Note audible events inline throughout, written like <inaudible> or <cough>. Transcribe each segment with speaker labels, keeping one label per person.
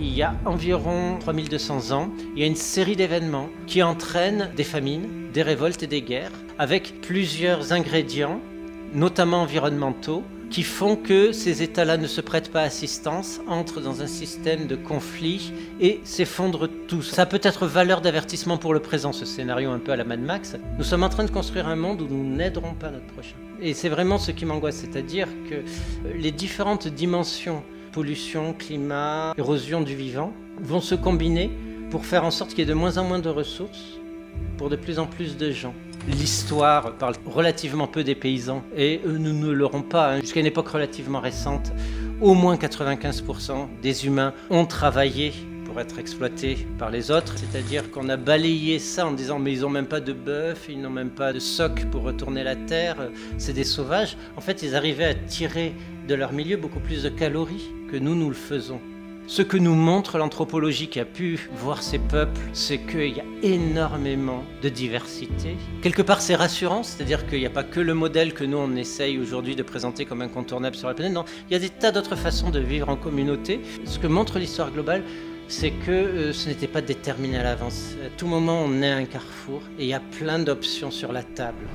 Speaker 1: il y a environ 3200 ans, il y a une série d'événements qui entraînent des famines, des révoltes et des guerres, avec plusieurs ingrédients, notamment environnementaux, qui font que ces États-là ne se prêtent pas à assistance, entrent dans un système de conflit et s'effondrent tous. Ça peut être valeur d'avertissement pour le présent, ce scénario un peu à la Mad Max. Nous sommes en train de construire un monde où nous n'aiderons pas notre prochain. Et c'est vraiment ce qui m'angoisse, c'est-à-dire que euh, les différentes dimensions pollution, climat, érosion du vivant, vont se combiner pour faire en sorte qu'il y ait de moins en moins de ressources pour de plus en plus de gens. L'histoire parle relativement peu des paysans et nous ne l'aurons pas. Hein. Jusqu'à une époque relativement récente, au moins 95% des humains ont travaillé pour être exploités par les autres. C'est-à-dire qu'on a balayé ça en disant mais ils n'ont même pas de bœuf, ils n'ont même pas de soc pour retourner la terre, c'est des sauvages. En fait, ils arrivaient à tirer de leur milieu beaucoup plus de calories que nous, nous le faisons. Ce que nous montre l'anthropologie qui a pu voir ces peuples, c'est qu'il y a énormément de diversité. Quelque part, c'est rassurant, c'est-à-dire qu'il n'y a pas que le modèle que nous, on essaye aujourd'hui de présenter comme incontournable sur la planète. Non, il y a des tas d'autres façons de vivre en communauté. Ce que montre l'histoire globale, c'est que euh, ce n'était pas déterminé à l'avance. À tout moment, on est à un carrefour et il y a plein d'options sur la table.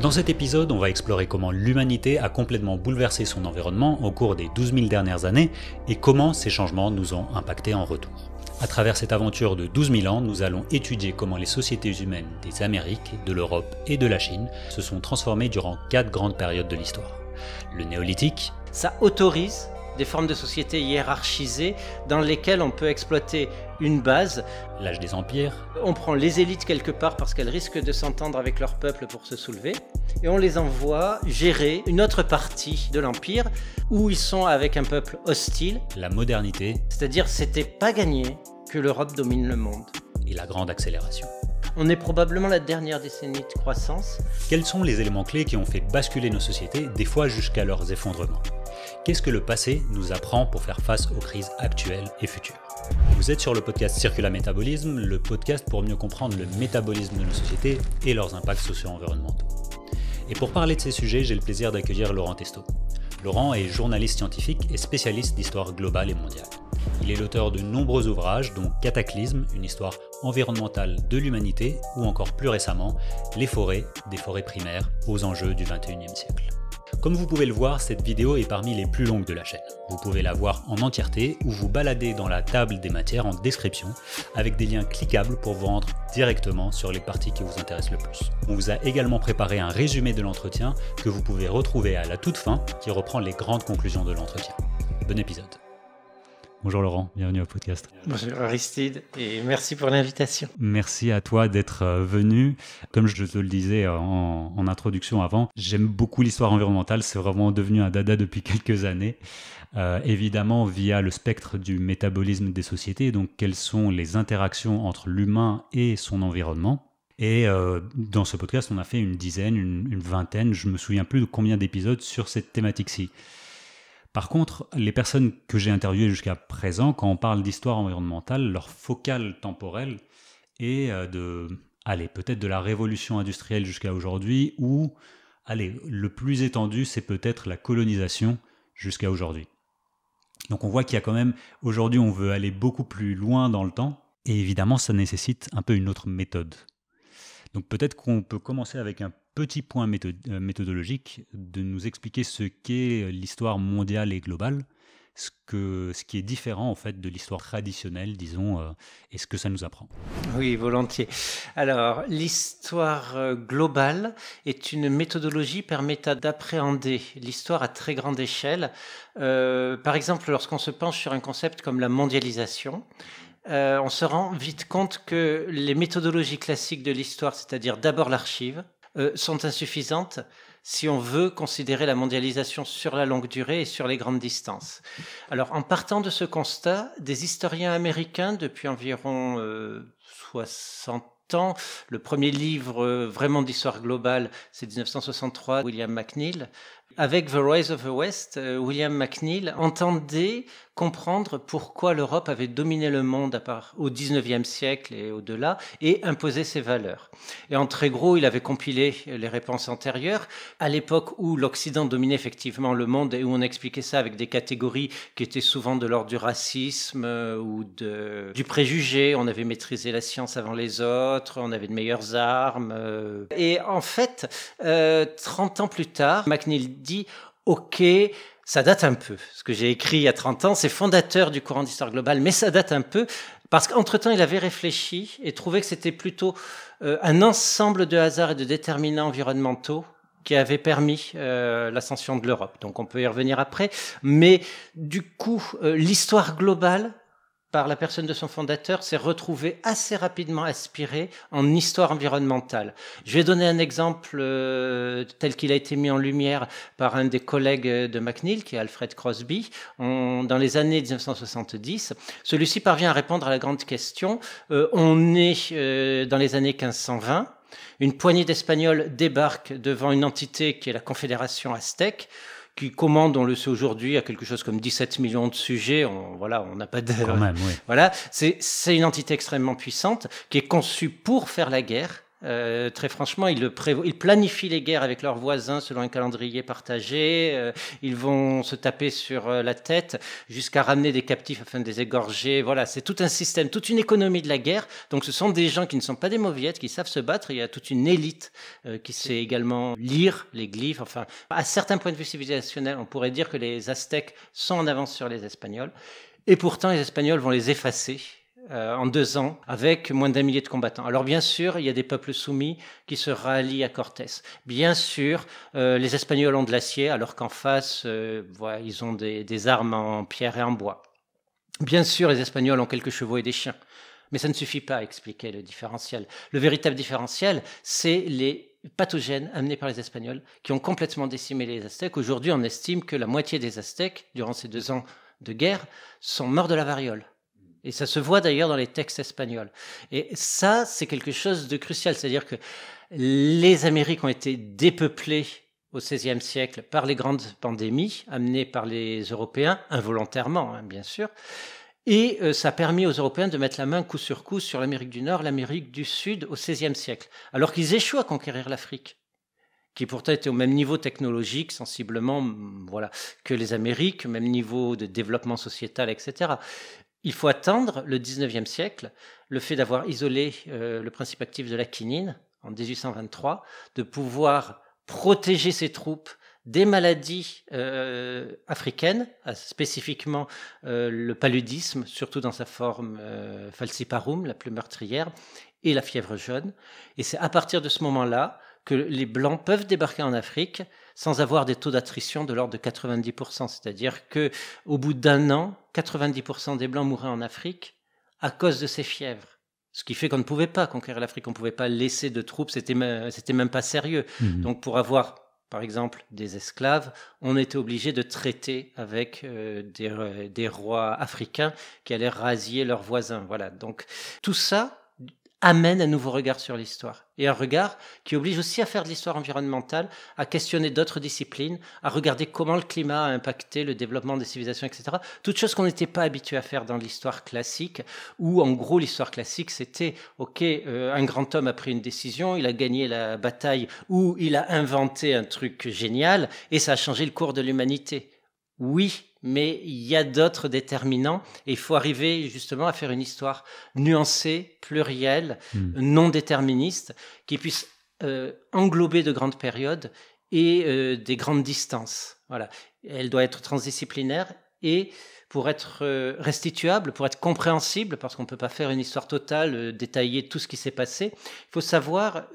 Speaker 2: Dans cet épisode, on va explorer comment l'humanité a complètement bouleversé son environnement au cours des 12 000 dernières années et comment ces changements nous ont impactés en retour. À travers cette aventure de 12 000 ans, nous allons étudier comment les sociétés humaines des Amériques, de l'Europe et de la Chine se sont transformées durant quatre grandes périodes de l'histoire. Le néolithique,
Speaker 1: ça autorise des formes de société hiérarchisées dans lesquelles on peut exploiter une base. L'âge des empires. On prend les élites quelque part parce qu'elles risquent de s'entendre avec leur peuple pour se soulever. Et on les envoie gérer une autre partie de l'empire où ils sont avec un peuple hostile. La modernité. C'est-à-dire, c'était pas gagné que l'Europe domine le monde.
Speaker 2: Et la grande accélération.
Speaker 1: On est probablement la dernière décennie de
Speaker 2: croissance. Quels sont les éléments clés qui ont fait basculer nos sociétés, des fois jusqu'à leurs effondrements Qu'est-ce que le passé nous apprend pour faire face aux crises actuelles et futures Vous êtes sur le podcast Circula Métabolisme, le podcast pour mieux comprendre le métabolisme de nos sociétés et leurs impacts socio-environnementaux. Et pour parler de ces sujets, j'ai le plaisir d'accueillir Laurent Testo. Laurent est journaliste scientifique et spécialiste d'histoire globale et mondiale. Il est l'auteur de nombreux ouvrages dont Cataclysme, une histoire environnementale de l'humanité, ou encore plus récemment, Les forêts, des forêts primaires aux enjeux du 21e siècle. Comme vous pouvez le voir, cette vidéo est parmi les plus longues de la chaîne. Vous pouvez la voir en entièreté ou vous balader dans la table des matières en description avec des liens cliquables pour vous rendre directement sur les parties qui vous intéressent le plus. On vous a également préparé un résumé de l'entretien que vous pouvez retrouver à la toute fin qui reprend les grandes conclusions de l'entretien. Bon épisode Bonjour Laurent, bienvenue au podcast. Bonjour Aristide et merci pour l'invitation. Merci à toi d'être euh, venu. Comme je te le disais euh, en, introduction avant, j'aime beaucoup l'histoire environnementale, c'est vraiment devenu un dada depuis <laughs> quelques années. Euh, évidemment via le spectre du métabolisme des sociétés, donc quelles sont les interactions entre l'humain et son environnement. Et dans ce podcast, on a fait une dizaine, une, une vingtaine, je me souviens plus de combien d'épisodes sur cette thématique-ci. Par contre, les personnes que j'ai interviewées jusqu'à présent, quand on parle d'histoire environnementale, leur focale temporelle est euh, de, allez, peut-être de la révolution industrielle jusqu'à aujourd'hui, ou, allez, le plus étendu, c'est peut-être la colonisation jusqu'à aujourd'hui. Donc on voit qu'il y a quand même, aujourd'hui, on veut aller beaucoup plus loin dans le temps, et évidemment, ça nécessite un peu une autre méthode. Donc peut-être qu'on peut commencer avec un petit point euh, méthodologique de nous expliquer ce qu'est euh, l'histoire mondiale et globale, ce, que, ce qui est différent en fait de l'histoire traditionnelle, disons, euh, et ce que ça nous apprend.
Speaker 1: Oui, volontiers. Alors, l'histoire globale est une méthodologie permettant d'appréhender l'histoire à très grande échelle. par exemple, lorsqu'on se penche sur un concept comme la mondialisation, on se rend vite compte que les méthodologies classiques de l'histoire, c'est-à-dire d'abord l'archive, euh, sont insuffisantes si on veut considérer la mondialisation sur la longue durée et sur les grandes distances. Alors en partant de ce constat, des historiens américains depuis environ 60 euh, ans, Le premier livre euh, vraiment d'histoire globale, c'est 1963, William McNeill, avec The Rise of the West, euh, William McNeill entendait comprendre pourquoi l'Europe avait dominé le monde à au 19e siècle et au-delà et imposer ses valeurs. Et en très gros, il avait compilé les réponses antérieures à l'époque où l'Occident dominait effectivement le monde et où on expliquait ça avec des catégories qui étaient souvent de l'ordre du racisme euh, ou de, du préjugé. On avait maîtrisé la science avant les autres, on avait de meilleures armes. Euh. Et en fait, 30 ans plus tard, McNeill dit, OK, ça date un peu. Ce que j'ai écrit il y a 30 ans, c'est fondateur du courant d'histoire globale, mais ça date un peu parce qu'entre-temps, il avait réfléchi et trouvé que c'était plutôt euh, un ensemble de hasards et de déterminants environnementaux qui avaient permis euh, l'ascension de l'Europe. Donc on peut y revenir après. Mais du coup, euh, l'histoire globale, par la personne de son fondateur s'est retrouvé assez rapidement aspiré en histoire environnementale. Je vais donner un exemple euh, tel qu'il a été mis en lumière par un des collègues de MacNeil, qui est Alfred Crosby, dans les années 1970. Celui-ci parvient à répondre à la grande question. Euh, on est euh, dans les années 1520. Une poignée d'Espagnols débarque devant une entité qui est la Confédération aztèque qui, commande, on le sait aujourd'hui, à quelque chose comme 17 millions de sujets. On, voilà, on n'a pas de. Quand Voilà, c'est une entité extrêmement puissante qui est conçue pour faire la guerre euh, très franchement, ils, planifient les guerres avec leurs voisins selon un calendrier partagé. Euh, ils vont se taper sur euh, la tête jusqu'à ramener des captifs afin de les égorger. Voilà, c'est tout un système, toute une économie de la guerre. Donc, ce sont des gens qui ne sont pas des mauviettes, qui savent se battre. Il y a toute une élite qui sait également lire les glyphes. Enfin, à certains points de vue civilisationnels, on pourrait dire que les Aztèques sont en avance sur les Espagnols. Et pourtant, les Espagnols vont les effacer euh, en deux ans avec moins d'un millier de combattants. Alors bien sûr, il y a des peuples soumis qui se rallient à Cortés. Bien sûr, euh, les Espagnols ont de l'acier alors qu'en face, euh, voilà, ils ont des, armes en pierre et en bois. Bien sûr, les Espagnols ont quelques chevaux et des chiens. Mais ça ne suffit pas à expliquer le différentiel. Le véritable différentiel, c'est les pathogènes amenés par les Espagnols qui ont complètement décimé les Aztèques. Aujourd'hui, on estime que la moitié des Aztèques, durant ces deux ans de guerre, sont morts de la variole. Et ça se voit d'ailleurs dans les textes espagnols. Et ça, c'est quelque chose de crucial. C'est-à-dire que les Amériques ont été dépeuplées au XVIe siècle par les grandes pandémies amenées par les Européens, involontairement, hein, bien sûr. Et euh, ça a permis aux Européens de mettre la main coup sur coup sur l'Amérique du Nord, l'Amérique du Sud au XVIe siècle, alors qu'ils échouent à conquérir l'Afrique qui pourtant était au même niveau technologique, sensiblement, voilà, que les Amériques, même niveau de développement sociétal, etc. Il faut attendre le 19e siècle, le fait d'avoir isolé euh, le principe actif de la quinine en 1823, de pouvoir protéger ses troupes des maladies euh, africaines, spécifiquement euh, le paludisme, surtout dans sa forme falciparum, la plus meurtrière, et la fièvre jaune. Et c'est à partir de ce moment-là que les Blancs peuvent débarquer en Afrique sans avoir des taux d'attrition de l'ordre de 90%. C'est-à-dire que au bout d'un an, 90% des Blancs mouraient en Afrique à cause de ces fièvres. Ce qui fait qu'on ne pouvait pas conquérir l'Afrique, on ne pouvait pas laisser de troupes, c'était même, même pas sérieux. Mhm. Donc pour avoir par exemple des esclaves, on était obligé de traiter avec euh, euh, des, rois africains qui allaient rasier leurs voisins. Voilà. Donc tout ça, amène un nouveau regard sur l'histoire. Et un regard qui oblige aussi à faire de l'histoire environnementale, à questionner d'autres disciplines, à regarder comment le climat a impacté le développement des civilisations, etc. Toutes choses qu'on n'était pas habitué à faire dans l'histoire classique, où en gros l'histoire classique c'était, ok, euh, un grand homme a pris une décision, il a gagné la bataille, ou il a inventé un truc génial, et ça a changé le cours de l'humanité. Oui, mais il y a d'autres déterminants et il faut arriver justement à faire une histoire nuancée, plurielle, hmm. non déterministe, qui puisse euh, englober de grandes périodes et euh, des grandes distances. Voilà. Elle doit être transdisciplinaire et pour être euh, restituable, pour être compréhensible, parce qu'on ne peut pas faire une histoire totale, détailler tout ce qui s'est passé, il faut savoir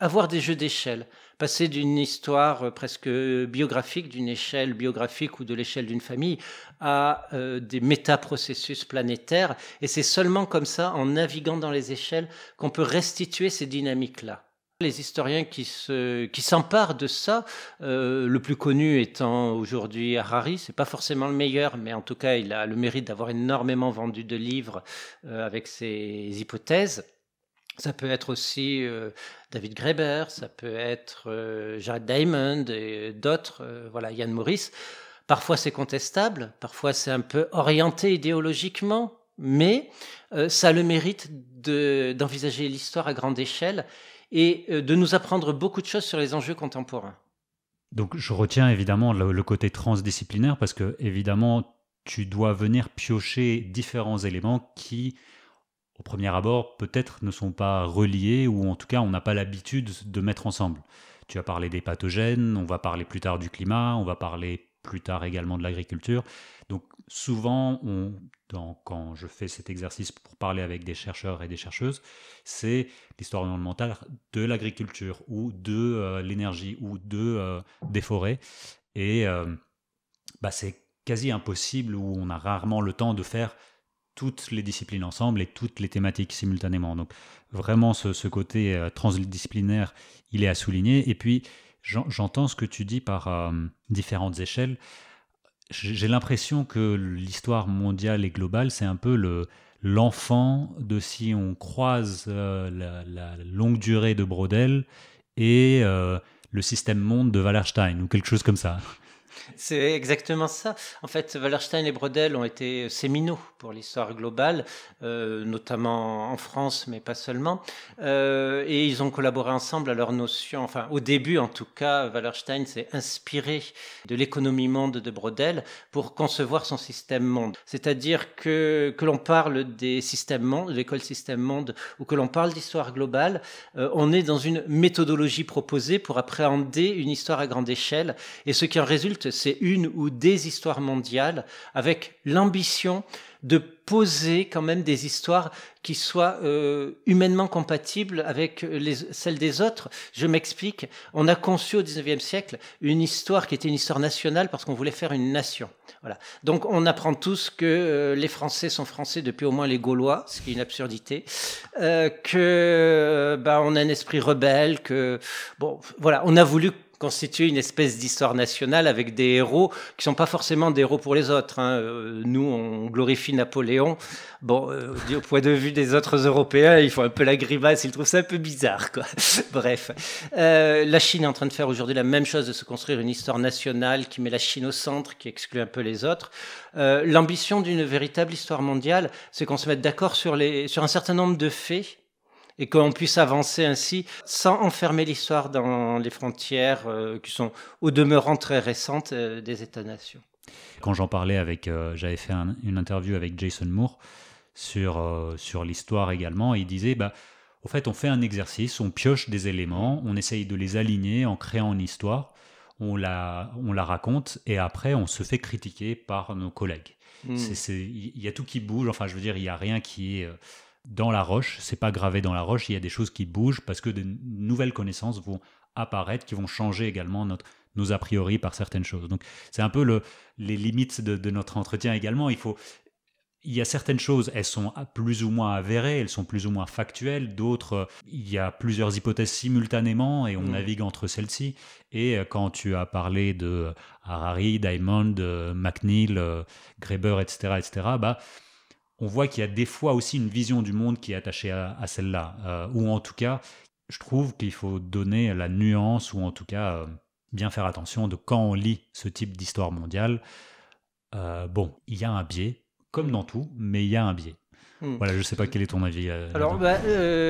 Speaker 1: avoir des jeux d'échelle passer d'une histoire euh, presque euh, biographique, d'une échelle biographique ou de l'échelle d'une famille, à euh, des métaprocessus planétaires. Et c'est seulement comme ça, en naviguant dans les échelles, qu'on peut restituer ces dynamiques-là. Les historiens qui, se, qui s'emparent de ça, le plus connu étant aujourd'hui Harari, c'est pas forcément le meilleur, mais en tout cas il a le mérite d'avoir énormément vendu de livres avec ses hypothèses. Ça peut être aussi euh, David Graeber, ça peut être euh, Jared Diamond et d'autres, euh, voilà, Yann Maurice. Parfois c'est contestable, parfois c'est un peu orienté idéologiquement, mais ça a le mérite d'envisager l'histoire à grande échelle et de nous apprendre beaucoup de choses sur les enjeux contemporains.
Speaker 2: Donc je retiens évidemment le, le côté transdisciplinaire parce que évidemment tu dois venir piocher différents éléments qui au premier abord, peut-être ne sont pas reliés ou en tout cas, on n'a pas l'habitude de mettre ensemble. Tu as parlé des pathogènes, on va parler plus tard du climat, on va parler plus tard également de l'agriculture. Donc souvent, quand je fais cet exercice pour parler avec des chercheurs et des chercheuses, c'est l'histoire environnementale de l'agriculture ou de euh, l'énergie ou de, euh, des forêts. Et euh, bah, c'est quasi impossible ou on a rarement le temps de faire toutes les disciplines ensemble et toutes les thématiques simultanément. Donc vraiment ce, côté euh, transdisciplinaire, il est à souligner. Et puis j'entends ce que tu dis par euh, différentes échelles. J'ai l'impression que l'histoire mondiale et globale, c'est un peu le l'enfant de si on croise euh, la, la, longue durée de Brodel et le système monde de Wallerstein ou quelque chose comme ça.
Speaker 1: C'est exactement ça. En fait, Wallerstein et Brodel ont été séminaux pour l'histoire globale, euh, notamment en France, mais pas seulement. Euh, et ils ont collaboré ensemble à leur notion, enfin au début en tout cas, Wallerstein s'est inspiré de l'économie monde de Brodel pour concevoir son système monde. C'est-à-dire que, que l'on parle des systèmes monde, de l'école système monde, ou que l'on parle d'histoire globale, euh, on est dans une méthodologie proposée pour appréhender une histoire à grande échelle. Et ce qui en résulte, c'est une ou des histoires mondiales, avec l'ambition de poser quand même des histoires qui soient euh, humainement compatibles avec celles des autres. Je m'explique, on a conçu au 19e siècle une histoire qui était une histoire nationale parce qu'on voulait faire une nation. Voilà. Donc on apprend tous que euh, les Français sont français depuis au moins les Gaulois, ce qui est une absurdité, euh, que bah, on a un esprit rebelle, que bon voilà, on a voulu constituer une espèce d'histoire nationale avec des héros qui sont pas forcément des héros pour les autres. Hein. Euh, nous, on glorifie Napoléon. Bon, euh, au point de vue des autres Européens, ils font un peu la grimace, ils trouvent ça un peu bizarre. Quoi. <laughs> Bref, euh, la Chine est en train de faire aujourd'hui la même chose, de se construire une histoire nationale qui met la Chine au centre, qui exclut un peu les autres. Euh, L'ambition d'une véritable histoire mondiale, c'est qu'on se mette d'accord sur, les, sur un certain nombre de faits et qu'on puisse avancer ainsi sans enfermer l'histoire dans les frontières euh, qui sont au demeurant très récentes euh, des États-nations.
Speaker 2: Quand j'en parlais avec, euh, j'avais fait une interview avec Jason Moore sur, sur l'histoire également, il disait, bah, au fait, on fait un exercice, on pioche des éléments, on essaye de les aligner en créant une histoire, on la, on la raconte, et après, on se fait critiquer par nos collègues. Hmm. Il y a tout qui bouge, enfin, je veux dire, il n'y a rien qui est dans la roche, c'est pas gravé dans la roche, il y a des choses qui bougent parce que de nouvelles connaissances vont apparaître, qui vont changer également notre, nos a priori par certaines choses. Donc c'est un peu le, les limites de, notre entretien également. Il faut il y a certaines choses, elles sont plus ou moins avérées, elles sont plus ou moins factuelles. D'autres, il y a plusieurs hypothèses simultanément et on mm. navigue entre celles-ci. Et euh, quand tu as parlé de Harari, Diamond, McNeil, euh, Graeber, etc., etc., bah, on voit qu'il y a des fois aussi une vision du monde qui est attachée à, celle-là. Euh, ou en tout cas, je trouve qu'il faut donner la nuance, ou en tout cas euh, bien faire attention de quand on lit ce type d'histoire mondiale. Euh, bon, il y a un biais, comme dans tout, mais il y a un biais. Hmm. Voilà, je ne sais pas quel est ton avis. Alors,
Speaker 1: bah,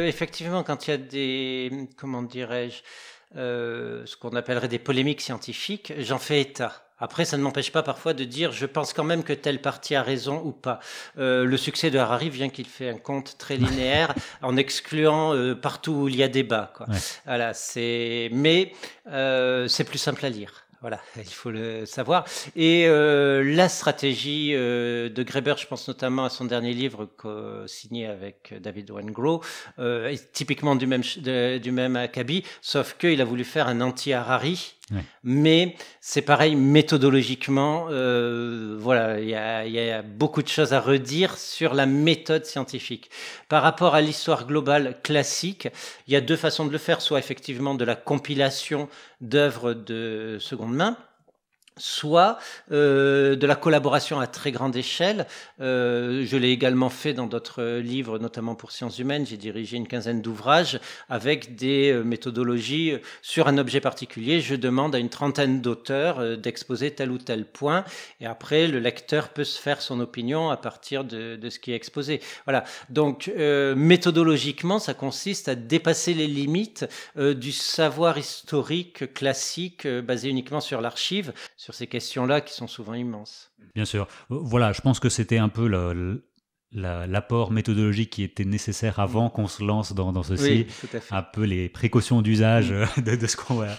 Speaker 1: effectivement, quand il y a des, comment dirais-je, ce qu'on appellerait des polémiques scientifiques, j'en fais état. Après, ça ne m'empêche pas parfois de dire, je pense quand même que telle partie a raison ou pas. Euh, le succès de Harari vient qu'il fait un compte très linéaire <laughs> en excluant euh, partout où il y a débat. Quoi. Voilà, c'est. Mais euh, c'est plus simple à lire. Voilà, <laughs> il faut le savoir. Et la stratégie de Greber, je pense notamment à son dernier livre signé avec David Wengro, est typiquement du même, du même acabit, sauf qu'il a voulu faire un anti-Harari mais c'est pareil méthodologiquement. Euh, voilà, il y y a, beaucoup de choses à redire sur la méthode scientifique. Par rapport à l'histoire globale classique, il y a deux façons de le faire. Soit effectivement de la compilation d'œuvres de seconde main, soit euh, de la collaboration à très grande échelle. Euh, je l'ai également fait dans d'autres livres, notamment pour sciences humaines. J'ai dirigé une quinzaine d'ouvrages avec des euh, méthodologies sur un objet particulier. Je demande à une trentaine d'auteurs d'exposer tel ou tel point, et après le lecteur peut se faire son opinion à partir de, ce qui est exposé. Voilà. Donc méthodologiquement, ça consiste à dépasser les limites du savoir historique classique basé uniquement sur l'archive sur ces questions-là qui sont souvent immenses.
Speaker 2: Bien sûr. Euh, voilà, je pense que c'était un peu l'apport méthodologique qui était nécessaire avant mm. qu'on se lance dans, ceci, un peu les précautions d'usage mm. euh, de, ce qu'on va,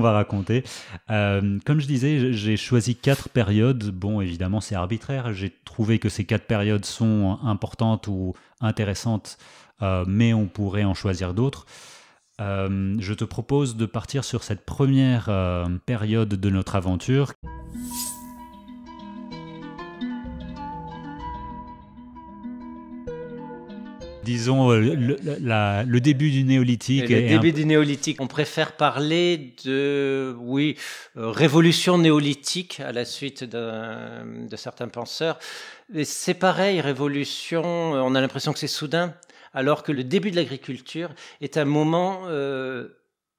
Speaker 2: va raconter. Euh, comme je disais, j'ai choisi quatre périodes. Bon, évidemment, c'est arbitraire. J'ai trouvé que ces quatre périodes sont importantes ou intéressantes, mais on pourrait en choisir d'autres. Euh, je te propose de partir sur cette première euh, période de notre aventure. Disons euh, le, début du néolithique. Le début du
Speaker 1: néolithique. On préfère parler de oui révolution néolithique à la suite de certains penseurs. C'est pareil, révolution. On a l'impression que c'est soudain alors que le début de l'agriculture est un moment euh,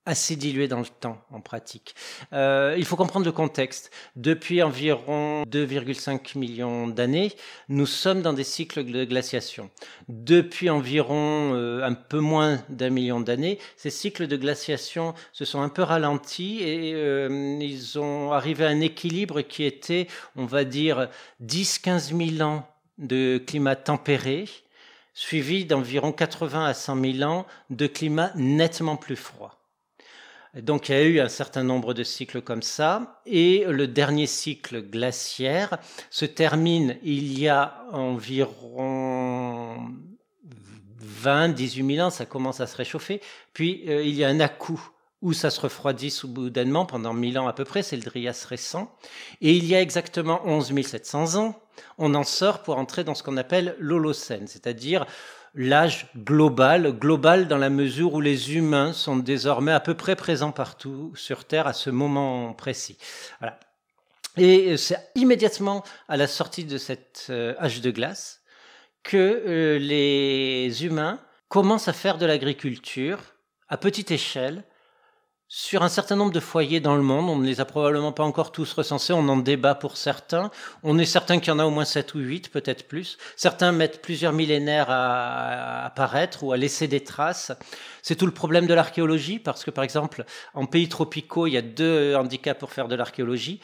Speaker 1: assez dilué dans le temps en pratique. Euh, il faut comprendre le contexte. Depuis environ 2,5 millions d'années, nous sommes dans des cycles de glaciation. Depuis environ euh, un peu moins d'un million d'années, ces cycles de glaciation se sont un peu ralentis et ils ont arrivé à un équilibre qui était, on va dire, 10-15 000 ans de climat tempéré suivi d'environ 80 à 100 000 ans de climat nettement plus froid. Donc il y a eu un certain nombre de cycles comme ça, et le dernier cycle glaciaire se termine il y a environ 20, 18 000 ans, ça commence à se réchauffer, puis euh, il y a un à-coup où ça se refroidit soudainement pendant 1000 ans à peu près, c'est le Drias récent, et il y a exactement 11 700 ans, on en sort pour entrer dans ce qu'on appelle l'Holocène, c'est-à-dire l'âge global, global dans la mesure où les humains sont désormais à peu près présents partout sur Terre à ce moment précis. Et euh, c'est immédiatement à la sortie de cet âge euh, de glace que euh, les humains commencent à faire de l'agriculture à petite échelle sur un certain nombre de foyers dans le monde, on ne les a probablement pas encore tous recensés, on en débat pour certains. On est certain qu'il y en a au moins 7 ou 8, peut-être plus. Certains mettent plusieurs millénaires à apparaître ou à laisser des traces. C'est tout le problème de l'archéologie, parce que par exemple, en pays tropicaux, il y a deux handicaps pour faire de l'archéologie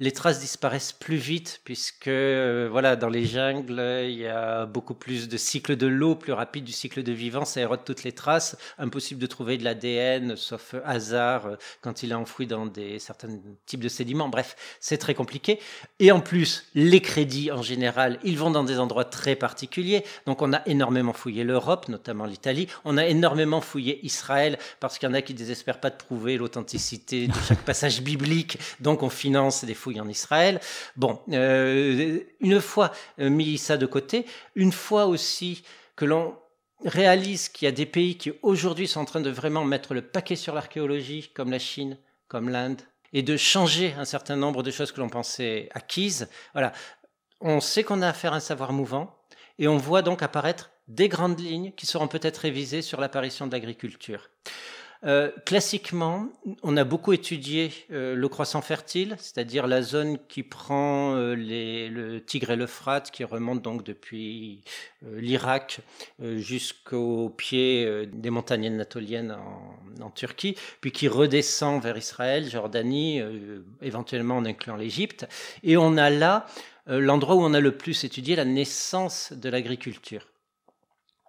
Speaker 1: les traces disparaissent plus vite puisque euh, voilà, dans les jungles, il y a beaucoup plus de cycles de l'eau plus rapide du cycle de vivant, ça érode toutes les traces. Impossible de trouver de l'ADN sauf hasard euh, quand il est enfoui dans des certains types de sédiments. Bref, c'est très compliqué. Et en plus, les crédits en général, ils vont dans des endroits très particuliers. Donc on a énormément fouillé l'Europe, notamment l'Italie. On a énormément fouillé Israël parce qu'il y en a qui désespèrent pas de prouver l'authenticité de chaque <laughs> passage biblique. Donc on finance des fouilles en Israël. Bon, euh, une fois euh, mis ça de côté, une fois aussi que l'on réalise qu'il y a des pays qui aujourd'hui sont en train de vraiment mettre le paquet sur l'archéologie, comme la Chine, comme l'Inde, et de changer un certain nombre de choses que l'on pensait acquises. Voilà, on sait qu'on a affaire à un savoir mouvant, et on voit donc apparaître des grandes lignes qui seront peut-être révisées sur l'apparition de l'agriculture. Euh, classiquement, on a beaucoup étudié euh, le croissant fertile, c'est-à-dire la zone qui prend euh, le Tigre et l'Euphrate, qui remonte donc depuis l'Irak jusqu'au pied des montagnes anatoliennes en, en, Turquie, puis qui redescend vers Israël, Jordanie, éventuellement en incluant l'Égypte. Et on a là l'endroit où on a le plus étudié la naissance de l'agriculture.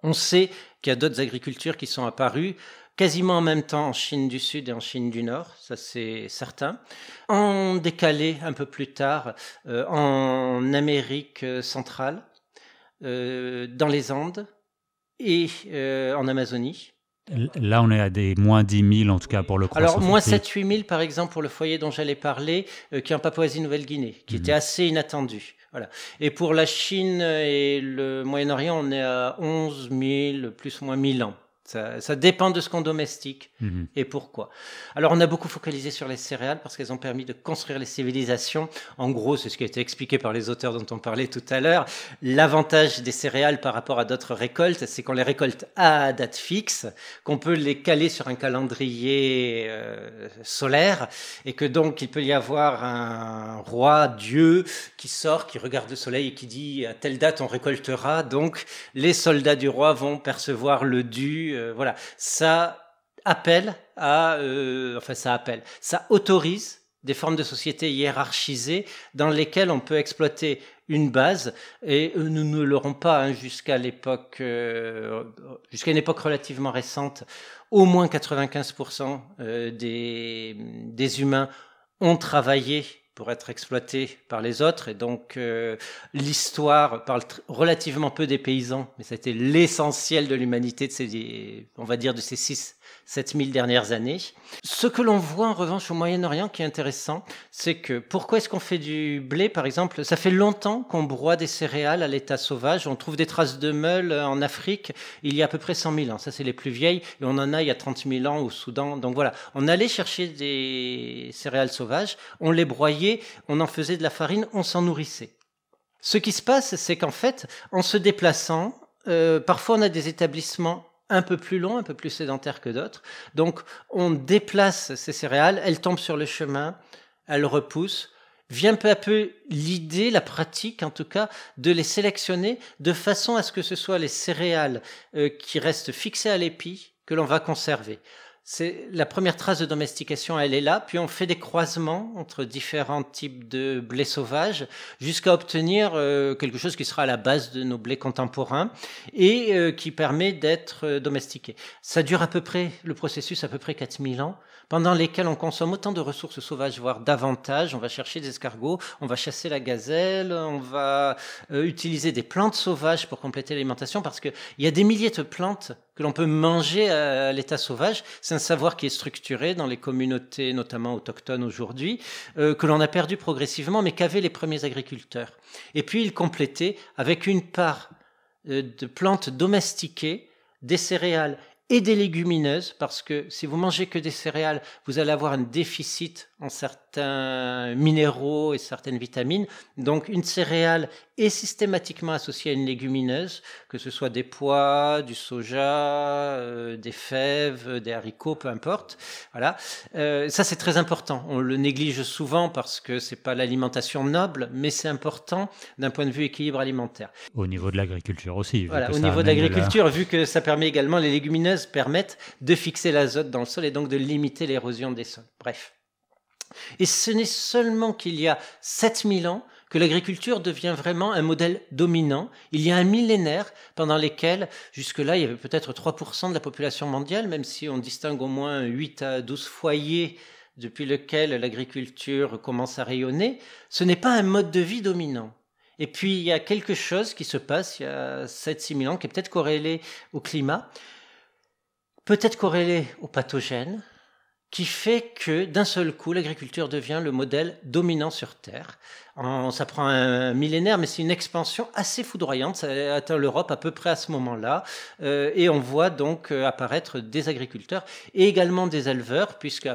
Speaker 1: On sait qu'il y a d'autres agricultures qui sont apparues quasiment en même temps en Chine du Sud et en Chine du Nord, ça c'est certain. En décalé un peu plus tard euh, en Amérique euh, centrale, euh, dans les Andes et en Amazonie.
Speaker 2: Là, on est à des moins 10 000, en tout cas pour le croissant. Alors, moins 7-8
Speaker 1: 000, par exemple, pour le foyer dont j'allais parler, qui est en Papouasie-Nouvelle-Guinée, qui était mhm. assez inattendu. Voilà. Et pour la Chine et le Moyen-Orient, on est à 11 000, plus ou moins 1000 ans. Ça, dépend de ce qu'on domestique mhm. et pourquoi. Alors, on a beaucoup focalisé sur les céréales parce qu'elles ont permis de construire les civilisations. En gros, c'est ce qui a été expliqué par les auteurs dont on parlait tout à l'heure. L'avantage des céréales par rapport à d'autres récoltes, c'est qu'on les récolte à date fixe, qu'on peut les caler sur un calendrier euh, solaire et que donc il peut y avoir un roi, Dieu, qui sort, qui regarde le soleil et qui dit à telle date on récoltera. Donc, les soldats du roi vont percevoir le dû euh, voilà, ça appelle à, euh, enfin ça appelle, ça autorise des formes de société hiérarchisées dans lesquelles on peut exploiter une base et euh, nous ne l'aurons pas hein, jusqu'à l'époque, jusqu'à une époque relativement récente. Au moins 95% des, des humains ont travaillé pour être exploité par les autres. Et donc, euh, l'histoire parle relativement peu des paysans, mais c'était l'essentiel de l'humanité de ces, on va dire, de ces six 7000 dernières années. Ce que l'on voit en revanche au Moyen-Orient qui est intéressant, c'est que pourquoi est-ce qu'on fait du blé par exemple Ça fait longtemps qu'on broie des céréales à l'état sauvage. On trouve des traces de meules euh, en Afrique il y a à peu près 100 000 ans. Ça, c'est les plus vieilles. Et on en a il y a 30 000 ans au Soudan. Donc voilà, on allait chercher des céréales sauvages, on les broyait, on en faisait de la farine, on s'en nourrissait. Ce qui se passe, c'est qu'en fait, en se déplaçant, euh, parfois on a des établissements un peu plus long, un peu plus sédentaire que d'autres. Donc on déplace ces céréales, elles tombent sur le chemin, elles repoussent. Vient peu à peu l'idée, la pratique en tout cas, de les sélectionner de façon à ce que ce soit les céréales euh, qui restent fixées à l'épi que l'on va conserver c'est la première trace de domestication, elle est là, puis on fait des croisements entre différents types de blé sauvage jusqu'à obtenir euh, quelque chose qui sera à la base de nos blés contemporains et euh, qui permet d'être euh, domestiqué. Ça dure à peu près, le processus à peu près 4000 ans pendant lesquels on consomme autant de ressources sauvages, voire davantage. On va chercher des escargots, on va chasser la gazelle, on va euh, utiliser des plantes sauvages pour compléter l'alimentation, parce qu'il y a des milliers de plantes que l'on peut manger à l'état sauvage. C'est un savoir qui est structuré dans les communautés, notamment autochtones aujourd'hui, euh, que l'on a perdu progressivement, mais qu'avaient les premiers agriculteurs. Et puis ils complétaient avec une part euh, de plantes domestiquées, des céréales et des légumineuses, parce que si vous mangez que des céréales, vous allez avoir un déficit en, certains certains minéraux et certaines vitamines. Donc une céréale est systématiquement associée à une légumineuse, que ce soit des pois, du soja, euh, des fèves, euh, des haricots, peu importe. Voilà, euh, ça c'est très important. On le néglige souvent parce que c'est pas l'alimentation noble, mais c'est important d'un point de vue équilibre alimentaire.
Speaker 2: Au niveau de l'agriculture aussi. Voilà, au niveau de l'agriculture,
Speaker 1: vu que ça permet également, les légumineuses permettent de fixer l'azote dans le sol et donc de limiter l'érosion des sols. Bref. Et ce n'est seulement qu'il y a 7000 ans que l'agriculture devient vraiment un modèle dominant. Il y a un millénaire pendant lequel, jusque-là, il y avait peut-être 3% de la population mondiale, même si on distingue au moins 8 à 12 foyers depuis lesquels l'agriculture commence à rayonner. Ce n'est pas un mode de vie dominant. Et puis, il y a quelque chose qui se passe il y a 7 6000 ans, qui est peut-être corrélé au climat, peut-être corrélé aux pathogènes, qui fait que d'un seul coup, l'agriculture devient le modèle dominant sur Terre. ça prend un millénaire, mais c'est une expansion assez foudroyante. Ça atteint l'Europe à peu près à ce moment-là. Euh, et on voit donc euh, apparaître des agriculteurs et également des éleveurs, puisque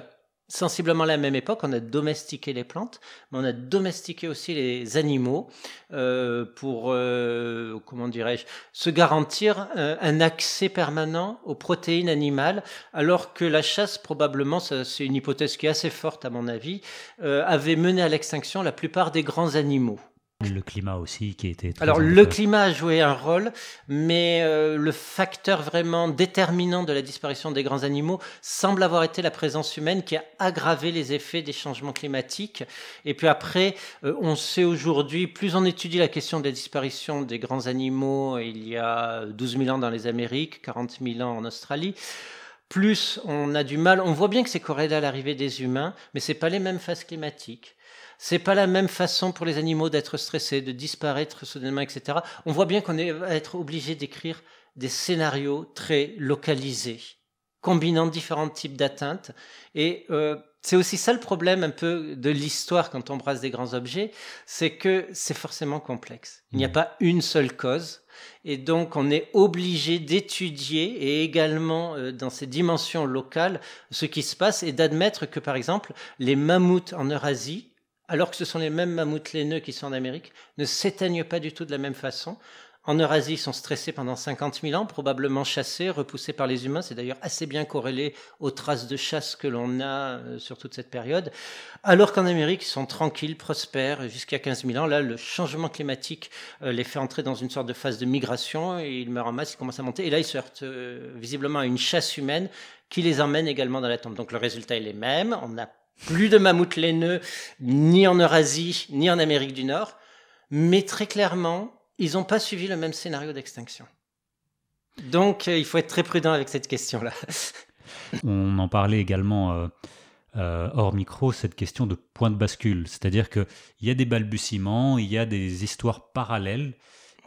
Speaker 1: sensiblement à la même époque, on a domestiqué les plantes, mais on a domestiqué aussi les animaux euh, pour, euh, comment dirais-je, se garantir euh, un accès permanent aux protéines animales, alors que la chasse, probablement, c'est une hypothèse qui est assez forte à mon avis, avait mené à l'extinction la plupart des grands
Speaker 2: animaux. Le climat aussi qui était... Alors le climat
Speaker 1: a joué un rôle, mais euh, le facteur vraiment déterminant de la disparition des grands animaux semble avoir été la présence humaine qui a aggravé les effets des changements climatiques. Et puis après, euh, on sait aujourd'hui, plus on étudie la question de la disparition des grands animaux il y a 12 000 ans dans les Amériques, 40 000 ans en Australie, plus on a du mal, on voit bien que c'est corrélé à l'arrivée des humains, mais ce pas les mêmes phases climatiques. C'est pas la même façon pour les animaux d'être stressés, de disparaître soudainement, etc. On voit bien qu'on va être obligé d'écrire des scénarios très localisés, combinant différents types d'atteintes. Et euh, c'est aussi ça le problème un peu de l'histoire quand on brasse des grands objets, c'est que c'est forcément complexe. Il n'y a mmh. pas une seule cause. Et donc, on est obligé d'étudier et également euh, dans ces dimensions locales ce qui se passe et d'admettre que, par exemple, les mammouths en Eurasie alors que ce sont les mêmes mammouths laineux qui sont en Amérique, ne s'éteignent pas du tout de la même façon. En Eurasie, ils sont stressés pendant 50 000 ans, probablement chassés, repoussés par les humains. C'est d'ailleurs assez bien corrélé aux traces de chasse que l'on a euh, sur toute cette période. Alors qu'en Amérique, ils sont tranquilles, prospères, jusqu'à 15 000 ans. Là, le changement climatique euh, les fait entrer dans une sorte de phase de migration. Et ils meurent en masse, ils commencent à monter. Et là, ils se euh, visiblement à une chasse humaine qui les emmène également dans la tombe. Donc le résultat est le même. On a plus de mammouths laineux, ni en Eurasie, ni en Amérique du Nord. Mais très clairement, ils n'ont pas suivi le même scénario d'extinction. Donc, euh, il faut être très prudent avec cette question-là.
Speaker 2: <laughs> On en parlait également euh, euh, hors micro, cette question de point de bascule. C'est-à-dire qu'il y a des balbutiements, il y a des histoires parallèles,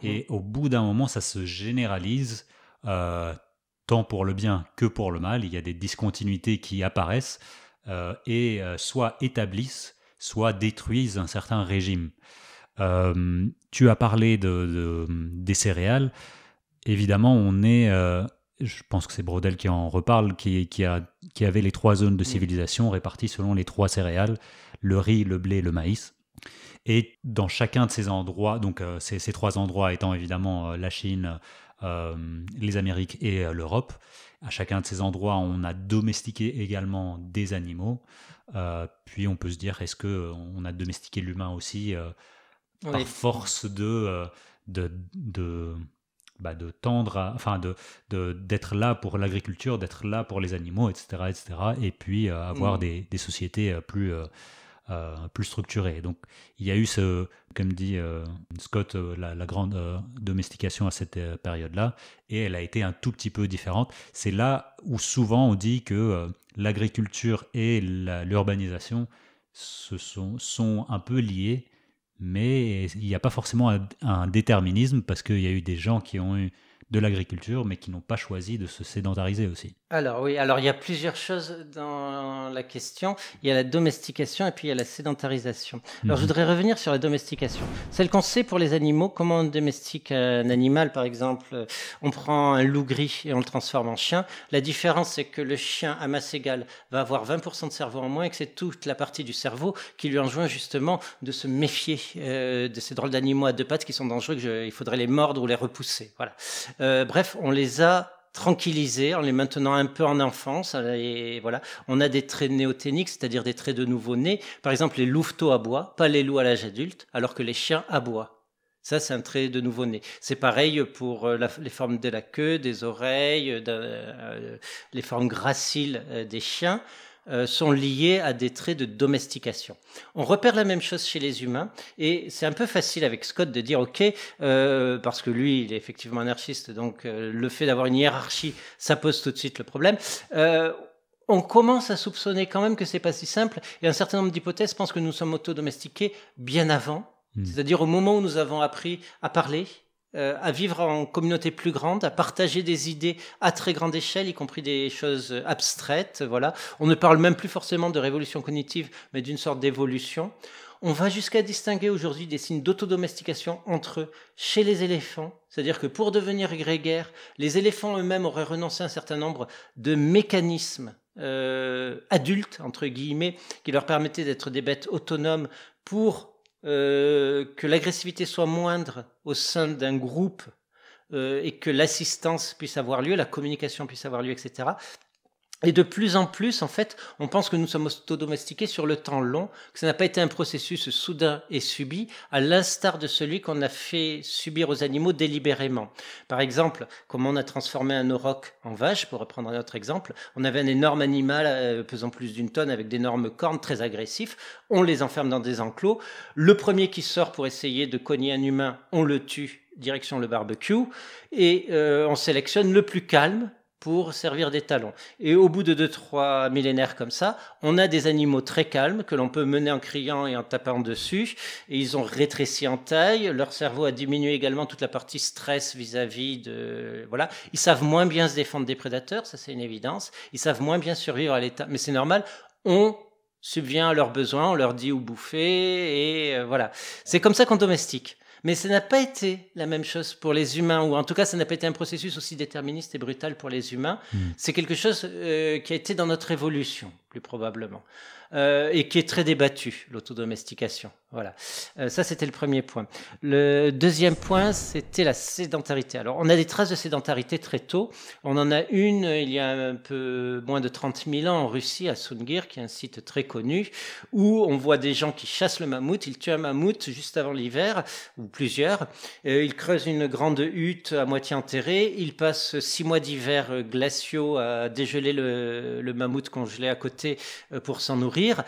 Speaker 2: mmh. et au bout d'un moment, ça se généralise, tant pour le bien que pour le mal. Il y a des discontinuités qui apparaissent. Euh, et euh, soit établissent, soit détruisent un certain régime. Euh, tu as parlé des céréales. Évidemment, on est je pense que c'est Brodel qui en reparle, qui, avait les trois zones de civilisation réparties selon les trois céréales, le riz, le blé, le maïs. Et dans chacun de ces endroits, donc ces, trois endroits étant évidemment la Chine, les Amériques et l'Europe, à chacun de ces endroits, on a domestiqué également des animaux. Euh, puis on peut se dire, est-ce que euh, on a domestiqué l'humain aussi euh, par force de de, bah, de, tendre, à, enfin de d'être là pour l'agriculture, d'être là pour les animaux, etc., etc. Et puis avoir mm. des, sociétés plus euh, plus structurée. Donc il y a eu ce, comme dit euh, Scott, euh, la, grande domestication à cette période-là, et elle a été un tout petit peu différente. C'est là où souvent on dit que l'agriculture et l'urbanisation se sont, sont un peu liées, mais il n'y a pas forcément un déterminisme parce qu'il y a eu des gens qui ont eu de l'agriculture, mais qui n'ont pas choisi de se sédentariser aussi.
Speaker 1: Alors oui, alors il y a plusieurs choses dans la question. Il y a la domestication et puis il y a la sédentarisation. Alors je mhm. voudrais revenir sur la domestication. Celle qu'on sait pour les animaux, comment on domestique un animal, par exemple, on prend un loup gris et on le transforme en chien. La différence, c'est que le chien à masse égale va avoir 20% de cerveau en moins et que c'est toute la partie du cerveau qui lui enjoint justement de se méfier euh, de ces drôles d'animaux à deux pattes qui sont dangereux, que faudrait les mordre ou les repousser. Voilà. Euh, bref, on les a tranquillisés en les maintenant un peu en enfance. Euh, voilà. On a des traits néoténiques, c'est-à-dire des traits de nouveau-nés. Par exemple, les louveteaux aboient, pas les loups à l'âge adulte, alors que les chiens aboient. Ça, c'est un trait de nouveau-né. C'est pareil pour euh, les formes de la queue, des oreilles, les formes graciles des chiens. Euh, sont liés à des traits de domestication. On repère la même chose chez les humains et c'est un peu facile avec Scott de dire ok euh, parce que lui il est effectivement anarchiste donc euh, le fait d'avoir une hiérarchie ça pose tout de suite le problème on commence à soupçonner quand même que c'est pas si simple et un certain nombre d'hypothèses pensent que nous sommes auto-domestiqués bien avant, hmm. c'est-à-dire au moment où nous avons appris à parler, euh, à vivre en communauté plus grande, à partager des idées à très grande échelle, y compris des choses abstraites. Voilà. On ne parle même plus forcément de révolution cognitive, mais d'une sorte d'évolution. On va jusqu'à distinguer aujourd'hui des signes d'autodomestication entre eux chez les éléphants, c'est-à-dire que pour devenir grégaires, les éléphants eux-mêmes auraient renoncé à un certain nombre de mécanismes euh, adultes, entre guillemets, qui leur permettaient d'être des bêtes autonomes pour euh, que l'agressivité soit moindre au sein d'un groupe euh, et que l'assistance puisse avoir lieu, la communication puisse avoir lieu, etc. Et de plus en plus, en fait, on pense que nous sommes auto-domestiqués sur le temps long, que ça n'a pas été un processus soudain et subi, à l'instar de celui qu'on a fait subir aux animaux délibérément. Par exemple, comment on a transformé un auroch en vache, pour reprendre un autre exemple, on avait un énorme animal euh, pesant plus d'une tonne avec d'énormes cornes, très agressifs, on les enferme dans des enclos, le premier qui sort pour essayer de cogner un humain, on le tue direction le barbecue, et euh, on sélectionne le plus calme, pour servir des talons. Et au bout de deux, trois millénaires comme ça, on a des animaux très calmes que l'on peut mener en criant et en tapant dessus. Et ils ont rétréci en taille. Leur cerveau a diminué également toute la partie stress vis-à-vis de, voilà. Ils savent moins bien se défendre des prédateurs. Ça, c'est une évidence. Ils savent moins bien survivre à l'état. Mais c'est normal. On subvient à leurs besoins, on leur dit où bouffer, et euh, voilà. C'est comme ça qu'on domestique. Mais ça n'a pas été la même chose pour les humains, ou en tout cas, ça n'a pas été un processus aussi déterministe et brutal pour les humains. Hmm. C'est quelque chose euh, qui a été dans notre évolution, plus probablement, euh, et qui est très débattu, l'autodomestication. Voilà, euh, ça c'était le premier point. Le deuxième point, c'était la sédentarité. Alors on a des traces de sédentarité très tôt. On en a une euh, il y a un peu moins de 30 000 ans en Russie, à Sungir, qui est un site très connu, où on voit des gens qui chassent le mammouth, ils tuent un mammouth juste avant l'hiver, ou plusieurs, euh, ils creusent une grande hutte à moitié enterrée, ils passent six mois d'hiver glaciaux à dégeler le mammouth congelé à côté pour s'en nourrir,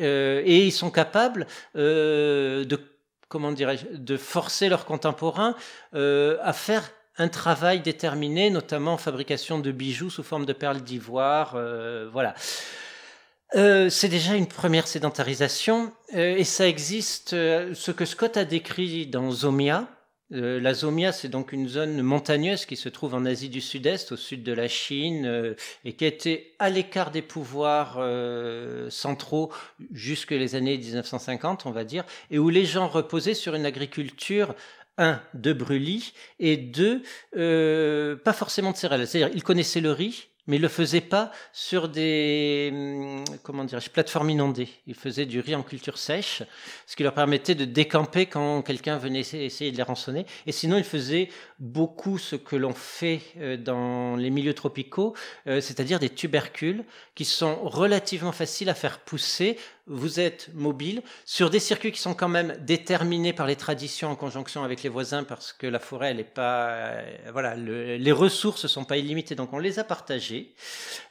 Speaker 1: euh, et ils sont capables euh, de comment de forcer leurs contemporains euh, à faire un travail déterminé, notamment fabrication de bijoux sous forme de perles d'ivoire, voilà. c'est déjà une première sédentarisation et ça existe, ce que Scott a décrit dans Zomia, euh, la Zomia, c'est donc une zone montagneuse qui se trouve en Asie du Sud-Est, au sud de la Chine, euh, et qui était à l'écart des pouvoirs euh, centraux jusque les années 1950, on va dire, et où les gens reposaient sur une agriculture un, de brûlis, et deux, pas forcément de céréales. C'est-à-dire, ils connaissaient le riz, mais il le faisait pas sur des hum, comment dirais-je plateformes inondées. Il faisait du riz en culture sèche, ce qui leur permettait de décamper quand quelqu'un venait essayer de les rançonner. Et sinon, ils faisaient beaucoup ce que l'on fait euh, dans les milieux tropicaux, euh, c'est-à-dire des tubercules qui sont relativement faciles à faire pousser vous êtes mobile sur des circuits qui sont quand même déterminés par les traditions en conjonction avec les voisins parce que la forêt, elle est pas, euh, voilà, les ressources sont pas illimitées, donc on les a partagées.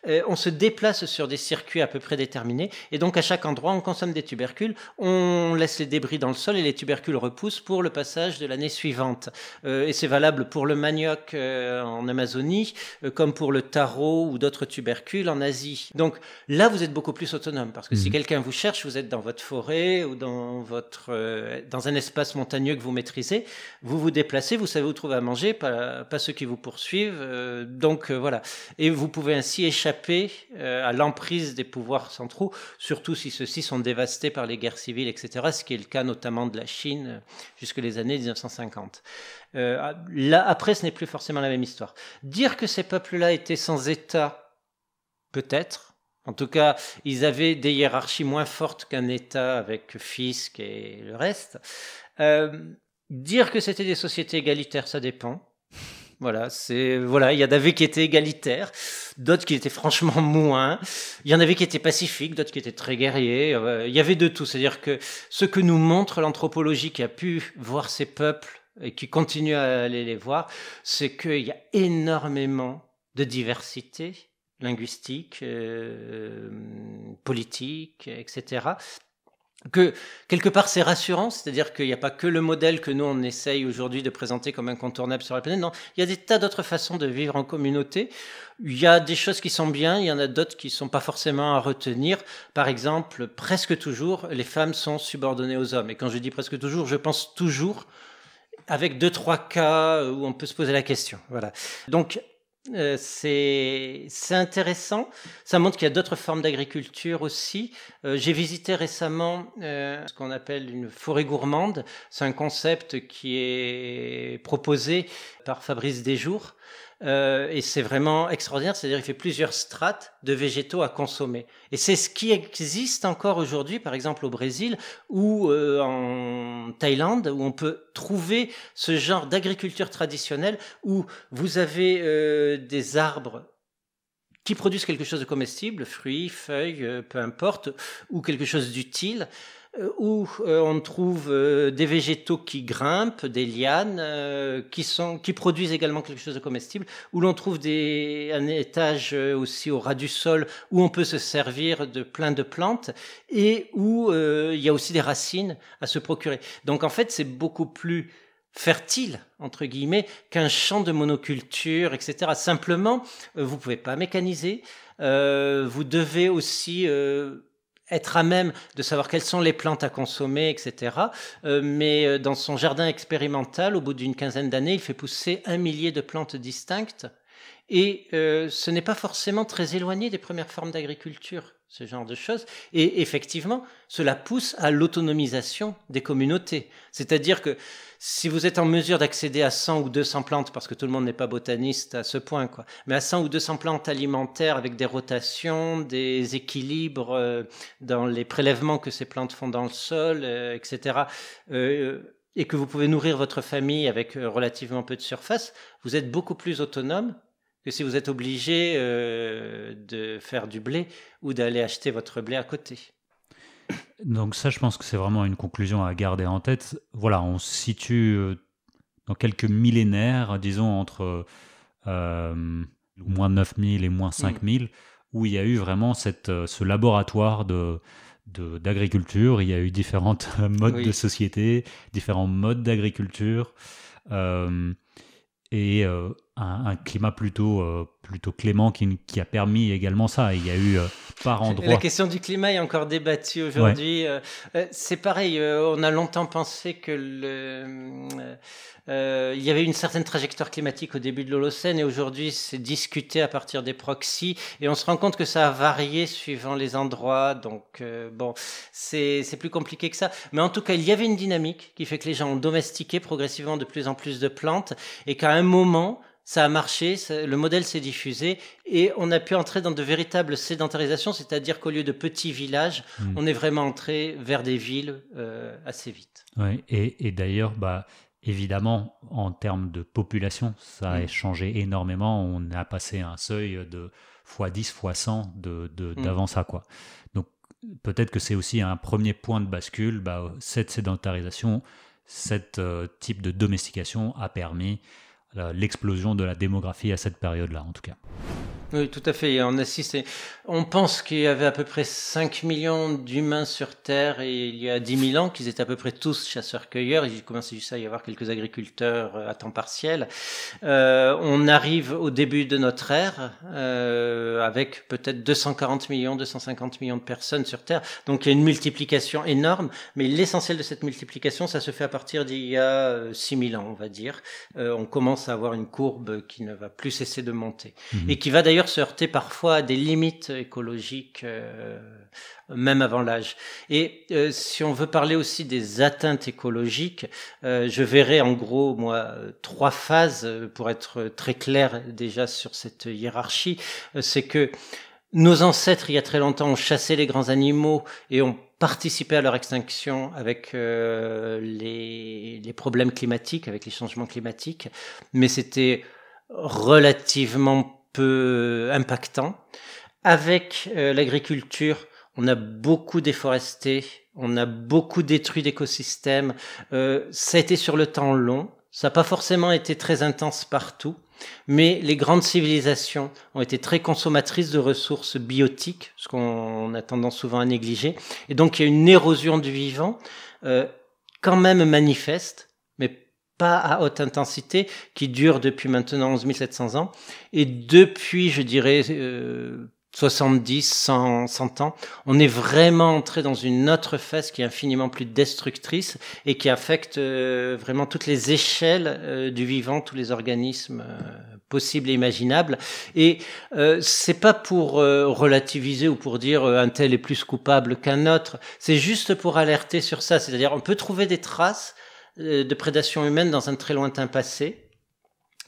Speaker 1: Euh, on se déplace sur des circuits à peu près déterminés et donc à chaque endroit, on consomme des tubercules, on laisse les débris dans le sol et les tubercules repoussent pour le passage de l'année suivante. Euh, et c'est valable pour le manioc en Amazonie, comme pour le taro ou d'autres tubercules en Asie. Donc là, vous êtes beaucoup plus autonome parce que si mhm. quelqu'un vous vous êtes dans votre forêt ou dans, votre, euh, dans un espace montagneux que vous maîtrisez, vous vous déplacez, vous savez où trouver à manger, pas, ceux qui vous poursuivent. Euh, donc euh, voilà. Et vous pouvez ainsi échapper à l'emprise des pouvoirs centraux, surtout si ceux-ci sont dévastés par les guerres civiles, etc., ce qui est le cas notamment de la Chine jusque les années 1950. Ah, là, après, ce n'est plus forcément la même histoire. Dire que ces peuples-là étaient sans État, peut-être, en tout cas, ils avaient des hiérarchies moins fortes qu'un État avec fisc et le reste. Euh, dire que c'était des sociétés égalitaires, ça dépend. Voilà, c'est voilà, il y en avait qui étaient égalitaires, d'autres qui étaient franchement <laughs> moins. Il y en avait qui étaient pacifiques, d'autres qui étaient très guerriers. Euh, il y avait de tout. C'est-à-dire que ce que nous montre l'anthropologie qui a pu voir ces peuples et qui continue à aller les voir, c'est qu'il y a énormément de diversité linguistique, euh, politique, etc. Que quelque part c'est rassurant, c'est-à-dire qu'il n'y a pas que le modèle que nous on essaye aujourd'hui de présenter comme incontournable sur la planète. Non, il y a des tas d'autres façons de vivre en communauté. Il y a des choses qui sont bien, il y en a d'autres qui ne sont pas forcément à retenir. Par exemple, presque toujours, les femmes sont subordonnées aux hommes. Et quand je dis presque toujours, je pense toujours avec deux trois cas où on peut se poser la question. Voilà. Donc euh, c'est intéressant. Ça montre qu'il y a d'autres formes d'agriculture aussi. Euh, j'ai visité récemment euh, ce qu'on appelle une forêt gourmande. C'est un concept qui est proposé par Fabrice Desjours. Euh, et c'est vraiment extraordinaire, c'est-à-dire il fait plusieurs strates de végétaux à consommer. Et c'est ce qui existe encore aujourd'hui, par exemple au Brésil ou euh, en Thaïlande, où on peut trouver ce genre d'agriculture traditionnelle où vous avez euh, des arbres qui produisent quelque chose de comestible, fruits, feuilles, peu importe, ou quelque chose d'utile. Euh, où euh, on trouve euh, des végétaux qui grimpent, des lianes, qui, sont, qui produisent également quelque chose de comestible, où l'on trouve des, un étage aussi au ras du sol, où on peut se servir de plein de plantes, et où il y a aussi des racines à se procurer. Donc en fait, c'est beaucoup plus fertile entre guillemets qu'un champ de monoculture, etc. Simplement, vous pouvez pas mécaniser. vous devez aussi être à même de savoir quelles sont les plantes à consommer, etc. Euh, mais euh, dans son jardin expérimental, au bout d'une quinzaine d'années, il fait pousser un millier de plantes distinctes. Et euh, ce n'est pas forcément très éloigné des premières formes d'agriculture ce genre de choses. Et effectivement, cela pousse à l'autonomisation des communautés. C'est-à-dire que si vous êtes en mesure d'accéder à 100 ou 200 plantes, parce que tout le monde n'est pas botaniste à ce point, quoi, mais à 100 ou 200 plantes alimentaires avec des rotations, des équilibres euh, dans les prélèvements que ces plantes font dans le sol, euh, etc., euh, et que vous pouvez nourrir votre famille avec relativement peu de surface, vous êtes beaucoup plus autonome que si vous êtes obligé euh, de faire du blé ou d'aller acheter votre blé à côté.
Speaker 2: Donc ça, je pense que c'est vraiment une conclusion à garder en tête. Voilà, on se situe euh, dans quelques millénaires, disons entre euh, moins 9000 et moins 5000, mm. où il y a eu vraiment cette, ce laboratoire de d'agriculture, il y a eu différentes <laughs> modes de société, différents modes d'agriculture, et, euh, un, climat plutôt, euh, plutôt clément qui, a permis également ça. Il y a eu euh, par endroits... La
Speaker 1: question du climat est encore débattue aujourd'hui. Euh, c'est pareil, on a longtemps pensé que le, il y avait une certaine trajectoire climatique au début de l'Holocène et aujourd'hui c'est discuté à partir des proxys et on se rend compte que ça a varié suivant les endroits. Donc bon, c'est plus compliqué que ça. Mais en tout cas, il y avait une dynamique qui fait que les gens ont domestiqué progressivement de plus en plus de plantes et qu'à un moment, ça a marché, le modèle s'est diffusé et on a pu entrer dans de véritables sédentarisations, c'est-à-dire qu'au lieu de petits villages, hmm. on est vraiment entré vers des villes euh, assez vite.
Speaker 2: et, d'ailleurs, bah, évidemment, en termes de population, ça a hmm. changé énormément. On a passé un seuil de x 10, x 100 d'avance de, hmm. quoi. Donc peut-être que c'est aussi un premier point de bascule, bah, cette sédentarisation, ce euh, type de domestication a permis euh, l'explosion de la démographie à cette période-là, en tout cas.
Speaker 1: Oui, tout à fait. On On pense qu'il y avait à peu près 5 millions d'humains sur Terre et il y a 10 000 ans qu'ils étaient à peu près tous chasseurs-cueilleurs. Il commençait juste à y avoir quelques agriculteurs euh, à temps partiel. Euh, on arrive au début de notre ère euh, avec peut-être 240 millions, 250 millions de personnes sur Terre. Donc il y a une multiplication énorme, mais l'essentiel de cette multiplication, ça se fait à partir d'il y a 6 000 ans, on va dire. on commence à avoir une courbe qui ne va plus cesser de monter mhm. et qui va d'ailleurs se parfois à des limites écologiques, euh, même avant l'âge. Et euh, si on veut parler aussi des atteintes écologiques, euh, je verrai en gros, moi, trois phases, pour être très clair déjà sur cette hiérarchie. C'est que nos ancêtres, il y a très longtemps, ont chassé les grands animaux et ont participé à leur extinction avec les, les, problèmes climatiques, avec les changements climatiques, mais c'était relativement peu impactant. Avec euh, l'agriculture, on a beaucoup déforesté, on a beaucoup détruit d'écosystèmes. Euh, ça a été sur le temps long, ça n'a pas forcément été très intense partout, mais les grandes civilisations ont été très consommatrices de ressources biotiques, ce qu'on a tendance souvent à négliger. Et donc il y a une érosion du vivant euh, quand même manifeste pas à haute intensité, qui dure depuis maintenant 11 700 ans. Et depuis, je dirais, 70, 100, 100 ans, on est vraiment entré dans une autre phase qui est infiniment plus destructrice et qui affecte euh, vraiment toutes les échelles euh, du vivant, tous les organismes euh, possibles et imaginables. Et c'est pas pour relativiser ou pour dire un tel est plus coupable qu'un autre, c'est juste pour alerter sur ça. C'est-à-dire on peut trouver des traces, euh, de prédation humaine dans un très lointain passé,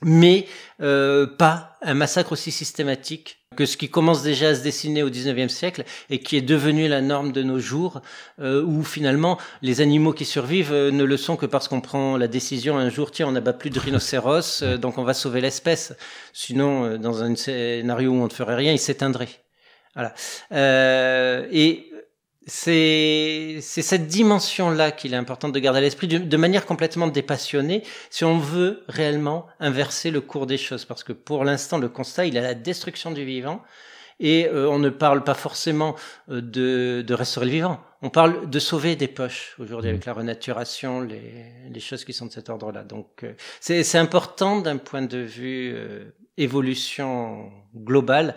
Speaker 1: mais euh, pas un massacre aussi systématique que ce qui commence déjà à se dessiner au 19 siècle et qui est devenu la norme de nos jours, euh, où finalement les animaux qui survivent ne le sont que parce qu'on prend la décision un jour, tiens, on n'abat plus de rhinocéros, donc on va sauver l'espèce. Sinon, dans un scénario où on ne ferait rien, il s'éteindrait. Voilà. et c'est cette dimension-là qu'il est important de garder à l'esprit de manière complètement dépassionnée si on veut réellement inverser le cours des choses. Parce que pour l'instant, le constat, il a la destruction du vivant. Et euh, on ne parle pas forcément euh, de, de restaurer le vivant. On parle de sauver des poches aujourd'hui avec mmh. la renaturation, les, choses qui sont de cet ordre-là. Donc euh, c'est important d'un point de vue évolution globale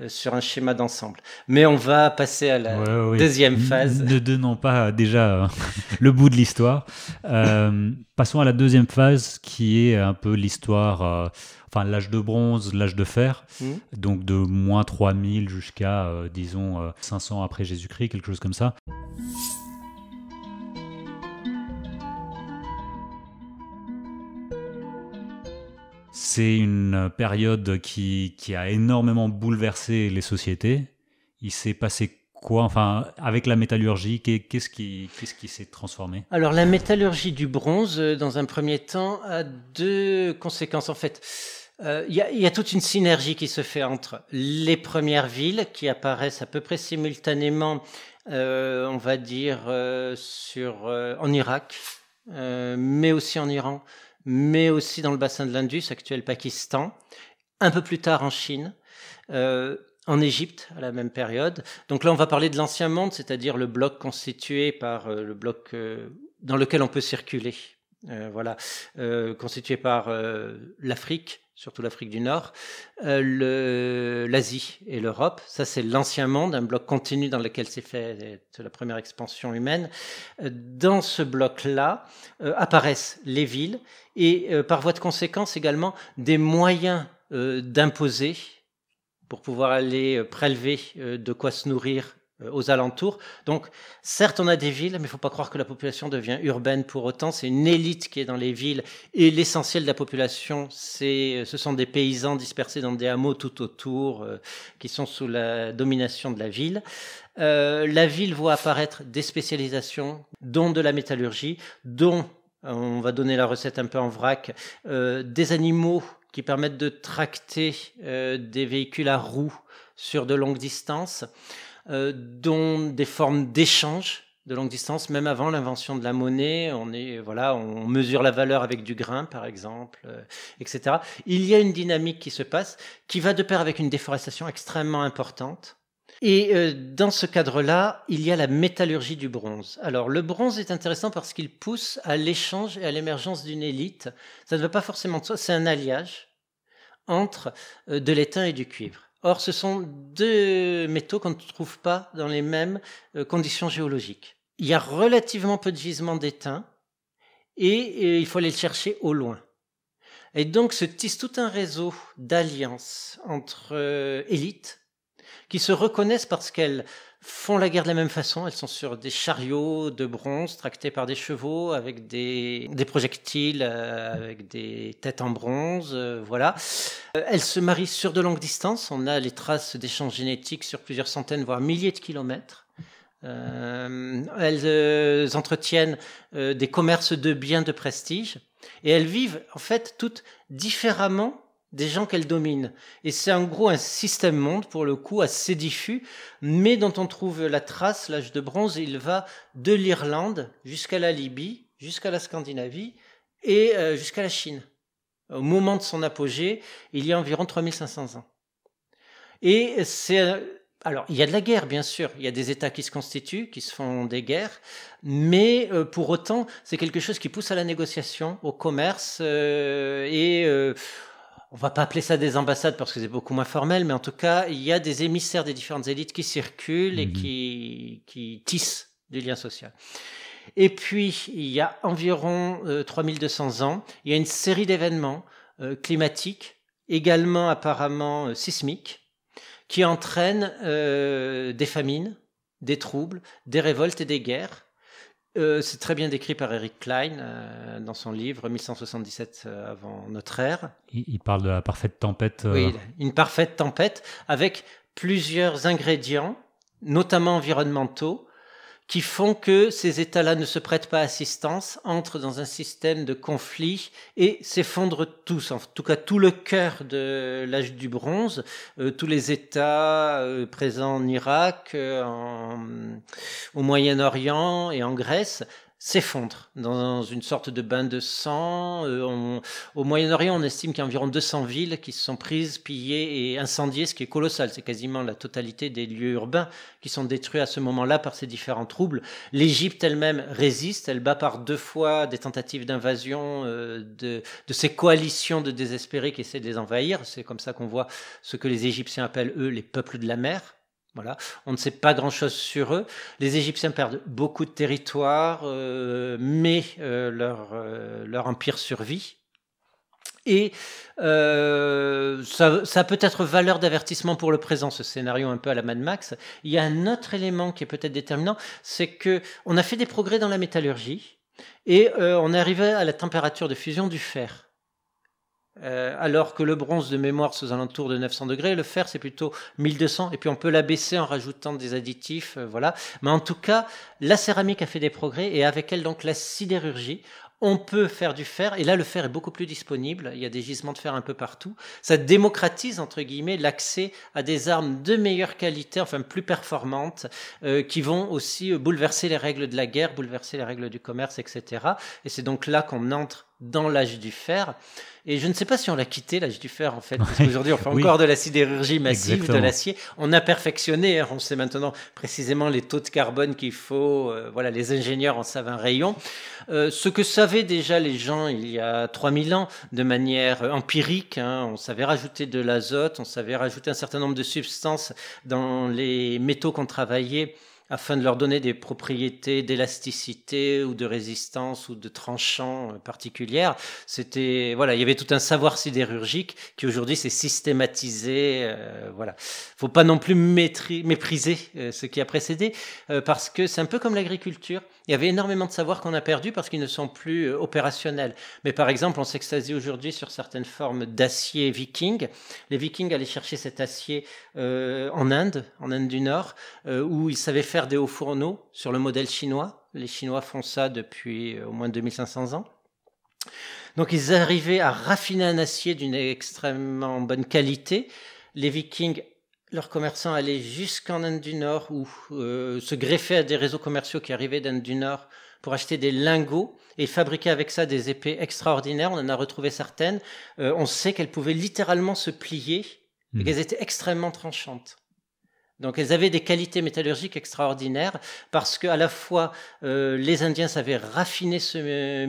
Speaker 1: euh, sur un schéma d'ensemble. Mais on va passer à la deuxième phase.
Speaker 2: Ne donnons pas déjà euh, <laughs> le bout de l'histoire. Euh, passons à la deuxième phase qui est un peu l'histoire, enfin l'âge de bronze, l'âge de fer, hmm. donc de moins 3000 jusqu'à, disons, 500 après Jésus-Christ, quelque chose comme ça. C'est une euh, période qui, a énormément bouleversé les sociétés. Il s'est passé quoi Enfin, avec la métallurgie, qu'est-ce qui, ce qui s'est transformé
Speaker 1: Alors, la métallurgie du bronze, euh, dans un premier temps, a deux conséquences. En fait, euh, il y, a toute une synergie qui se fait entre les premières villes qui apparaissent à peu près simultanément, on va dire, en Irak, mais aussi en Iran, mais aussi dans le bassin de l'Indus, actuel Pakistan, un peu plus tard en Chine, euh, en Égypte à la même période. Donc là, on va parler de l'ancien monde, c'est-à-dire le bloc constitué par euh, le bloc euh, dans lequel on peut circuler. voilà, constitué par l'Afrique, surtout l'Afrique du Nord, l'Asie et l'Europe. Ça, c'est l'ancien monde, un bloc continu dans lequel s'est faite la première expansion humaine. Dans ce bloc-là apparaissent les villes et euh, par voie de conséquence également des moyens euh, d'imposer pour pouvoir aller euh, prélever de quoi se nourrir aux alentours. Donc, certes, on a des villes, mais il ne faut pas croire que la population devient urbaine pour autant. C'est une élite qui est dans les villes et l'essentiel de la population, c'est, ce sont des paysans dispersés dans des hameaux tout autour qui sont sous la domination de la ville. la ville voit apparaître des spécialisations, dont de la métallurgie, dont euh, on va donner la recette un peu en vrac, euh, des animaux qui permettent de tracter euh, des véhicules à roues sur de longues distances, dont des formes d'échange de longue distance, même avant l'invention de la monnaie, on est voilà, on mesure la valeur avec du grain par exemple, etc. Il y a une dynamique qui se passe, qui va de pair avec une déforestation extrêmement importante, et euh, dans ce cadre-là, il y a la métallurgie du bronze. Alors le bronze est intéressant parce qu'il pousse à l'échange et à l'émergence d'une élite. Ça ne va pas forcément de soi, c'est un alliage entre euh, de l'étain et du cuivre. Or, ce sont deux métaux qu'on ne trouve pas dans les mêmes euh, conditions géologiques. Il y a relativement peu de gisements d'étain et, il faut aller le chercher au loin. Et donc se tisse tout un réseau d'alliances entre élites qui se reconnaissent parce qu'elles font la guerre de la même façon. Elles sont sur des chariots de bronze tractés par des chevaux avec des, projectiles, euh, avec des têtes en bronze. Euh, voilà. Euh, elles se marient sur de longues distances. On a les traces d'échanges génétiques sur plusieurs centaines, voire milliers de kilomètres. elles entretiennent des commerces de biens de prestige et elles vivent en fait toutes différemment des gens qu'elle domine. Et c'est en gros un système monde, pour le coup, assez diffus, mais dont on trouve la trace, l'âge de bronze, il va de l'Irlande jusqu'à la Libye, jusqu'à la Scandinavie et euh, jusqu'à la Chine. Au moment de son apogée, il y a environ 3500 ans. Et c'est... Euh, alors, il y a de la guerre, bien sûr. Il y a des États qui se constituent, qui se font des guerres. Mais euh, pour autant, c'est quelque chose qui pousse à la négociation, au commerce et on va pas appeler ça des ambassades parce que c'est beaucoup moins formel, mais en tout cas, il y a des émissaires des différentes élites qui circulent et mhm. qui, tissent des liens sociaux. Et puis, il y a environ 3200 euh, ans, il y a une série d'événements euh, climatiques, également apparemment euh, sismiques, qui entraînent des famines, des troubles, des révoltes et des guerres. Euh, c'est très bien décrit par Eric Klein euh, dans son livre 1177 euh, avant notre ère.
Speaker 2: Il, il, parle de la parfaite tempête. Oui,
Speaker 1: une parfaite tempête avec plusieurs ingrédients, notamment environnementaux, qui font que ces États-là ne se prêtent pas assistance, entrent dans un système de conflit et s'effondrent tous. En tout cas, tout le cœur de l'âge du bronze, euh, tous les États euh, présents en Irak, euh, au Moyen-Orient et en Grèce s'effondre dans une sorte de bain de sang. Euh, au Moyen-Orient, on estime qu'il y a environ 200 villes qui se sont prises, pillées et incendiées, ce qui est colossal. C'est quasiment la totalité des lieux urbains qui sont détruits à ce moment-là par ces différents troubles. L'Égypte elle-même résiste, elle bat par deux fois des tentatives d'invasion euh, de, de, ces coalitions de désespérés qui essaient de les envahir. C'est comme ça qu'on voit ce que les Égyptiens appellent, eux, les peuples de la mer. On ne sait pas grand-chose sur eux. Les Égyptiens perdent beaucoup de territoire, euh, mais euh, euh, leur, empire survit. Et ça, peut-être valeur d'avertissement pour le présent, ce scénario un peu à la Mad Max. Il y a un autre élément qui est peut-être déterminant, c'est que on a fait des progrès dans la métallurgie et on est arrivé à la température de fusion du fer. Euh, alors que le bronze de mémoire sous alentour alentours de 900 degrés, le fer c'est plutôt 1200, et puis on peut l'abaisser en rajoutant des additifs, euh, voilà. Mais en tout cas, la céramique a fait des progrès, et avec elle donc la sidérurgie. On peut faire du fer, et là le fer est beaucoup plus disponible, il y a des gisements de fer un peu partout. Ça démocratise, entre guillemets, l'accès à des armes de meilleure qualité, enfin plus performantes, euh, qui vont aussi bouleverser les règles de la guerre, bouleverser les règles du commerce, etc. Et c'est donc là qu'on entre dans l'âge du fer. Et je ne sais pas si on l'a quitté, l'âge du fer, en fait, parce <laughs> qu'aujourd'hui, on fait encore de la sidérurgie massive, de l'acier. On a perfectionné, hein, on sait maintenant précisément les taux de carbone qu'il faut. Euh, voilà, les ingénieurs en savent un rayon. Euh, ce que savaient déjà les gens il y a 3000 ans, de manière empirique, hein, on savait rajouter de l'azote, on savait rajouter un certain nombre de substances dans les métaux qu'on travaillait afin de leur donner des propriétés d'élasticité ou de résistance ou de tranchant euh, particulière C'était voilà, il y avait tout un savoir sidérurgique qui aujourd'hui s'est systématisé. il euh, voilà, faut pas non plus mépriser euh, ce qui a précédé parce que c'est un peu comme l'agriculture. Il y avait énormément de savoir qu'on a perdu parce qu'ils ne sont plus opérationnels. Mais par exemple, on s'extasie aujourd'hui sur certaines formes d'acier viking. Les Vikings allaient chercher cet acier en Inde, en Inde du Nord, où ils savaient faire faire des hauts fourneaux sur le modèle chinois. Les Chinois font ça depuis euh, au moins 2500 ans. Donc ils arrivaient à raffiner un acier d'une extrêmement bonne qualité. Les Vikings, leurs commerçants allaient jusqu'en Inde du Nord ou euh, se greffaient à des réseaux commerciaux qui arrivaient d'Inde du Nord pour acheter des lingots et fabriquer avec ça des épées extraordinaires. On en a retrouvé certaines. Euh, on sait qu'elles pouvaient littéralement se plier et mmh. qu'elles étaient extrêmement tranchantes. Donc elles avaient des qualités métallurgiques extraordinaires parce que à la fois euh, les Indiens savaient raffiner ce euh,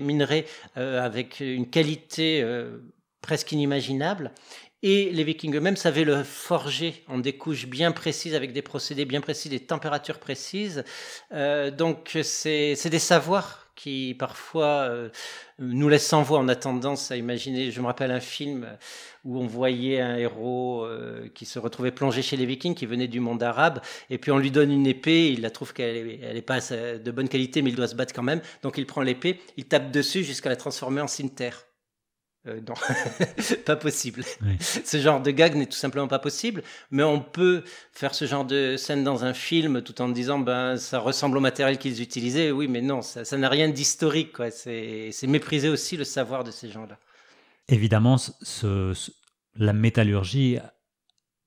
Speaker 1: minerai euh, avec une qualité presque inimaginable et les Vikings eux-mêmes savaient le forger en des couches bien précises avec des procédés bien précis, des températures précises. donc c'est des savoirs qui parfois euh, nous laisse sans voix. On a tendance à imaginer, je me rappelle un film où on voyait un héros euh, qui se retrouvait plongé chez les vikings, qui venait du monde arabe, et puis on lui donne une épée, il la trouve qu'elle n'est pas de bonne qualité, mais il doit se battre quand même, donc il prend l'épée, il tape dessus jusqu'à la transformer en cimetière. Euh, non, <laughs> pas possible. <laughs> Ce genre de gag n'est tout simplement pas possible, mais on peut faire ce genre de scène dans un film tout en disant ben ça ressemble au matériel qu'ils utilisaient. Oui, mais non, ça n'a rien d'historique. C'est, mépriser aussi le savoir de ces gens-là.
Speaker 2: Évidemment, la métallurgie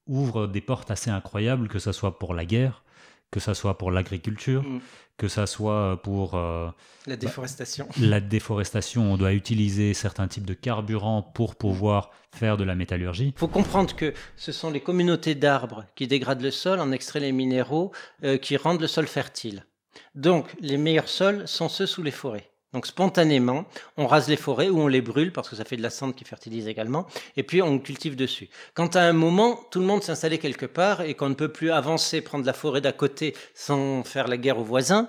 Speaker 2: ouvre des portes assez incroyables, que ce soit pour la guerre, que ça soit pour l'agriculture, mm. que ça soit pour euh, la bah, déforestation. <laughs> la déforestation, on doit utiliser certains types de carburants pour pouvoir faire de la métallurgie. Il
Speaker 1: faut comprendre que ce sont les communautés d'arbres qui dégradent le sol, en extrait les minéraux, euh, qui rendent le sol fertile. Donc les meilleurs sols sont ceux sous les forêts. Donc spontanément, on rase les forêts ou on les brûle parce que ça fait de la cendre qui fertilise également, et puis on cultive dessus. Quand à un moment, tout le monde s'est installé quelque part et qu'on ne peut plus avancer, prendre la forêt d'à côté sans faire la guerre aux voisins,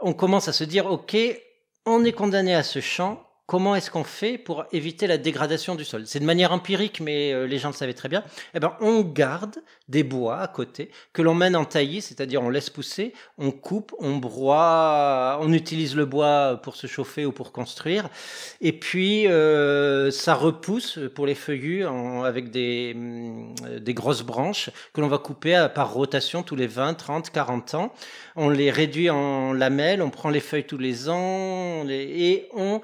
Speaker 1: on commence à se dire, OK, on est condamné à ce champ, comment est-ce qu'on fait pour éviter la dégradation du sol C'est de manière empirique, mais euh, les gens le savaient très bien. Eh ben, on garde des bois à côté que l'on mène en taillis, c'est-à-dire on laisse pousser, on coupe, on broie, on utilise le bois pour se chauffer ou pour construire, et puis euh, ça repousse pour les feuillus avec euh, des, grosses branches que l'on va couper par rotation tous les 20, 30, 40 ans. On les réduit en lamelles, on prend les feuilles tous les ans, et on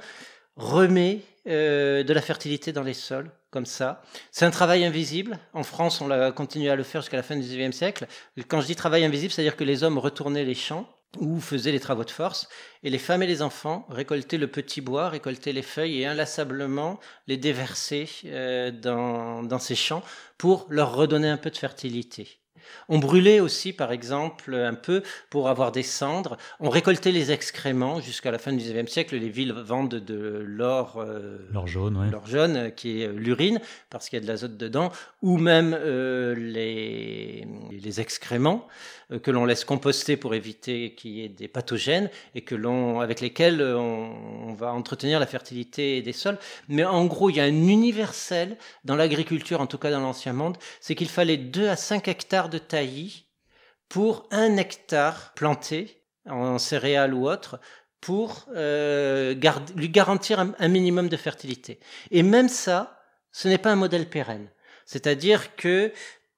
Speaker 1: remet euh, de la fertilité dans les sols, comme ça. C'est un travail invisible. En France, on a continué à le faire jusqu'à la fin du XIXe siècle. Quand je dis travail invisible, c'est-à-dire que les hommes retournaient les champs ou faisaient les travaux de force, et les femmes et les enfants récoltaient le petit bois, récoltaient les feuilles et inlassablement les déversaient euh, dans, dans ces champs pour leur redonner un peu de fertilité. On brûlait aussi, par exemple, un peu pour avoir des cendres. On récoltait les excréments jusqu'à la fin du XIXe siècle. Les villes vendent de l'or, euh, jaune, euh, qui est euh, l'urine parce qu'il y a de l'azote dedans, ou même les excréments. Euh, que l'on laisse composter pour éviter qu'il y ait des pathogènes et que l'on, avec lesquels euh, on, va entretenir la fertilité des sols. Mais en gros, il y a un universel dans l'agriculture, en tout cas dans l'ancien monde, c'est qu'il fallait 2 à 5 hectares de taillis pour un hectare planté en céréales ou autre pour euh, lui garantir un minimum de fertilité. Et même ça, ce n'est pas un modèle pérenne. C'est-à-dire que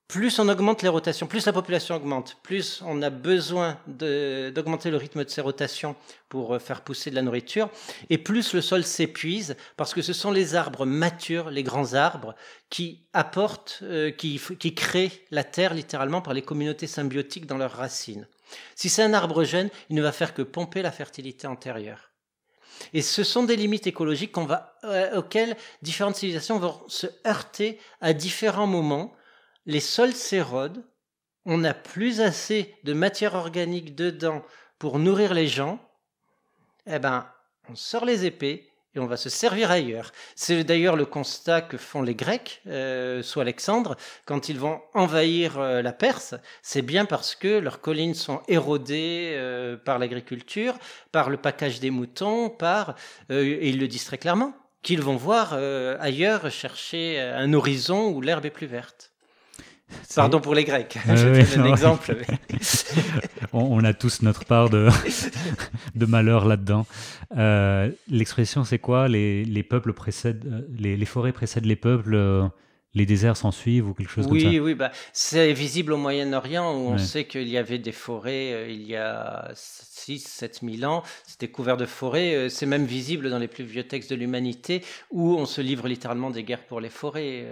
Speaker 1: plus on augmente les rotations, plus la population augmente, plus on a besoin d'augmenter le rythme de ces rotations pour euh, faire pousser de la nourriture, et plus le sol s'épuise, parce que ce sont les arbres matures, les grands arbres, qui apportent, euh, qui, créent la terre littéralement par les communautés symbiotiques dans leurs racines. Si c'est un arbre jeune, il ne va faire que pomper la fertilité antérieure. Et ce sont des limites écologiques euh, auxquelles différentes civilisations vont se heurter à différents moments les sols s'érodent, on n'a plus assez de matière organique dedans pour nourrir les gens, eh ben, on sort les épées et on va se servir ailleurs. C'est d'ailleurs le constat que font les Grecs, euh, sous soit Alexandre, quand ils vont envahir euh, la Perse. C'est bien parce que leurs collines sont érodées euh, par l'agriculture, par le package des moutons, par et ils le disent très clairement qu'ils vont voir ailleurs chercher un horizon où l'herbe est plus verte. <laughs> Pardon pour les Grecs, ah <laughs> je oui, donne un exemple.
Speaker 2: <laughs> on, a tous notre part de, malheur là-dedans. Euh, l'expression, c'est quoi les, peuples précèdent, euh, les, forêts précèdent les peuples euh, les déserts s'en suivent ou quelque chose comme ça
Speaker 1: Oui, bah, c'est visible au Moyen-Orient où on sait qu'il y avait des forêts euh, il y a 6-7 000 ans, c'était couvert de forêts, euh, c'est même visible dans les plus vieux textes de l'humanité où on se livre littéralement des guerres pour les forêts.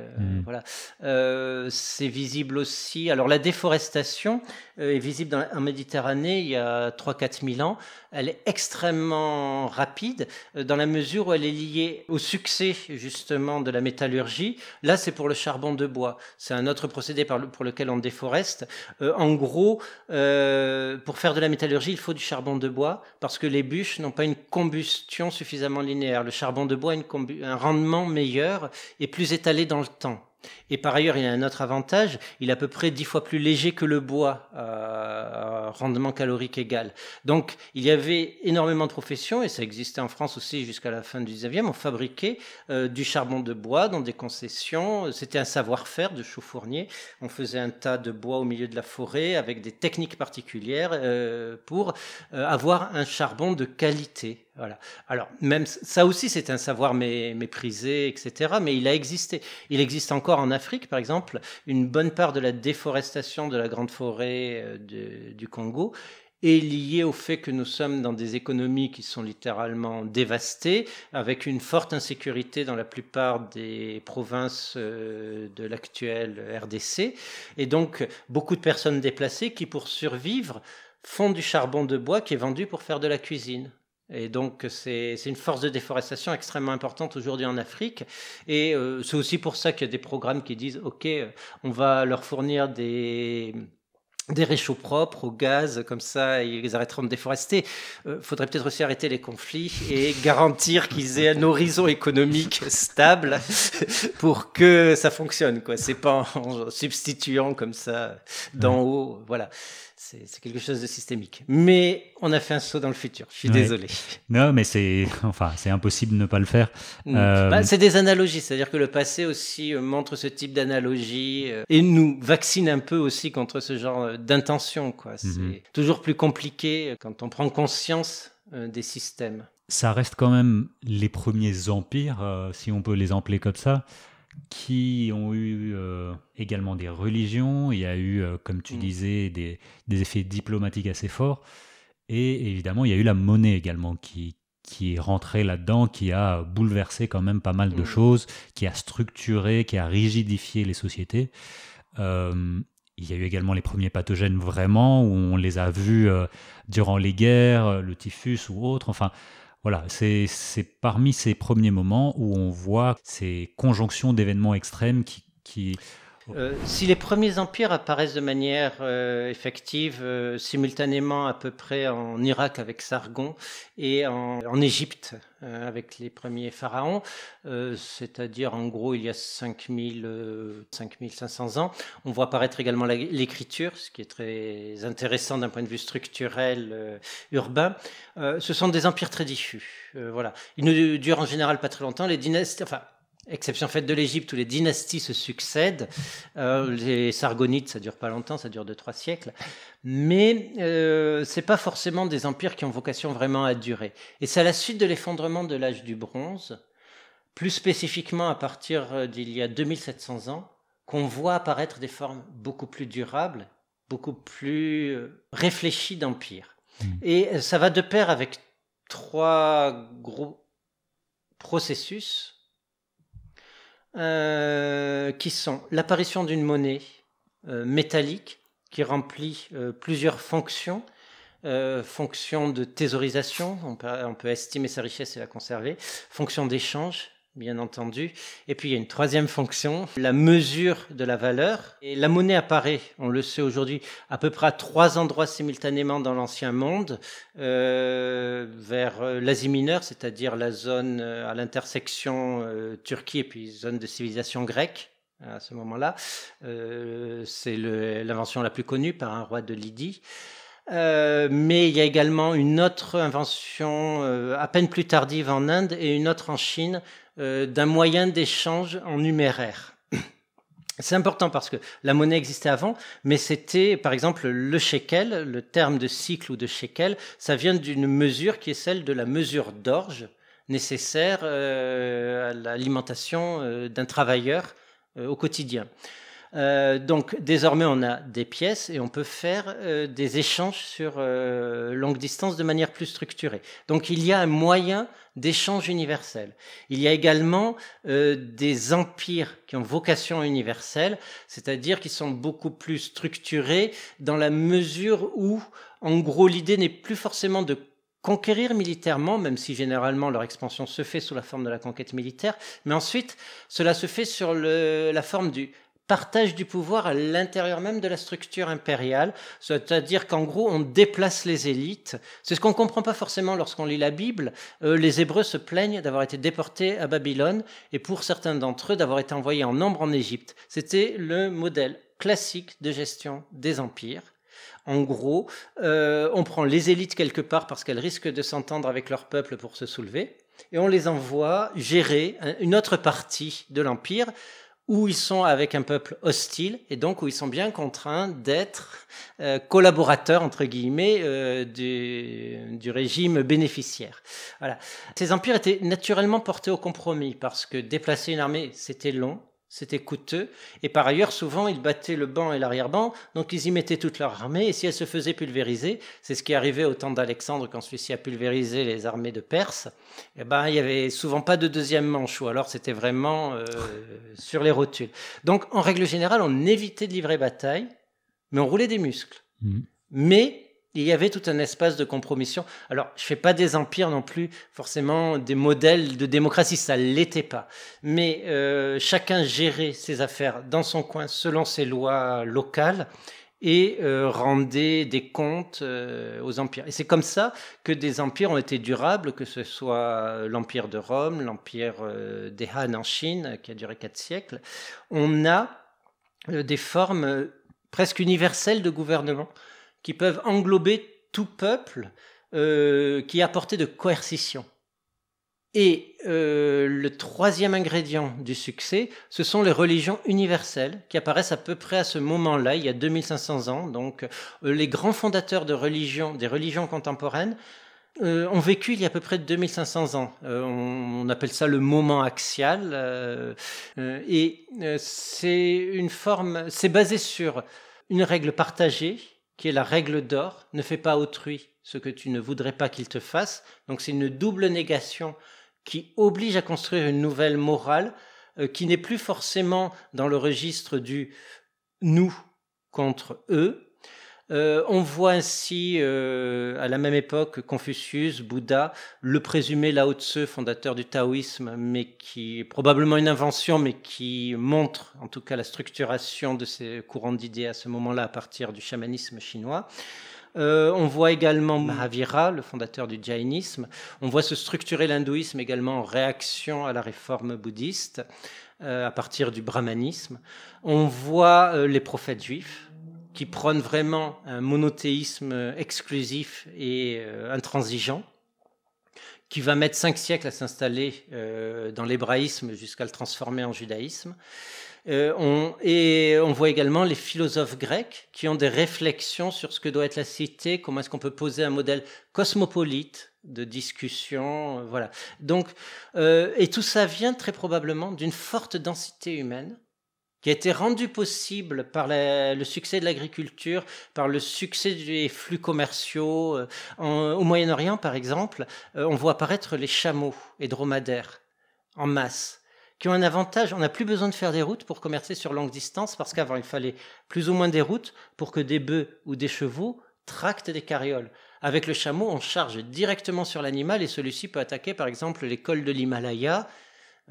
Speaker 1: Euh, mm. c'est visible aussi, alors la déforestation est visible dans, en Méditerranée il y a 3-4 000 ans, elle est extrêmement rapide dans la mesure où elle est liée au succès justement de la métallurgie. Là, c'est pour le charbon de bois. C'est un autre procédé pour lequel on déforeste. Euh, en gros, euh, pour faire de la métallurgie, il faut du charbon de bois parce que les bûches n'ont pas une combustion suffisamment linéaire. Le charbon de bois a un rendement meilleur et plus étalé dans le temps. Et par ailleurs, il y a un autre avantage, il est à peu près dix fois plus léger que le bois, euh, rendement calorique égal. Donc, il y avait énormément de professions, et ça existait en France aussi jusqu'à la fin du 19e, on fabriquait euh, du charbon de bois dans des concessions, c'était un savoir-faire de chauffournier, on faisait un tas de bois au milieu de la forêt avec des techniques particulières euh, pour avoir un charbon de qualité. Alors, même ça aussi, c'est un savoir méprisé, etc. Mais il a existé. Il existe encore en Afrique, par exemple. Une bonne part de la déforestation de la grande forêt euh, du Congo est liée au fait que nous sommes dans des économies qui sont littéralement dévastées, avec une forte insécurité dans la plupart des provinces euh, de l'actuelle RDC. Et donc, beaucoup de personnes déplacées qui, pour survivre, font du charbon de bois qui est vendu pour faire de la cuisine. Et donc, c'est une force de déforestation extrêmement importante aujourd'hui en Afrique. Et euh, c'est aussi pour ça qu'il y a des programmes qui disent, OK, euh, on va leur fournir des des réchauds propres au gaz, comme ça ils arrêteront de déforester. Il euh, faudrait peut-être aussi arrêter les conflits et garantir qu'ils aient un horizon économique stable <laughs> pour que ça fonctionne. Quoi, c'est pas en substituant comme ça d'en haut, voilà c'est quelque chose de systémique. Mais on a fait un saut dans le futur. Je suis désolé.
Speaker 2: Non, mais c'est <laughs> enfin c'est impossible de ne pas le faire. Mm. Euh, bah, c'est
Speaker 1: des analogies, c'est-à-dire que le passé aussi euh, montre ce type d'analogie euh, et nous vaccine un peu aussi contre ce genre d'intention. quoi. Mhm. C'est toujours plus compliqué quand on prend conscience des systèmes.
Speaker 2: Ça reste quand même les premiers empires, si on peut les appeler comme ça qui ont eu euh, également des religions, il y a eu, euh, comme tu mm. disais, des, effets diplomatiques assez forts, et évidemment, il y a eu la monnaie également qui, est rentrée là-dedans, qui a bouleversé quand même pas mal de mm. choses, qui a structuré, qui a rigidifié les sociétés. Euh, il y a eu également les premiers pathogènes vraiment, où on les a vus durant les guerres, le typhus ou autre, enfin, voilà, c'est parmi ces premiers moments où on voit ces conjonctions d'événements extrêmes qui...
Speaker 1: Euh, si les premiers empires apparaissent de manière euh, effective euh, simultanément à peu près en Irak avec Sargon et en Égypte euh, avec les premiers pharaons, euh, c'est-à-dire en gros il y a 5000, 5500 euh, ans. On voit apparaître également l'écriture, ce qui est très intéressant d'un point de vue structurel, urbain. ce sont des empires très diffus. voilà. Ils ne durent en général pas très longtemps. Les dynasties, enfin, Exception faite de l'Égypte où les dynasties se succèdent. Euh, les Sargonites, ça dure pas longtemps, ça dure de trois siècles. Mais euh, c'est pas forcément des empires qui ont vocation vraiment à durer. Et c'est à la suite de l'effondrement de l'âge du bronze, plus spécifiquement à partir euh, d'il y a 2700 ans, qu'on voit apparaître des formes beaucoup plus durables, beaucoup plus euh, réfléchies d'empires. Mmh. Et ça va de pair avec trois gros processus euh, qui sont l'apparition d'une monnaie euh, métallique qui remplit euh, plusieurs fonctions, fonction de thésaurisation, on peut, on peut, estimer sa richesse et la conserver, fonction d'échange, bien entendu. Et puis il y a une troisième fonction, la mesure de la valeur. Et la monnaie apparaît, on le sait aujourd'hui, à peu près à trois endroits simultanément dans l'ancien monde, euh, vers euh, l'Asie mineure, c'est-à-dire la zone euh, à l'intersection Turquie et puis zone de civilisation grecque hein, à ce moment-là. C'est l'invention la plus connue par un roi de Lydie. mais il y a également une autre invention à peine plus tardive en Inde et une autre en Chine euh, d'un moyen d'échange en numéraire. C'est important parce que la monnaie existait avant, mais c'était, par exemple, le shekel, le terme de cycle ou de shekel, ça vient d'une mesure qui est celle de la mesure d'orge nécessaire euh, à l'alimentation euh, d'un travailleur au quotidien. Euh, donc désormais, on a des pièces et on peut faire euh, des échanges sur euh, longue distance de manière plus structurée. Donc il y a un moyen d'échange universel. Il y a également des empires qui ont vocation universelle, c'est-à-dire qui sont beaucoup plus structurés dans la mesure où, en gros, l'idée n'est plus forcément de conquérir militairement, même si généralement leur expansion se fait sous la forme de la conquête militaire, mais ensuite cela se fait sur la forme du partage du pouvoir à l'intérieur même de la structure impériale, c'est-à-dire qu'en gros on déplace les élites. C'est ce qu'on ne comprend pas forcément lorsqu'on lit la Bible. Euh, les Hébreux se plaignent d'avoir été déportés à Babylone et pour certains d'entre eux d'avoir été envoyés en nombre en Égypte. C'était le modèle classique de gestion des empires. En gros, euh, on prend les élites quelque part parce qu'elles risquent de s'entendre avec leur peuple pour se soulever, et on les envoie gérer une autre partie de l'Empire où ils sont avec un peuple hostile et donc où ils sont bien contraints d'être euh, collaborateurs entre guillemets euh, du, du, régime bénéficiaire. Voilà. Ces empires étaient naturellement portés au compromis parce que déplacer une armée c'était long, c'était coûteux. Et par ailleurs, souvent, ils battaient le banc et l'arrière-banc, donc ils y mettaient toute leur armée. Et si elle se faisait pulvériser, c'est ce qui arrivait au temps d'Alexandre quand celui-ci a pulvérisé les armées de Perse, et eh ben, il n'y avait souvent pas de deuxième manche, ou alors c'était vraiment euh, <laughs> sur les rotules. Donc, en règle générale, on évitait de livrer bataille, mais on roulait des muscles. Mmh. Mais il y avait tout un espace de compromission. Alors, je ne fais pas des empires non plus, forcément des modèles de démocratie, ça ne l'était pas. Mais euh, chacun gérait ses affaires dans son coin, selon ses lois locales, et euh, rendait des comptes euh, aux empires. Et c'est comme ça que des empires ont été durables, que ce soit l'empire de Rome, l'empire des Han en Chine, qui a duré quatre siècles. On a des formes presque universelles de gouvernement qui peuvent englober tout peuple euh, qui a porté de coercition. Et euh, le troisième ingrédient du succès, ce sont les religions universelles qui apparaissent à peu près à ce moment-là, il y a 2500 ans. Donc euh, les grands fondateurs de religions, des religions contemporaines, ont vécu il y a à peu près 2500 ans. on, appelle ça le moment axial. et c'est une forme, c'est basé sur une règle partagée qui est la règle d'or, ne fais pas autrui ce que tu ne voudrais pas qu'il te fasse. Donc c'est une double négation qui oblige à construire une nouvelle morale euh, qui n'est plus forcément dans le registre du nous contre eux, euh, on voit ainsi, euh, à la même époque, Confucius, Bouddha, le présumé Lao Tse, fondateur du taoïsme, mais qui est probablement une invention, mais qui montre en tout cas la structuration de ces courants d'idées à ce moment-là à partir du chamanisme chinois. Euh, on voit également Mahavira, le fondateur du jainisme. On voit se structurer l'hindouisme également en réaction à la réforme bouddhiste à partir du brahmanisme. On voit les prophètes juifs qui prône vraiment un monothéisme exclusif et euh, intransigeant, qui va mettre cinq siècles à s'installer euh, dans l'hébraïsme jusqu'à le transformer en judaïsme. Euh, et on voit également les philosophes grecs qui ont des réflexions sur ce que doit être la cité, comment est-ce qu'on peut poser un modèle cosmopolite de discussion, voilà. Donc, et tout ça vient très probablement d'une forte densité humaine qui a été rendu possible par le succès de l'agriculture, par le succès des flux commerciaux. Euh, au Moyen-Orient, par exemple, euh, on voit apparaître les chameaux et dromadaires en masse, qui ont un avantage. On n'a plus besoin de faire des routes pour commercer sur longue distance, parce qu'avant, il fallait plus ou moins des routes pour que des bœufs ou des chevaux tractent des carrioles. Avec le chameau, on charge directement sur l'animal et celui-ci peut attaquer par exemple les cols de l'Himalaya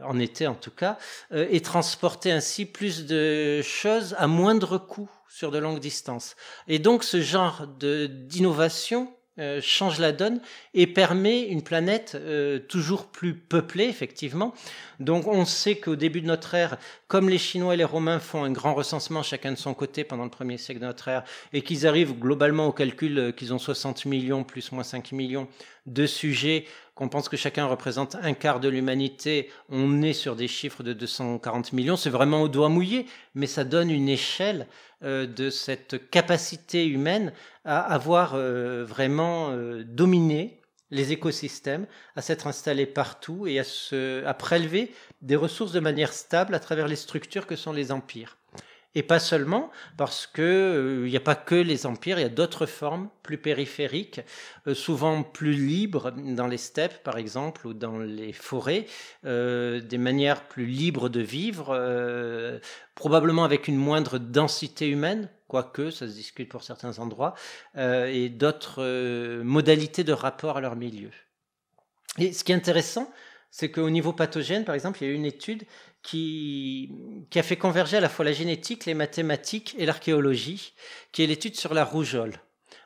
Speaker 1: en été en tout cas, euh, et transporter ainsi plus de choses à moindre coût sur de longues distances. Et donc ce genre d'innovation euh, change la donne et permet une planète euh, toujours plus peuplée, effectivement. Donc on sait qu'au début de notre ère, comme les Chinois et les Romains font un grand recensement chacun de son côté pendant le premier siècle de notre ère, et qu'ils arrivent globalement au calcul qu'ils ont 60 millions plus ou moins 5 millions de sujets qu'on pense que chacun représente un quart de l'humanité, on est sur des chiffres de 240 millions, c'est vraiment au doigt mouillé, mais ça donne une échelle euh, de cette capacité humaine à avoir euh, vraiment euh, dominé les écosystèmes, à s'être installé partout et à prélever des ressources de manière stable à travers les structures que sont les empires. Et pas seulement, parce que euh, il n'y a pas que les empires, il y a d'autres formes plus périphériques, euh, souvent plus libres, dans les steppes par exemple, ou dans les forêts, euh, des manières plus libres de vivre, probablement avec une moindre densité humaine, quoique ça se discute pour certains endroits, et d'autres modalités de rapport à leur milieu. Et ce qui est intéressant, c'est qu'au niveau pathogène, par exemple, il y a eu une étude qui, qui, a fait converger à la fois la génétique, les mathématiques et l'archéologie, qui est l'étude sur la rougeole.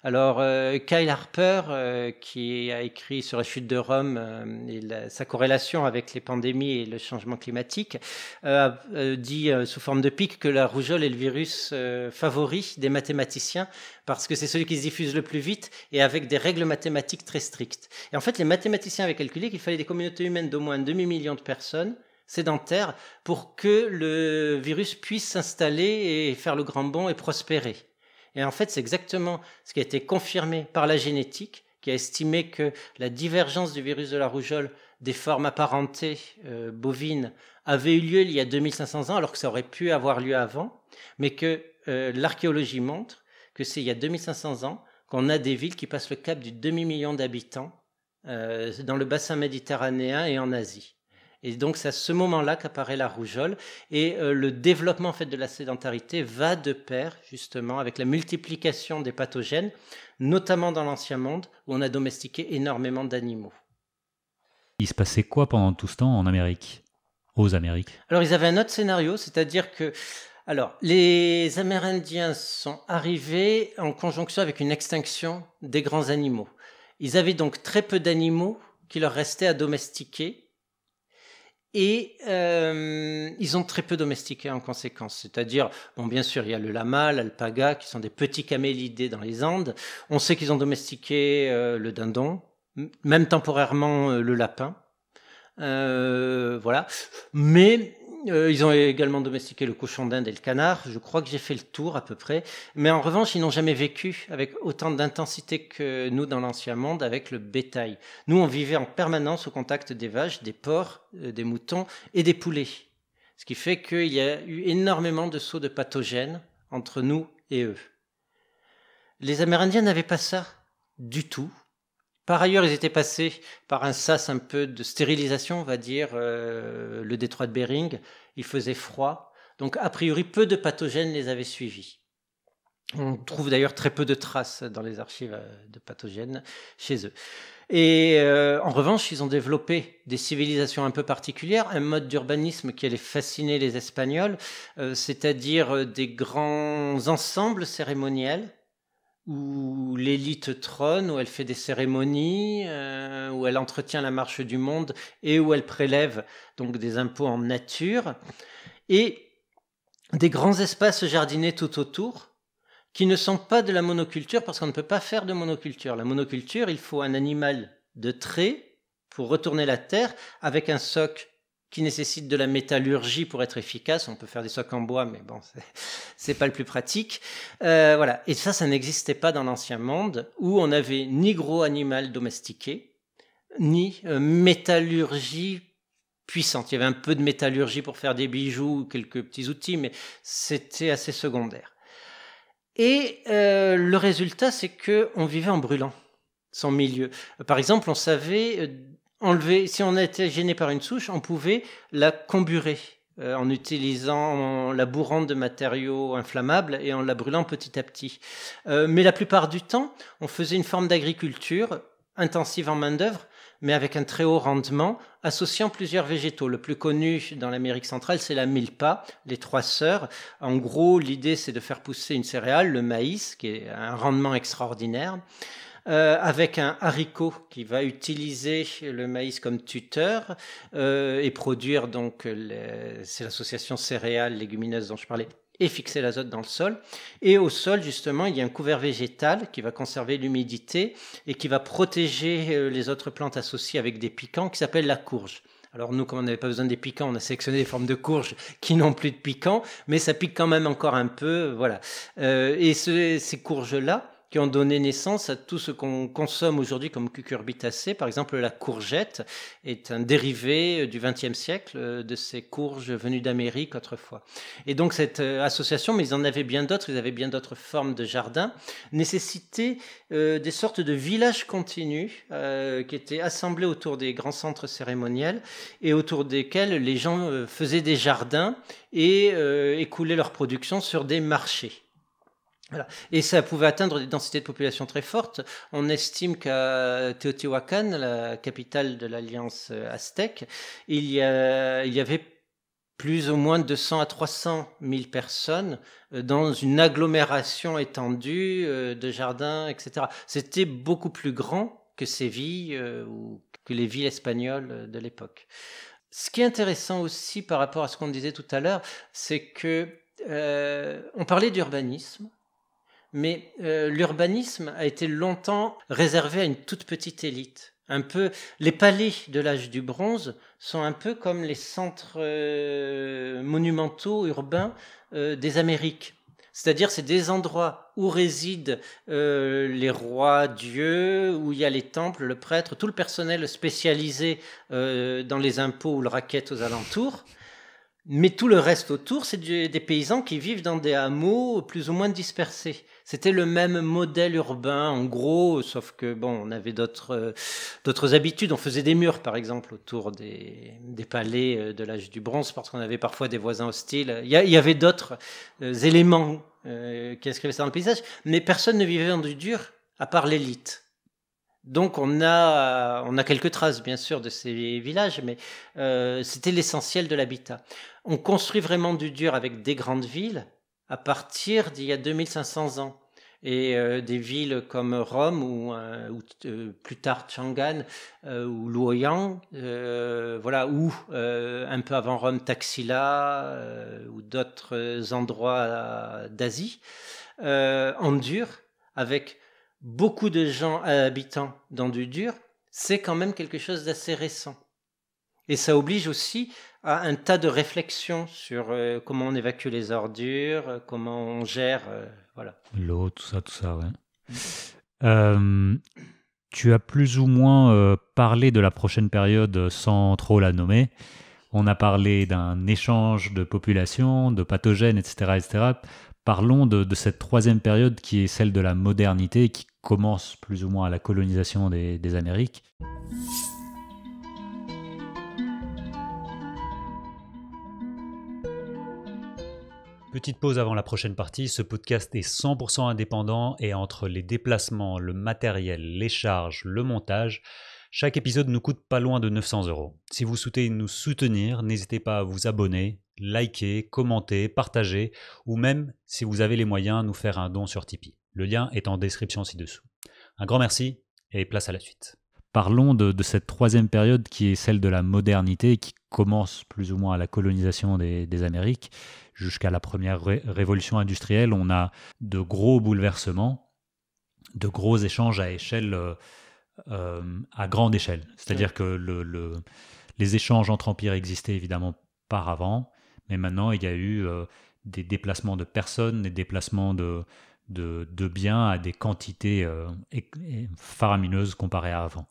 Speaker 1: Alors, euh, Kyle Harper, euh, qui a écrit sur la chute de Rome euh, et sa corrélation avec les pandémies et le changement climatique, a dit sous forme de pic que la rougeole est le virus favori des mathématiciens parce que c'est celui qui se diffuse le plus vite et avec des règles mathématiques très strictes. Et en fait, les mathématiciens avaient calculé qu'il fallait des communautés humaines d'au moins demi-million de personnes Sédentaire pour que le virus puisse s'installer et faire le grand bond et prospérer. Et en fait, c'est exactement ce qui a été confirmé par la génétique, qui a estimé que la divergence du virus de la rougeole des formes apparentées euh, bovines avait eu lieu il y a 2500 ans, alors que ça aurait pu avoir lieu avant, mais que euh, l'archéologie montre que c'est il y a 2500 ans qu'on a des villes qui passent le cap du demi-million d'habitants euh, dans le bassin méditerranéen et en Asie. Et donc c'est à ce moment-là qu'apparaît la rougeole et euh, le développement fait de la sédentarité va de pair justement avec la multiplication des pathogènes, notamment dans l'ancien monde où on a domestiqué énormément d'animaux.
Speaker 2: Il se passait quoi pendant tout ce temps en Amérique Aux Amériques
Speaker 1: Alors ils avaient un autre scénario, c'est-à-dire que alors, les Amérindiens sont arrivés en conjonction avec une extinction des grands animaux. Ils avaient donc très peu d'animaux qui leur restaient à domestiquer et euh, ils ont très peu domestiqué en conséquence. C'est-à-dire, bon, bien sûr, il y a le lama, l'alpaga, qui sont des petits camélidés dans les Andes. On sait qu'ils ont domestiqué euh, le dindon, même temporairement euh, le lapin. voilà. Mais euh, ils ont également domestiqué le cochon d'Inde et le canard. Je crois que j'ai fait le tour à peu près. Mais en revanche, ils n'ont jamais vécu avec autant d'intensité que nous dans l'Ancien Monde avec le bétail. Nous, on vivait en permanence au contact des vaches, des porcs, euh, des moutons et des poulets. Ce qui fait qu'il y a eu énormément de sauts de pathogènes entre nous et eux. Les Amérindiens n'avaient pas ça du tout. Par ailleurs, ils étaient passés par un sas un peu de stérilisation, on va dire, euh, le détroit de Bering. Il faisait froid, donc a priori peu de pathogènes les avaient suivis. On trouve d'ailleurs très peu de traces dans les archives euh, de pathogènes chez eux. Et euh, en revanche, ils ont développé des civilisations un peu particulières, un mode d'urbanisme qui allait fasciner les Espagnols, c'est-à-dire des grands ensembles cérémoniels où l'élite trône, où elle fait des cérémonies, euh, où elle entretient la marche du monde et où elle prélève donc des impôts en nature, et des grands espaces jardinés tout autour qui ne sont pas de la monoculture parce qu'on ne peut pas faire de monoculture. La monoculture, il faut un animal de trait pour retourner la terre avec un soc qui nécessite de la métallurgie pour être efficace. On peut faire des socs en bois, mais bon, c'est <laughs> pas le plus pratique. Euh, voilà. Et ça, ça n'existait pas dans l'ancien monde où on avait ni gros animal domestiqué, ni euh, métallurgie puissante. Il y avait un peu de métallurgie pour faire des bijoux, quelques petits outils, mais c'était assez secondaire. Et euh, le résultat, c'est que on vivait en brûlant son milieu. Par exemple, on savait enlever, si on était gêné par une souche, on pouvait la comburer euh, en utilisant la bourrant de matériaux inflammables et en la brûlant petit à petit. Euh, mais la plupart du temps, on faisait une forme d'agriculture intensive en main-d'œuvre, mais avec un très haut rendement, associant plusieurs végétaux. Le plus connu dans l'Amérique centrale, c'est la milpa, les trois sœurs. En gros, l'idée, c'est de faire pousser une céréale, le maïs, qui est un rendement extraordinaire. Euh, avec un haricot qui va utiliser le maïs comme tuteur euh, et produire donc, c'est l'association céréales légumineuses dont je parlais et fixer l'azote dans le sol. Et au sol, justement, il y a un couvert végétal qui va conserver l'humidité et qui va protéger euh, les autres plantes associées avec des piquants qui s'appelle la courge. Alors nous, comme on n'avait pas besoin des piquants, on a sélectionné des formes de courges qui n'ont plus de piquants, mais ça pique quand même encore un peu, voilà. et ces courges-là, ont donné naissance à tout ce qu'on consomme aujourd'hui comme cucurbitacé. Par exemple, la courgette est un dérivé euh, du XXe siècle euh, de ces courges venues d'Amérique autrefois. Et donc cette euh, association, mais ils en avaient bien d'autres, ils avaient bien d'autres formes de jardins, nécessitait des sortes de villages continus qui étaient assemblés autour des grands centres cérémoniels et autour desquels les gens faisaient des jardins et écoulaient leur production sur des marchés. Voilà. Et ça pouvait atteindre des densités de population très fortes. On estime qu'à Teotihuacan, la capitale de l'alliance euh, aztèque, il y, avait plus ou moins de 200 à 300 000 personnes euh, dans une agglomération étendue euh, de jardins, etc. C'était beaucoup plus grand que Séville ou que les villes espagnoles de l'époque. Ce qui est intéressant aussi par rapport à ce qu'on disait tout à l'heure, c'est que on parlait d'urbanisme mais euh, l'urbanisme a été longtemps réservé à une toute petite élite. Un peu, les palais de l'âge du bronze sont un peu comme les centres euh, monumentaux urbains euh, des Amériques. C'est-à-dire, c'est des endroits où résident les rois, dieux, où il y a les temples, le prêtre, tout le personnel spécialisé dans les impôts ou le racket aux alentours. Mais tout le reste autour, c'est des paysans qui vivent dans des hameaux plus ou moins dispersés. C'était le même modèle urbain, en gros, sauf que bon, on avait d'autres euh, d'autres habitudes. On faisait des murs, par exemple, autour des, des palais euh, de l'âge du bronze, parce qu'on avait parfois des voisins hostiles. Il y, avait d'autres euh, éléments qui inscrivaient ça dans le paysage, mais personne ne vivait en du dur, à part l'élite. Donc on a, on a quelques traces, bien sûr, de ces villages, mais c'était l'essentiel de l'habitat on construit vraiment du dur avec des grandes villes à partir d'il y a 2500 ans. Et euh, des villes comme Rome ou, euh, euh, plus tard Chang'an ou Luoyang, voilà, ou un peu avant Rome Taxila ou d'autres endroits d'Asie, en dur, avec beaucoup de gens habitants dans du dur, c'est quand même quelque chose d'assez récent. Et ça oblige aussi à un tas de réflexions sur euh, comment on évacue les ordures, euh, comment on gère, euh, voilà.
Speaker 2: L'eau, tout ça, tout ça, ouais. tu as plus ou moins parlé de la prochaine période sans trop la nommer. On a parlé d'un échange de populations, de pathogènes, etc., etc. Parlons de, cette troisième période qui est celle de la modernité, qui commence plus ou moins à la colonisation des, des Amériques. Petite pause avant la prochaine partie, ce podcast est 100% indépendant et entre les déplacements, le matériel, les charges, le montage, chaque épisode nous coûte pas loin de 900 euros. Si vous souhaitez nous soutenir, n'hésitez pas à vous abonner, liker, commenter, partager ou même, si vous avez les moyens, nous faire un don sur Tipeee. Le lien est en description ci-dessous. Un grand merci et place à la suite. Parlons de, cette troisième période qui est celle de la modernité qui commence plus ou moins à la colonisation des, Amériques, jusqu'à la première révolution industrielle, on a de gros bouleversements, de gros échanges à échelle, euh, euh, à grande échelle. C'est-à-dire que les échanges entre empires existaient évidemment par avant, mais maintenant il y a eu euh, des déplacements de personnes, des déplacements de, de biens à des quantités faramineuses comparées à avant.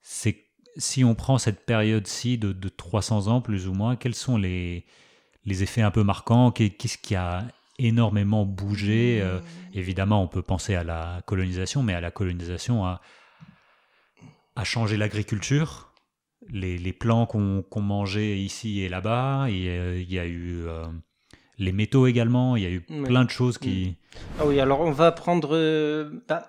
Speaker 2: C'est si on prend cette période-ci de, 300 ans plus ou moins, quels sont les, effets un peu marquants Qu'est-ce qui a énormément bougé euh, mmh. Évidemment, on peut penser à la colonisation, mais à la colonisation a, a changé l'agriculture. Les, les, plants qu'on mangeait ici et là-bas, il y a eu... Euh, les métaux également, il y a eu plein de choses qui...
Speaker 1: Mm. Ah oui, alors on va prendre... Euh, bah,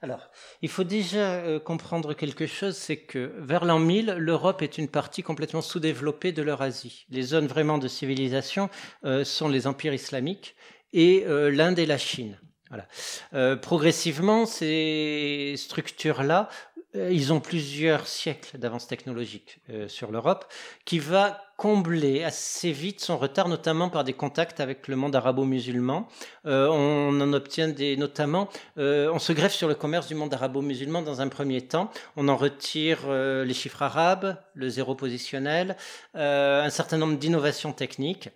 Speaker 1: alors, il faut déjà euh, comprendre quelque chose, c'est que vers l'an 1000, l'Europe est une partie complètement sous-développée de l'Eurasie. Les zones vraiment de civilisation euh, sont les empires islamiques et l'Inde et la Chine. Voilà. progressivement, ces structures-là euh, ils ont plusieurs siècles d'avance technologique euh, sur l'Europe, qui va combler assez vite son retard, notamment par des contacts avec le monde arabo-musulman. Euh, on en obtient des, notamment, on se greffe sur le commerce du monde arabo-musulman dans un premier temps. On en retire les chiffres arabes, le zéro positionnel, un certain nombre d'innovations techniques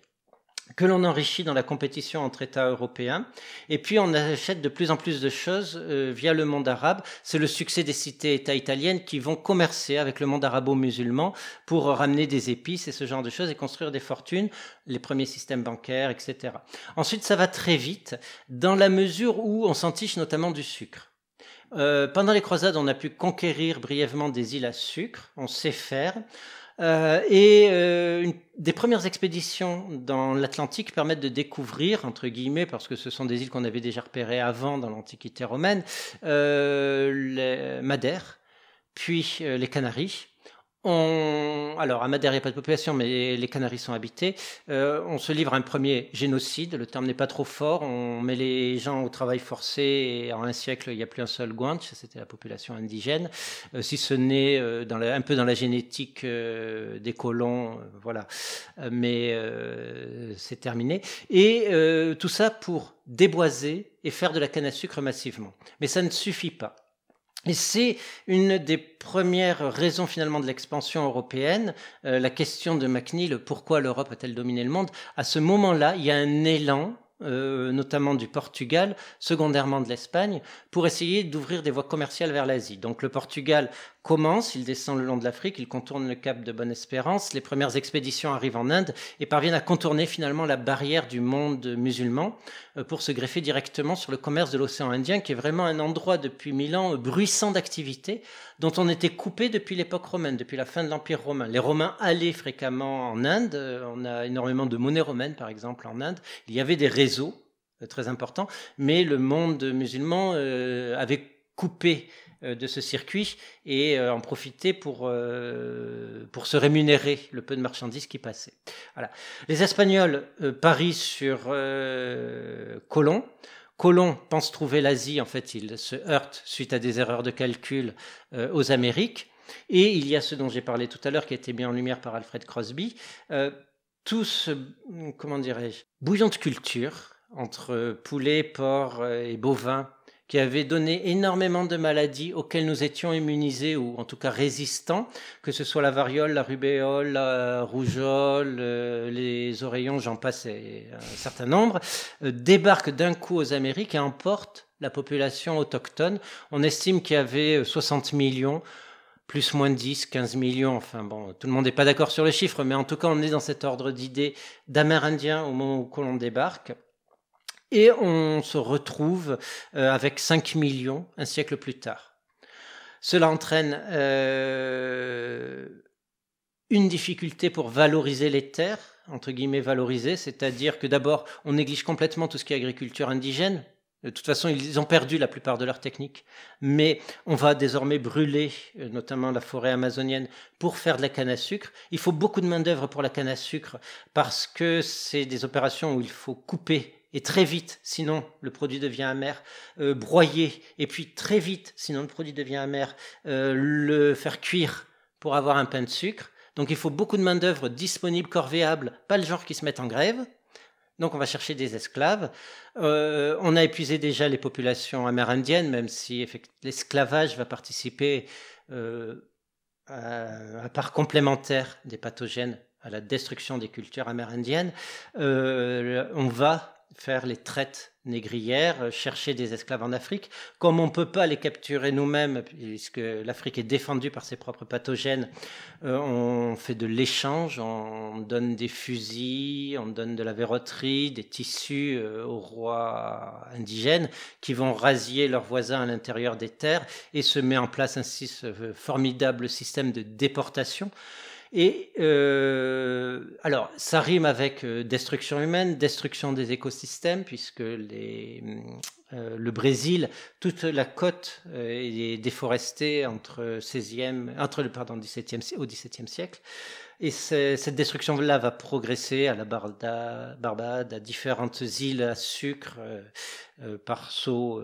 Speaker 1: que l'on enrichit dans la compétition entre États européens. Et puis on achète de plus en plus de choses euh, via le monde arabe. C'est le succès des cités-États italiennes qui vont commercer avec le monde arabo-musulman pour ramener des épices et ce genre de choses et construire des fortunes, les premiers systèmes bancaires, etc. Ensuite, ça va très vite dans la mesure où on s'entiche notamment du sucre. Euh, pendant les croisades, on a pu conquérir brièvement des îles à sucre, on sait faire. Euh, et euh, des premières expéditions dans l'Atlantique permettent de découvrir, entre guillemets, parce que ce sont des îles qu'on avait déjà repérées avant dans l'Antiquité romaine, euh, les Madères, puis euh, les Canaries, alors, à Madère, il n'y a pas de population, mais les Canaries sont habités. Euh, on se livre à un premier génocide. Le terme n'est pas trop fort. On met les gens au travail forcé. Et en un siècle, il n'y a plus un seul Guanche. C'était la population indigène. Euh, si ce n'est euh, un peu dans la génétique des colons, voilà. Mais c'est terminé. Et tout ça pour déboiser et faire de la canne à sucre massivement. Mais ça ne suffit pas. Et c'est une des premières raisons finalement de l'expansion européenne, euh, la question de MacNeil pourquoi l'Europe a-t-elle dominé le monde À ce moment-là, il y a un élan euh, notamment du Portugal, secondairement de l'Espagne, pour essayer d'ouvrir des voies commerciales vers l'Asie. Donc le Portugal commence, il descend le long de l'Afrique, il contourne le cap de Bonne-Espérance, les premières expéditions arrivent en Inde et parviennent à contourner finalement la barrière du monde musulman euh, pour se greffer directement sur le commerce de l'océan Indien, qui est vraiment un endroit depuis mille ans euh, bruissant d'activité, dont on était coupé depuis l'époque romaine, depuis la fin de l'Empire romain. Les Romains allaient fréquemment en Inde, euh, on a énormément de monnaie romaines, par exemple en Inde, il y avait des réseaux euh, très importants, mais le monde musulman euh, avait coupé de ce circuit et en profitait pour, pour se rémunérer le peu de marchandises qui passaient. Voilà. Les Espagnols parient sur euh, Colomb pense trouver l'Asie, en fait, il se heurte suite à des erreurs de calcul euh, aux Amériques. Et il y a ce dont j'ai parlé tout à l'heure, qui a été mis en lumière par Alfred Crosby, tous euh, tout ce, comment dirais-je, bouillon de culture entre poulet, porc euh, et bovin qui avait donné énormément de maladies auxquelles nous étions immunisés ou en tout cas résistants, que ce soit la variole, la rubéole, la rougeole, euh, les oreillons, j'en passe un certain nombre, euh, débarque d'un coup aux Amériques et emporte la population autochtone. On estime qu'il y avait 60 euh, millions plus moins de 10, 15 millions. Enfin bon, tout le monde n'est pas d'accord sur les chiffres, mais en tout cas, on est dans cet ordre d'idée d'Amérindiens au moment où l'on débarque. Et on se retrouve euh, avec 5 millions un siècle plus tard. Cela entraîne euh, une difficulté pour valoriser les terres, entre guillemets valoriser, c'est-à-dire que d'abord, on néglige complètement tout ce qui est agriculture indigène. De toute façon, ils ont perdu la plupart de leurs techniques. Mais on va désormais brûler, euh, notamment la forêt amazonienne, pour faire de la canne à sucre. Il faut beaucoup de main-d'œuvre pour la canne à sucre parce que c'est des opérations où il faut couper et très vite, sinon le produit devient amer, euh, broyer, et puis très vite, sinon le produit devient amer, euh, le faire cuire pour avoir un pain de sucre. Donc il faut beaucoup de main-d'œuvre disponible, corvéable, pas le genre qui se met en grève. Donc on va chercher des esclaves. Euh, on a épuisé déjà les populations amérindiennes, même si l'esclavage va participer à, à part complémentaire des pathogènes à la destruction des cultures amérindiennes. on va faire les traites négrières, euh, chercher des esclaves en Afrique. Comme on ne peut pas les capturer nous-mêmes, puisque l'Afrique est défendue par ses propres pathogènes, euh, on fait de l'échange, on donne des fusils, on donne de la verroterie, des tissus euh, aux rois indigènes qui vont rasier leurs voisins à l'intérieur des terres et se met en place ainsi ce formidable système de déportation. Et euh, alors, ça rime avec euh, destruction humaine, destruction des écosystèmes, puisque euh, le Brésil, toute la côte est déforestée entre, 16e, entre le pardon, 17e, au XVIIe siècle. Et cette destruction-là va progresser à la Barbade, à différentes îles à sucre par saut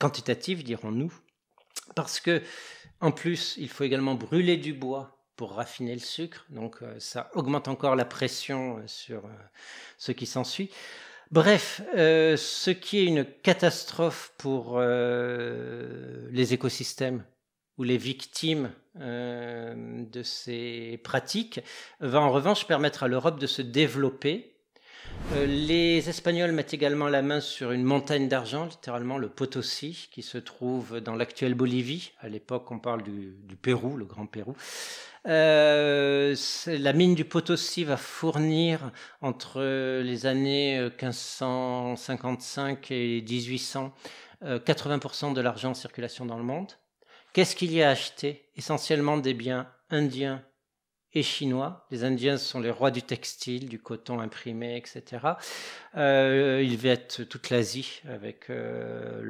Speaker 1: quantitatif, dirons-nous. Parce que, en plus, il faut également brûler du bois pour raffiner le sucre. Donc euh, ça augmente encore la pression euh, sur euh, ce qui s'ensuit. Bref, ce qui est une catastrophe pour les écosystèmes ou les victimes de ces pratiques va en revanche permettre à l'Europe de se développer euh, les Espagnols mettent également la main sur une montagne d'argent, littéralement le Potosi, qui se trouve dans l'actuelle Bolivie. À l'époque, on parle du, Pérou, le Grand Pérou. Euh, la mine du Potosi va fournir entre les années 1555 euh, et 1800 80% de l'argent en circulation dans le monde. Qu'est-ce qu'il y a acheté Essentiellement des biens indiens et chinois. Les Indiens sont les rois du textile, du coton imprimé, etc. Euh, ils vêtent toute l'Asie avec euh,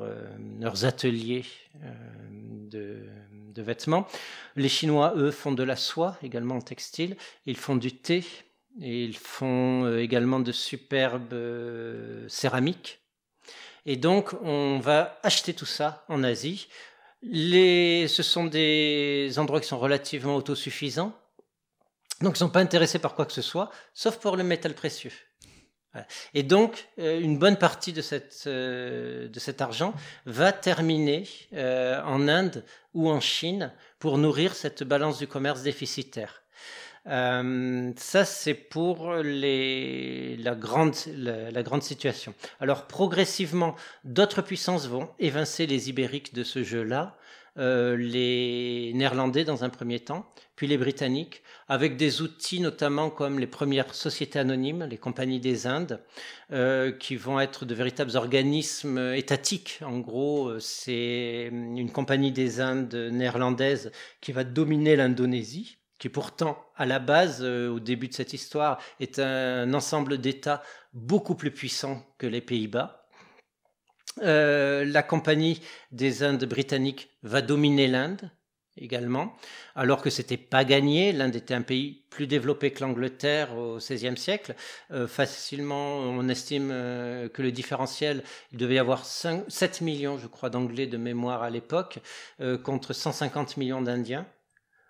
Speaker 1: euh, leurs ateliers de, vêtements. Les Chinois, eux, font de la soie, également en textile. Ils font du thé et ils font également de superbes céramiques. Et donc, on va acheter tout ça en Asie. Les, ce sont des endroits qui sont relativement autosuffisants. Donc, ils ne sont pas intéressés par quoi que ce soit, sauf pour le métal précieux. Et donc, euh, une bonne partie euh, de, cet argent va terminer euh, en Inde ou en Chine pour nourrir cette balance du commerce déficitaire. ça, c'est pour la, grande, la grande situation. Alors, progressivement, d'autres puissances vont évincer les Ibériques de ce jeu-là. Euh, les Néerlandais dans un premier temps, puis les Britanniques, avec des outils notamment comme les premières sociétés anonymes, les compagnies des Indes, euh, qui vont être de véritables organismes étatiques. En gros, euh, c'est hum, une compagnie des Indes néerlandaise qui va dominer l'Indonésie qui pourtant, à la base, au début de cette histoire, est un ensemble d'États beaucoup plus puissants que les Pays-Bas, euh, la compagnie des Indes britanniques va dominer l'Inde également, alors que ce n'était pas gagné. L'Inde était un pays plus développé que l'Angleterre au XVIe siècle. Euh, facilement, on estime euh, que le différentiel, il devait y avoir 7 millions, je crois, d'Anglais de mémoire à l'époque, contre 150 millions d'Indiens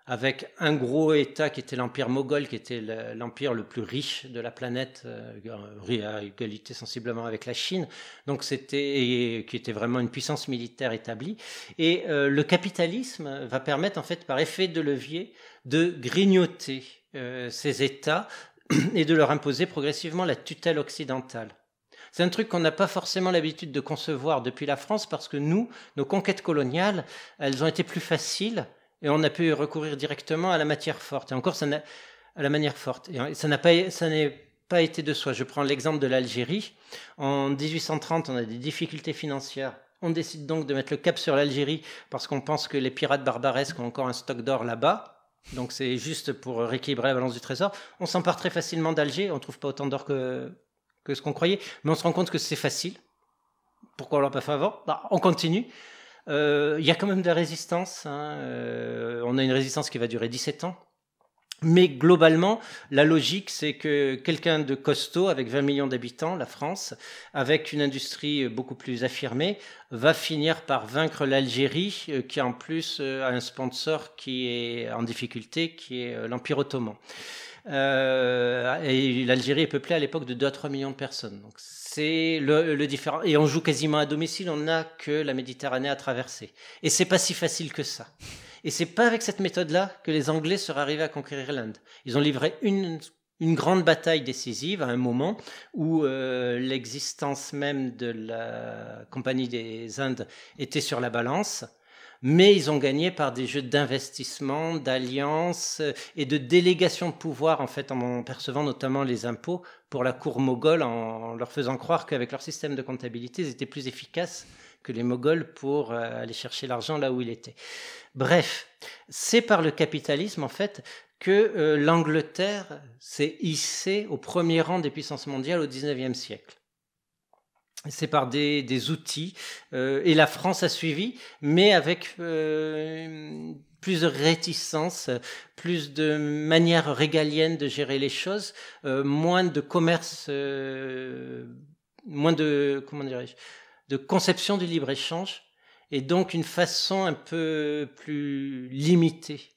Speaker 1: avec un gros État qui était l'Empire moghol, qui était l'empire le plus riche de la planète, euh, à égalité sensiblement avec la Chine, donc c'était qui était vraiment une puissance militaire établie. Et euh, le capitalisme va permettre en fait par effet de levier de grignoter euh, ces États <clears throat> et de leur imposer progressivement la tutelle occidentale. C'est un truc qu'on n'a pas forcément l'habitude de concevoir depuis la France parce que nous, nos conquêtes coloniales, elles ont été plus faciles et on a pu recourir directement à la matière forte. Et encore, ça n'a, à la manière forte. ça n'a pas, ça n'est pas été de soi. Je prends l'exemple de l'Algérie. En 1830, on a des difficultés financières. On décide donc de mettre le cap sur l'Algérie parce qu'on pense que les pirates barbaresques ont encore un stock d'or là-bas. Donc c'est juste pour rééquilibrer la balance du trésor. On s'empare très facilement d'Alger. On ne trouve pas autant d'or que, ce qu'on croyait. Mais on se rend compte que c'est facile. Pourquoi on l'a pas fait avant bah, On continue. Euh, il y a quand même de la résistance. Hein. Euh, on a une résistance qui va durer 17 ans. Mais globalement, la logique, c'est que quelqu'un de costaud, avec 20 millions d'habitants, la France, avec une industrie beaucoup plus affirmée, va finir par vaincre l'Algérie, euh, qui en plus a un sponsor qui est en difficulté, qui est l'Empire ottoman. Euh, et l'Algérie est peuplée à l'époque de 2-3 millions de personnes. Donc c'est le, différent. Et on joue quasiment à domicile, on n'a que la Méditerranée à traverser. Et c'est pas si facile que ça. Et c'est pas avec cette méthode-là que les Anglais seraient arrivés à conquérir l'Inde. Ils ont livré une une grande bataille décisive à un moment où euh, l'existence même de la Compagnie des Indes était sur la balance mais ils ont gagné par des jeux d'investissement, d'alliance euh, et de délégation de pouvoir, en fait, en percevant notamment les impôts pour la cour moghole, en leur faisant croire qu'avec leur système de comptabilité, ils étaient plus efficaces que les mogols pour euh, aller chercher l'argent là où il était. Bref, c'est par le capitalisme, en fait, que euh, l'Angleterre s'est hissée au premier rang des puissances mondiales au XIXe siècle c'est par des, outils. Euh, et la France a suivi, mais avec euh, plus de réticence, plus de manière régalienne de gérer les choses, euh, moins de commerce, moins de, comment dirais-je, de conception du libre-échange, et donc une façon un peu plus limitée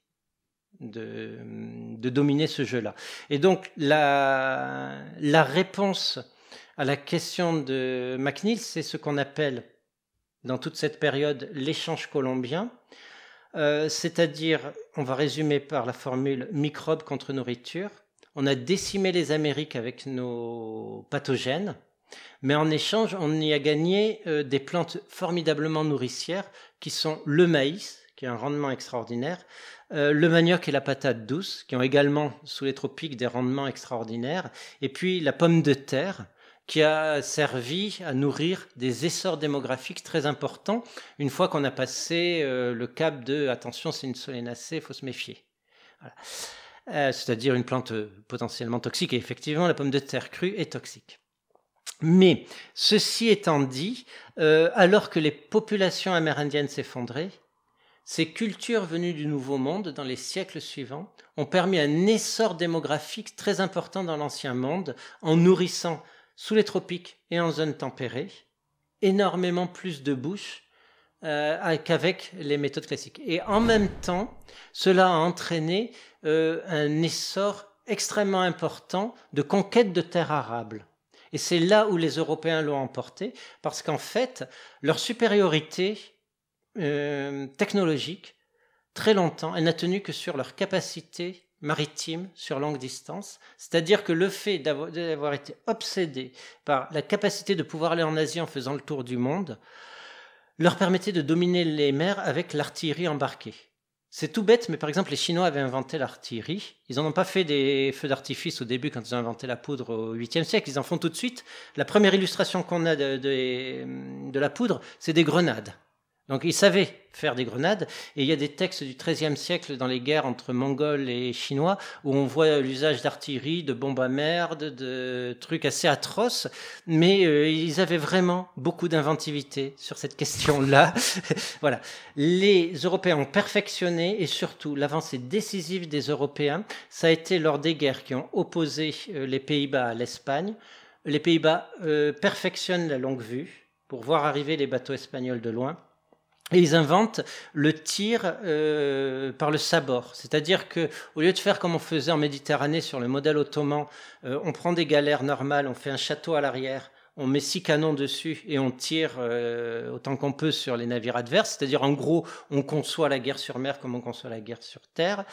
Speaker 1: de, de dominer ce jeu-là. Et donc la, la réponse à la question de McNeil, c'est ce qu'on appelle dans toute cette période l'échange colombien, euh, c'est-à-dire, on va résumer par la formule microbe contre nourriture, on a décimé les Amériques avec nos pathogènes, mais en échange, on y a gagné euh, des plantes formidablement nourricières qui sont le maïs, qui a un rendement extraordinaire, euh, le manioc et la patate douce, qui ont également sous les tropiques des rendements extraordinaires, et puis la pomme de terre, qui a servi à nourrir des essors démographiques très importants une fois qu'on a passé euh, le cap de attention, c'est une solénacée, il faut se méfier. Euh, c'est-à-dire une plante euh, potentiellement toxique, et effectivement, la pomme de terre crue est toxique. Mais ceci étant dit, alors que les populations amérindiennes s'effondraient, ces cultures venues du Nouveau Monde dans les siècles suivants ont permis un essor démographique très important dans l'Ancien Monde en nourrissant sous les tropiques et en zone tempérée, énormément plus de bouches euh, qu'avec les méthodes classiques. Et en même temps, cela a entraîné euh, un essor extrêmement important de conquête de terres arables. Et c'est là où les Européens l'ont emporté, parce qu'en fait, leur supériorité euh, technologique, très longtemps, elle n'a tenu que sur leur capacité maritime sur longue distance, c'est-à-dire que le fait d'avoir été obsédé par la capacité de pouvoir aller en Asie en faisant le tour du monde, leur permettait de dominer les mers avec l'artillerie embarquée. C'est tout bête, mais par exemple, les Chinois avaient inventé l'artillerie. Ils n'en ont pas fait des feux d'artifice au début quand ils ont inventé la poudre au 8e siècle. Ils en font tout de suite. La première illustration qu'on a de la poudre, c'est des grenades. Donc ils savaient faire des grenades. Et il y a des textes du XIIIe siècle dans les guerres entre Mongols et Chinois où on voit l'usage d'artillerie, de bombes à merde, de trucs assez atroces. Mais euh, ils avaient vraiment beaucoup d'inventivité sur cette question-là. <laughs> voilà. Les Européens ont perfectionné et surtout l'avancée décisive des Européens, ça a été lors des guerres qui ont opposé euh, les Pays-Bas à l'Espagne. Les Pays-Bas euh, perfectionnent la longue vue pour voir arriver les bateaux espagnols de loin et ils inventent le tir euh, par le sabord, c'est-à-dire que au lieu de faire comme on faisait en Méditerranée sur le modèle ottoman, euh, on prend des galères normales, on fait un château à l'arrière, on met six canons dessus et on tire euh, autant qu'on peut sur les navires adverses, c'est-à-dire en gros on conçoit la guerre sur mer comme on conçoit la guerre sur terre.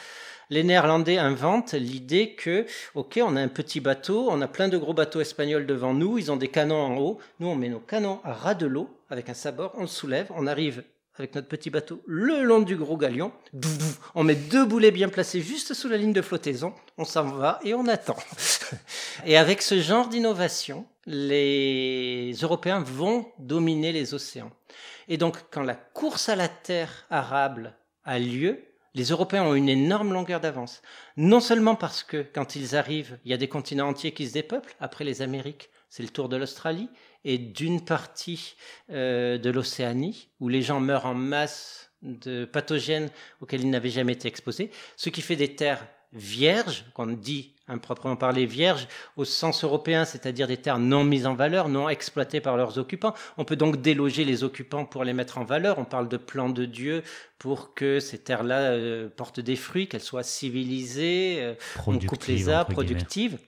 Speaker 1: Les Néerlandais inventent l'idée que ok on a un petit bateau, on a plein de gros bateaux espagnols devant nous, ils ont des canons en haut, nous on met nos canons à ras de l'eau avec un sabord, on le soulève, on arrive avec notre petit bateau le long du gros galion. On met deux boulets bien placés juste sous la ligne de flottaison. On s'en va et on attend. <laughs> Et avec ce genre d'innovation, les Européens vont dominer les océans. Et donc, quand la course à la terre arable a lieu, les Européens ont une énorme longueur d'avance. Non seulement parce que quand ils arrivent, il y a des continents entiers qui se dépeuplent, après les Amériques, c'est le tour de l'Australie, et d'une partie euh, de l'Océanie, où les gens meurent en masse de pathogènes auxquels ils n'avaient jamais été exposés, ce qui fait des terres vierges, qu'on dit improprement parler vierges, au sens européen, c'est-à-dire des terres non mises en valeur, non exploitées par leurs occupants. On peut donc déloger les occupants pour les mettre en valeur. On parle de plan de Dieu pour que ces terres-là euh, portent des fruits, qu'elles soient civilisées, euh, on coupe les arbres, productives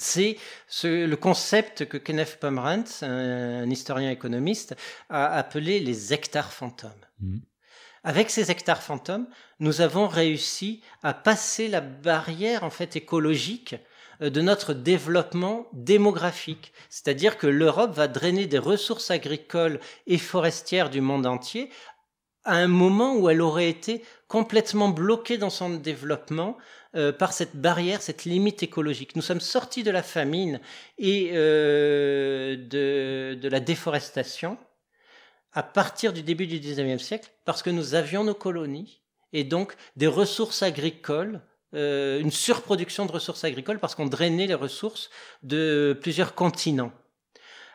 Speaker 1: c'est le concept que Kenneth Pomerantz, un, historien économiste, a appelé les hectares fantômes. Mm. Avec ces hectares fantômes, nous avons réussi à passer la barrière en fait écologique euh, de notre développement démographique. C'est-à-dire que l'Europe va drainer des ressources agricoles et forestières du monde entier à un moment où elle aurait été complètement bloquée dans son développement euh, par cette barrière, cette limite écologique. Nous sommes sortis de la famine et euh, de, la déforestation à partir du début du 19 siècle parce que nous avions nos colonies et donc des ressources agricoles, euh, une surproduction de ressources agricoles parce qu'on drainait les ressources de plusieurs continents.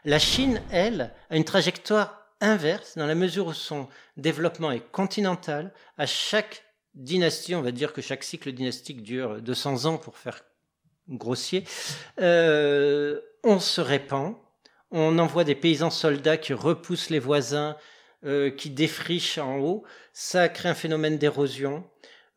Speaker 1: La Chine, elle, a une trajectoire inverse dans la mesure où son développement est continental. À chaque dynastie, on va dire que chaque cycle dynastique dure 200 ans pour faire grossier, euh, on se répand, on envoie des paysans soldats qui repoussent les voisins, euh, qui défrichent en haut, ça crée un phénomène d'érosion.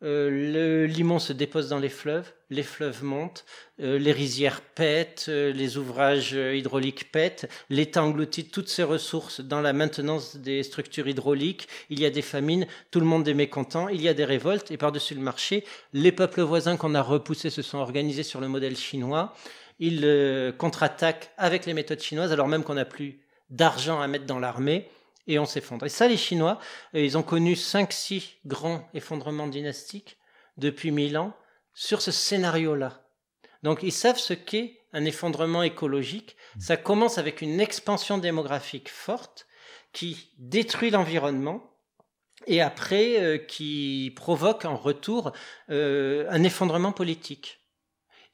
Speaker 1: Euh, « Le Limon se dépose dans les fleuves, les fleuves montent, euh, les rizières pètent, euh, les ouvrages hydrauliques pètent, l'État engloutit toutes ses ressources dans la maintenance des structures hydrauliques, il y a des famines, tout le monde est mécontent, il y a des révoltes, et par-dessus le marché, les peuples voisins qu'on a repoussés se sont organisés sur le modèle chinois, ils contre-attaquent avec les méthodes chinoises alors même qu'on n'a plus d'argent à mettre dans l'armée et on s'effondre. Et ça, les Chinois, euh, ils ont connu 5-6 grands effondrements dynastiques depuis 1000 ans sur ce scénario-là. Donc ils savent ce qu'est un effondrement écologique. Mmh. Ça commence avec une expansion démographique forte qui détruit l'environnement et après euh, qui provoque en retour euh, un effondrement politique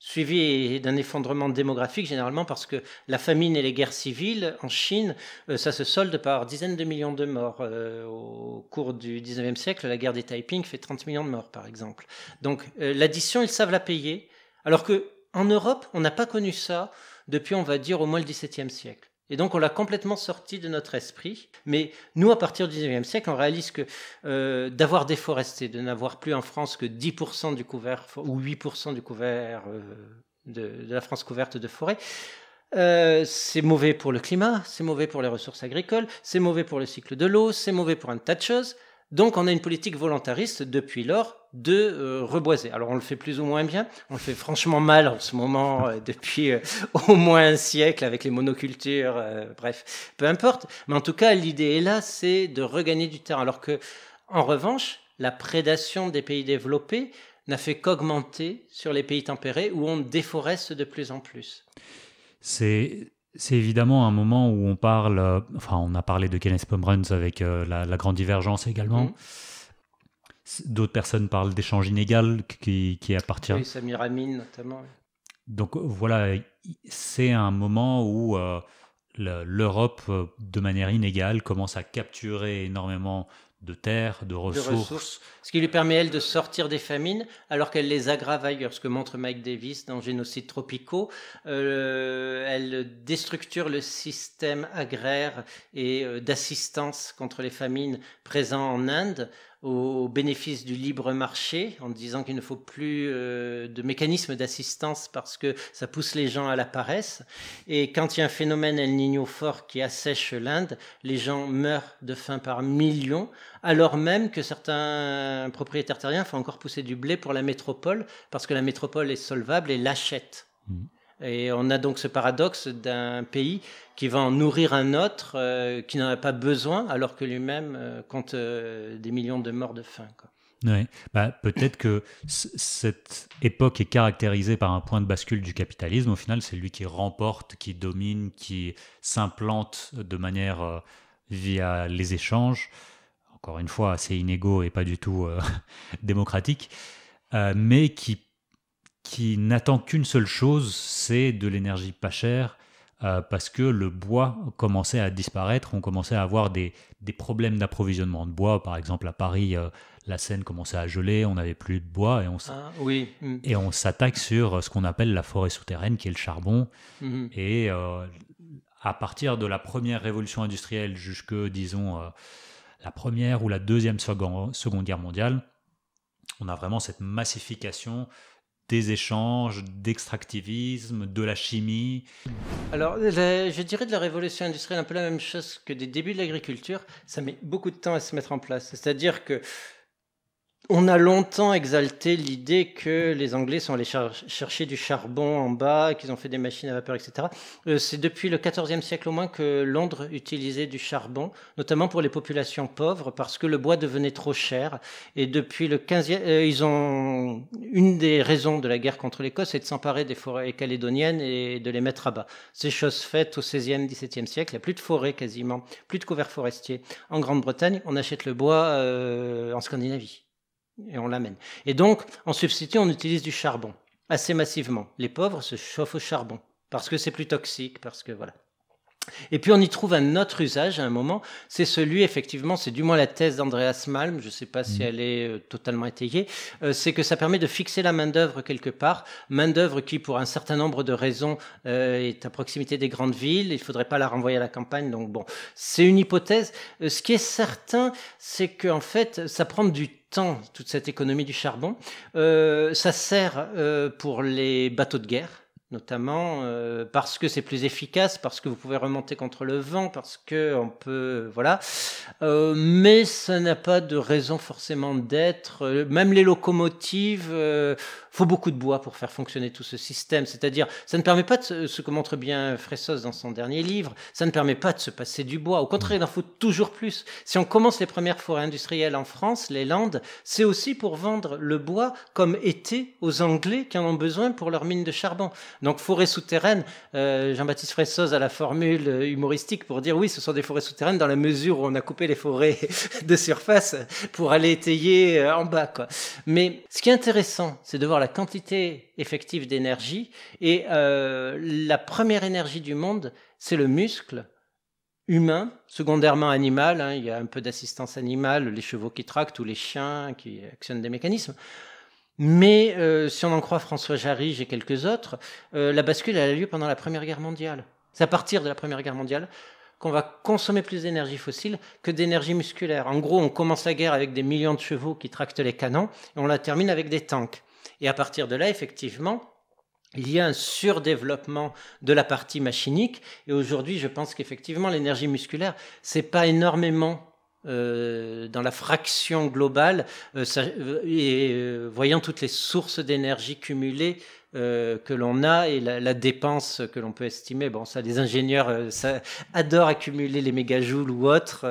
Speaker 1: suivi d'un effondrement démographique, généralement parce que la famine et les guerres civiles en Chine, euh, ça se solde par dizaines de millions de morts. Euh, au cours du 19e siècle, la guerre des Taiping fait 30 millions de morts, par exemple. Donc euh, l'addition, ils savent la payer, alors que en Europe, on n'a pas connu ça depuis, on va dire, au moins le XVIIe siècle. Et donc on l'a complètement sorti de notre esprit. Mais nous, à partir du 19 siècle, on réalise que euh, d'avoir déforesté, de n'avoir plus en France que 10% du couvert ou 8% du couvert euh, de, la France couverte de forêts, euh, c'est mauvais pour le climat, c'est mauvais pour les ressources agricoles, c'est mauvais pour le cycle de l'eau, c'est mauvais pour un tas de choses. Donc on a une politique volontariste depuis lors de euh, reboiser. Alors on le fait plus ou moins bien, on le fait franchement mal en ce moment euh, <laughs> depuis euh, au moins un siècle avec les monocultures, bref, peu importe. Mais en tout cas, l'idée est là, c'est de regagner du terrain. Alors que, en revanche, la prédation des pays développés n'a fait qu'augmenter sur les pays tempérés où on déforeste de plus en plus.
Speaker 2: C'est c'est évidemment un moment où on parle, euh, enfin on a parlé de Kenneth Pomeranz avec euh, la, grande divergence également. Mm. D'autres personnes parlent d'échanges inégal qui, qui à Oui,
Speaker 1: Samir Amin notamment.
Speaker 2: Donc euh, voilà, c'est un moment où l'Europe, de manière inégale, commence à capturer énormément de terre, de ressources.
Speaker 1: Ce qui lui permet, elle, de sortir des famines, alors qu'elle les aggrave ailleurs, ce que montre Mike Davis dans Génocides tropicaux. Euh, elle déstructure le système agraire et euh, d'assistance contre les famines présents en Inde, au bénéfice du libre marché en disant qu'il ne faut plus euh, de mécanisme d'assistance parce que ça pousse les gens à la paresse. Et quand il y a un phénomène El Niño fort qui assèche l'Inde, les gens meurent de faim par millions, alors même que certains propriétaires terriens font encore pousser du blé pour la métropole parce que la métropole est solvable et l'achète. Mmh. Et on a donc ce paradoxe d'un pays qui va en nourrir un autre euh, qui n'en a pas besoin, alors que lui-même euh, compte euh, des millions de morts de faim.
Speaker 2: Bah, peut-être que cette époque est caractérisée par un point de bascule du capitalisme. Au final, c'est lui qui remporte, qui domine, qui s'implante de manière via les échanges. Encore une fois, assez inégaux et pas du tout <laughs> démocratique, mais qui qui n'attend qu'une seule chose, c'est de l'énergie pas chère, euh, parce que le bois commençait à disparaître, on commençait à avoir des, des problèmes d'approvisionnement de bois. Par exemple, à Paris, euh, la Seine commençait à geler, on n'avait plus de bois et on, ah, oui. Mm. s'attaque sur euh, ce qu'on appelle la forêt souterraine, qui est le charbon. Mm-hmm. Et à partir de la première révolution industrielle jusque, disons, la première ou la deuxième seconde, seconde Guerre mondiale, on a vraiment cette massification des échanges, d'extractivisme, de la chimie
Speaker 1: Alors, je dirais de la révolution industrielle, un peu la même chose que des débuts de l'agriculture, ça met beaucoup de temps à se mettre en place. C'est-à-dire que on a longtemps exalté l'idée que les Anglais sont allés chercher du charbon en bas, qu'ils ont fait des machines à vapeur, etc. Euh, c'est depuis le XIVe siècle au moins que Londres utilisait du charbon, notamment pour les populations pauvres, parce que le bois devenait trop cher. Et depuis le 15e, euh, ils ont une des raisons de la guerre contre l'Écosse, est de s'emparer des forêts calédoniennes et de les mettre à bas. Ces choses faites au XVIe, XVIIe siècle, il n'y a plus de forêts quasiment, plus de couverts forestiers. En Grande-Bretagne, on achète le bois euh, en Scandinavie et on l'amène. Et donc, en substitut, on utilise du charbon, assez massivement. Les pauvres se chauffent au charbon, parce que c'est plus toxique, parce que voilà. Et puis on y trouve un autre usage à un moment, c'est celui, effectivement, c'est du moins la thèse d'Andreas Malm, je ne sais pas si mm. elle est euh, totalement étayée, euh, c'est que ça permet de fixer la main-d'œuvre quelque part, main-d'œuvre qui, pour un certain nombre de raisons, euh, est à proximité des grandes villes, il ne faudrait pas la renvoyer à la campagne, donc bon, c'est une hypothèse. ce qui est certain, c'est qu'en fait, ça prend du temps toute cette économie du charbon. Euh, ça sert euh, pour les bateaux de guerre notamment euh, parce que c'est plus efficace, parce que vous pouvez remonter contre le vent, parce que on peut, voilà. Euh, mais ça n'a pas de raison forcément d'être. Euh, même les locomotives, il faut beaucoup de bois pour faire fonctionner tout ce système. C'est-à-dire, ça ne permet pas de ce que montre bien Fressos dans son dernier livre, ça ne permet pas de se passer du bois. Au contraire, il en faut toujours plus. Si on commence les premières forêts industrielles en France, les Landes, c'est aussi pour vendre le bois comme été aux Anglais qui en ont besoin pour leurs mines de charbon. Donc forêts souterraines, euh, Jean-Baptiste Fressoz a la formule euh, humoristique pour dire oui, ce sont des forêts souterraines dans la mesure où on a coupé les forêts <laughs> de surface pour aller étayer euh, en bas. Mais ce qui est intéressant, c'est de voir la quantité effective d'énergie. Et la première énergie du monde, c'est le muscle humain, secondairement animal, hein. il y a un peu d'assistance animale, les chevaux qui tractent ou les chiens qui actionnent des mécanismes, mais euh, si on en croit François Jarry et quelques autres, euh, la bascule a lieu pendant la Première Guerre mondiale. C'est à partir de la Première Guerre mondiale qu'on va consommer plus d'énergie fossile que d'énergie musculaire. En gros, on commence la guerre avec des millions de chevaux qui tractent les canons et on la termine avec des tanks. Et à partir de là, effectivement, il y a un surdéveloppement de la partie machinique. Et aujourd'hui, je pense qu'effectivement, l'énergie musculaire, c'est pas énormément euh, dans la fraction globale, euh, ça, euh, et voyant toutes les sources d'énergie cumulées que l'on a et la, la dépense que l'on peut estimer. Bon, ça, les ingénieurs ça, adorent accumuler les mégajoules ou autres.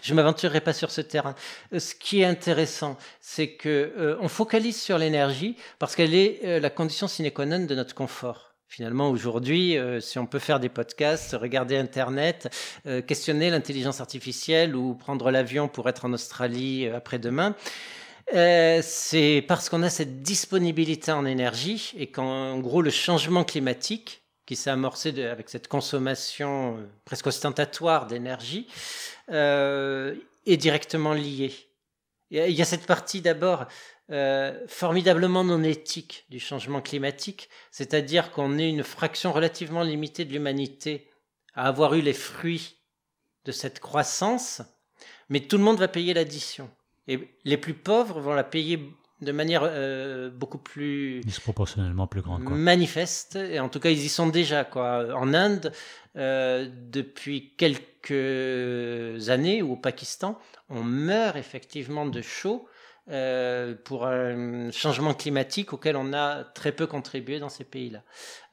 Speaker 1: je m'aventurerai pas sur ce terrain. ce qui est intéressant, c'est que on focalise sur l'énergie parce qu'elle est la condition sine qua non de notre confort. Finalement, aujourd'hui, euh, si on peut faire des podcasts, regarder Internet, euh, questionner l'intelligence artificielle ou prendre l'avion pour être en Australie euh, après-demain, c'est parce qu'on a cette disponibilité en énergie et qu'en gros, le changement climatique qui s'est amorcé avec cette consommation presque ostentatoire d'énergie est directement lié. Il y a cette partie d'abord euh, formidablement non éthique du changement climatique, c'est-à-dire qu'on est une fraction relativement limitée de l'humanité à avoir eu les fruits de cette croissance, mais tout le monde va payer l'addition. Et les plus pauvres vont la payer de manière euh, beaucoup plus
Speaker 2: disproportionnellement plus grande
Speaker 1: manifeste et en tout cas ils y sont déjà quoi en Inde euh, depuis quelques années ou au Pakistan on meurt effectivement de chaud euh, pour un changement climatique auquel on a très peu contribué dans ces pays-là.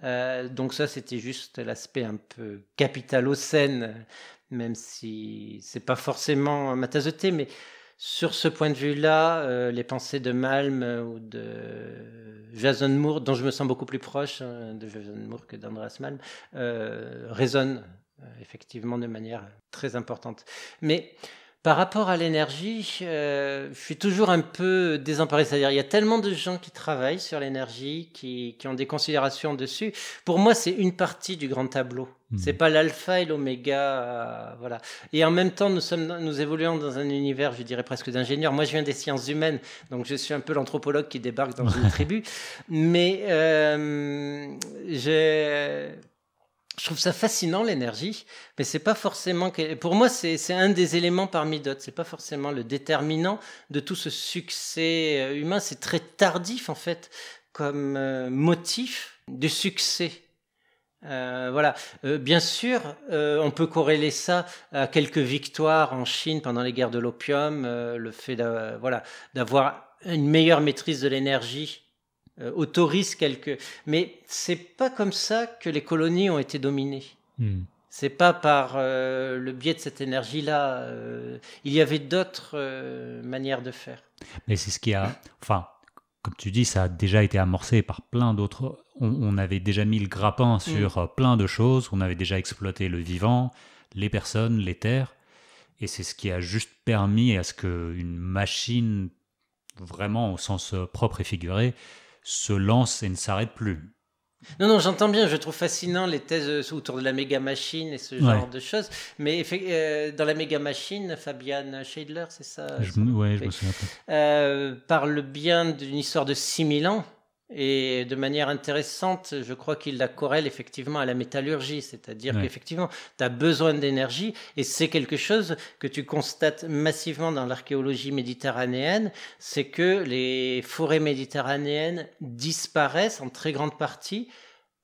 Speaker 1: Euh, donc ça, c'était juste l'aspect un peu capitalocène, même si c'est pas forcément ma tasse mais sur ce point de vue-là, euh, les pensées de Malm ou de Jason Moore, dont je me sens beaucoup plus proche hein, de Jason Moore que d'Andreas Malm, résonnent effectivement de manière très importante. Mais par rapport à l'énergie, euh, je suis toujours un peu désemparé. C'est-à-dire, il y a tellement de gens qui travaillent sur l'énergie, qui, qui, ont des considérations dessus. Pour moi, c'est une partie du grand tableau. Hmm. C'est pas l'alpha et l'oméga, euh, voilà. Et en même temps, nous sommes, nous évoluons dans un univers, je dirais presque d'ingénieurs. Moi, je viens des sciences humaines, donc je suis un peu l'anthropologue qui débarque dans <laughs> une tribu. Mais euh, j'ai je trouve ça fascinant l'énergie, mais c'est pas forcément. Pour moi, c'est un des éléments parmi d'autres. C'est pas forcément le déterminant de tout ce succès euh, humain. C'est très tardif en fait comme euh, motif du succès. Euh, voilà. Euh, bien sûr, on peut corréler ça à quelques victoires en Chine pendant les guerres de l'opium, le fait d'avoir voilà, une meilleure maîtrise de l'énergie euh, autorise quelques. Mais c'est pas comme ça que les colonies ont été dominées. Hmm. C'est pas par euh, le biais de cette énergie-là. Euh, il y avait d'autres manières de faire.
Speaker 2: Mais c'est ce qui a. Enfin, comme tu dis, ça a déjà été amorcé par plein d'autres. On, avait déjà mis le grappin hmm. sur plein de choses. On avait déjà exploité le vivant, les personnes, les terres. Et c'est ce qui a juste permis à ce qu'une machine, vraiment au sens propre et figuré, se lance et ne s'arrête plus.
Speaker 1: Non, non, j'entends bien, je trouve fascinant les thèses euh, autour de la méga machine et ce genre de choses. Mais euh, dans la méga machine, Fabian Scheidler, c'est ça je me souviens euh, parle bien d'une histoire de 6000 ans et de manière intéressante, je crois qu'il la corrèle effectivement à la métallurgie, c'est-à-dire qu'effectivement, tu as besoin d'énergie, et c'est quelque chose que tu constates massivement dans l'archéologie méditerranéenne, c'est que les forêts méditerranéennes disparaissent en très grande partie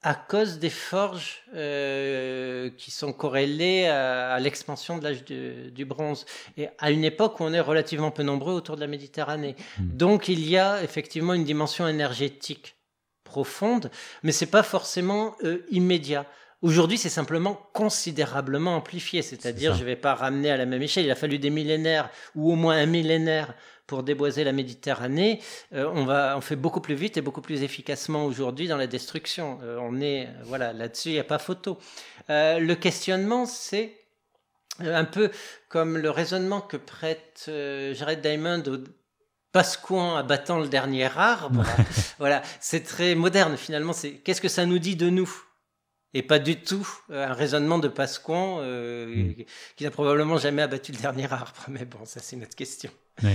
Speaker 1: à cause des forges euh, qui sont corrélées à, l'expansion de l'âge du bronze, et à une époque où on est relativement peu nombreux autour de la Méditerranée. Hmm. Donc il y a effectivement une dimension énergétique profonde, mais c'est pas forcément euh, immédiat. Aujourd'hui, c'est simplement considérablement amplifié, c'est-à-dire je ne vais pas ramener à la même échelle, il a fallu des millénaires ou au moins un millénaire pour déboiser la Méditerranée, euh, on, va, on fait beaucoup plus vite et beaucoup plus efficacement aujourd'hui dans la destruction. Euh, on est, voilà, là-dessus, il n'y a pas photo. Euh, le questionnement, c'est un peu comme le raisonnement que prête Jared Diamond au Pascouan abattant le dernier arbre. <laughs> voilà, c'est très moderne finalement. C'est qu'est-ce que ça nous dit de nous et pas du tout euh, un raisonnement de passe euh, hmm. qui n'a probablement jamais abattu le dernier arbre. <laughs> Mais bon, ça c'est notre question.
Speaker 2: Oui.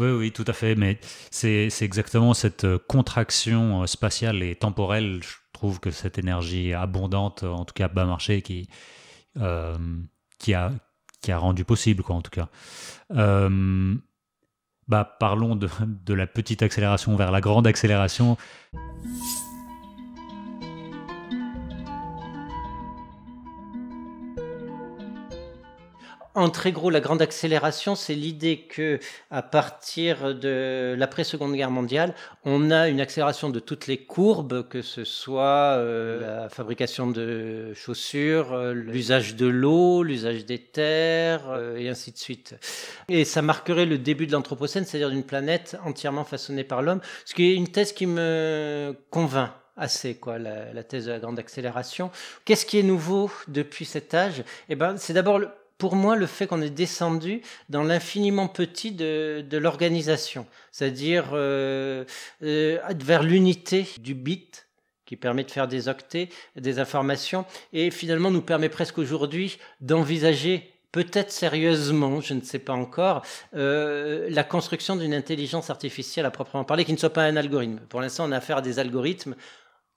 Speaker 2: oui, tout à fait. Mais c'est exactement cette euh, contraction spatiale et temporelle, je trouve que cette énergie abondante, en tout cas bas marché, qui, qui, a, qui a rendu possible, quoi, en tout cas. bah, parlons de, de la petite accélération vers la grande accélération.
Speaker 1: en très gros, la grande accélération, c'est l'idée que à partir de l'après-seconde guerre mondiale, on a une accélération de toutes les courbes, que ce soit euh, la fabrication de chaussures, euh, l'usage de l'eau, l'usage des terres, euh, et ainsi de suite. Et ça marquerait le début de l'Anthropocène, c'est-à-dire d'une planète entièrement façonnée par l'homme, ce qui est une thèse qui me convainc assez, quoi, la, la thèse de la grande accélération. Qu'est-ce qui est nouveau depuis cet âge Eh ben, c'est d'abord le pour moi le fait qu'on est descendu dans l'infiniment petit de, l'organisation, c'est-à-dire euh, euh, vers l'unité du bit qui permet de faire des octets, des informations, et finalement nous permet presque aujourd'hui d'envisager peut-être sérieusement, je ne sais pas encore, euh, la construction d'une intelligence artificielle à proprement parler qui ne soit pas un algorithme. Pour l'instant, on a affaire à des algorithmes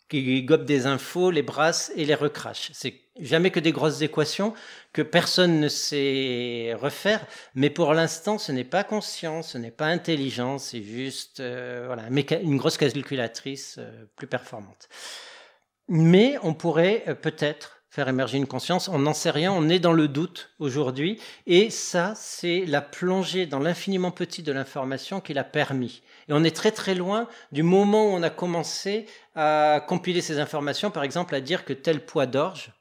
Speaker 1: qui gobe des infos, les brasse et les recrache. C'est jamais que des grosses équations que personne ne sait refaire, mais pour l'instant, ce n'est pas conscience, ce n'est pas intelligence, c'est juste euh, voilà, une grosse calculatrice euh, plus performante. Mais on pourrait euh, peut-être faire émerger une conscience, on n'en sait rien, on est dans le doute aujourd'hui, et ça, c'est la plongée dans l'infiniment petit de l'information qui l'a permis. Et on est très très loin du moment où on a commencé à compiler ces informations, par exemple à dire que tel poids d'orge,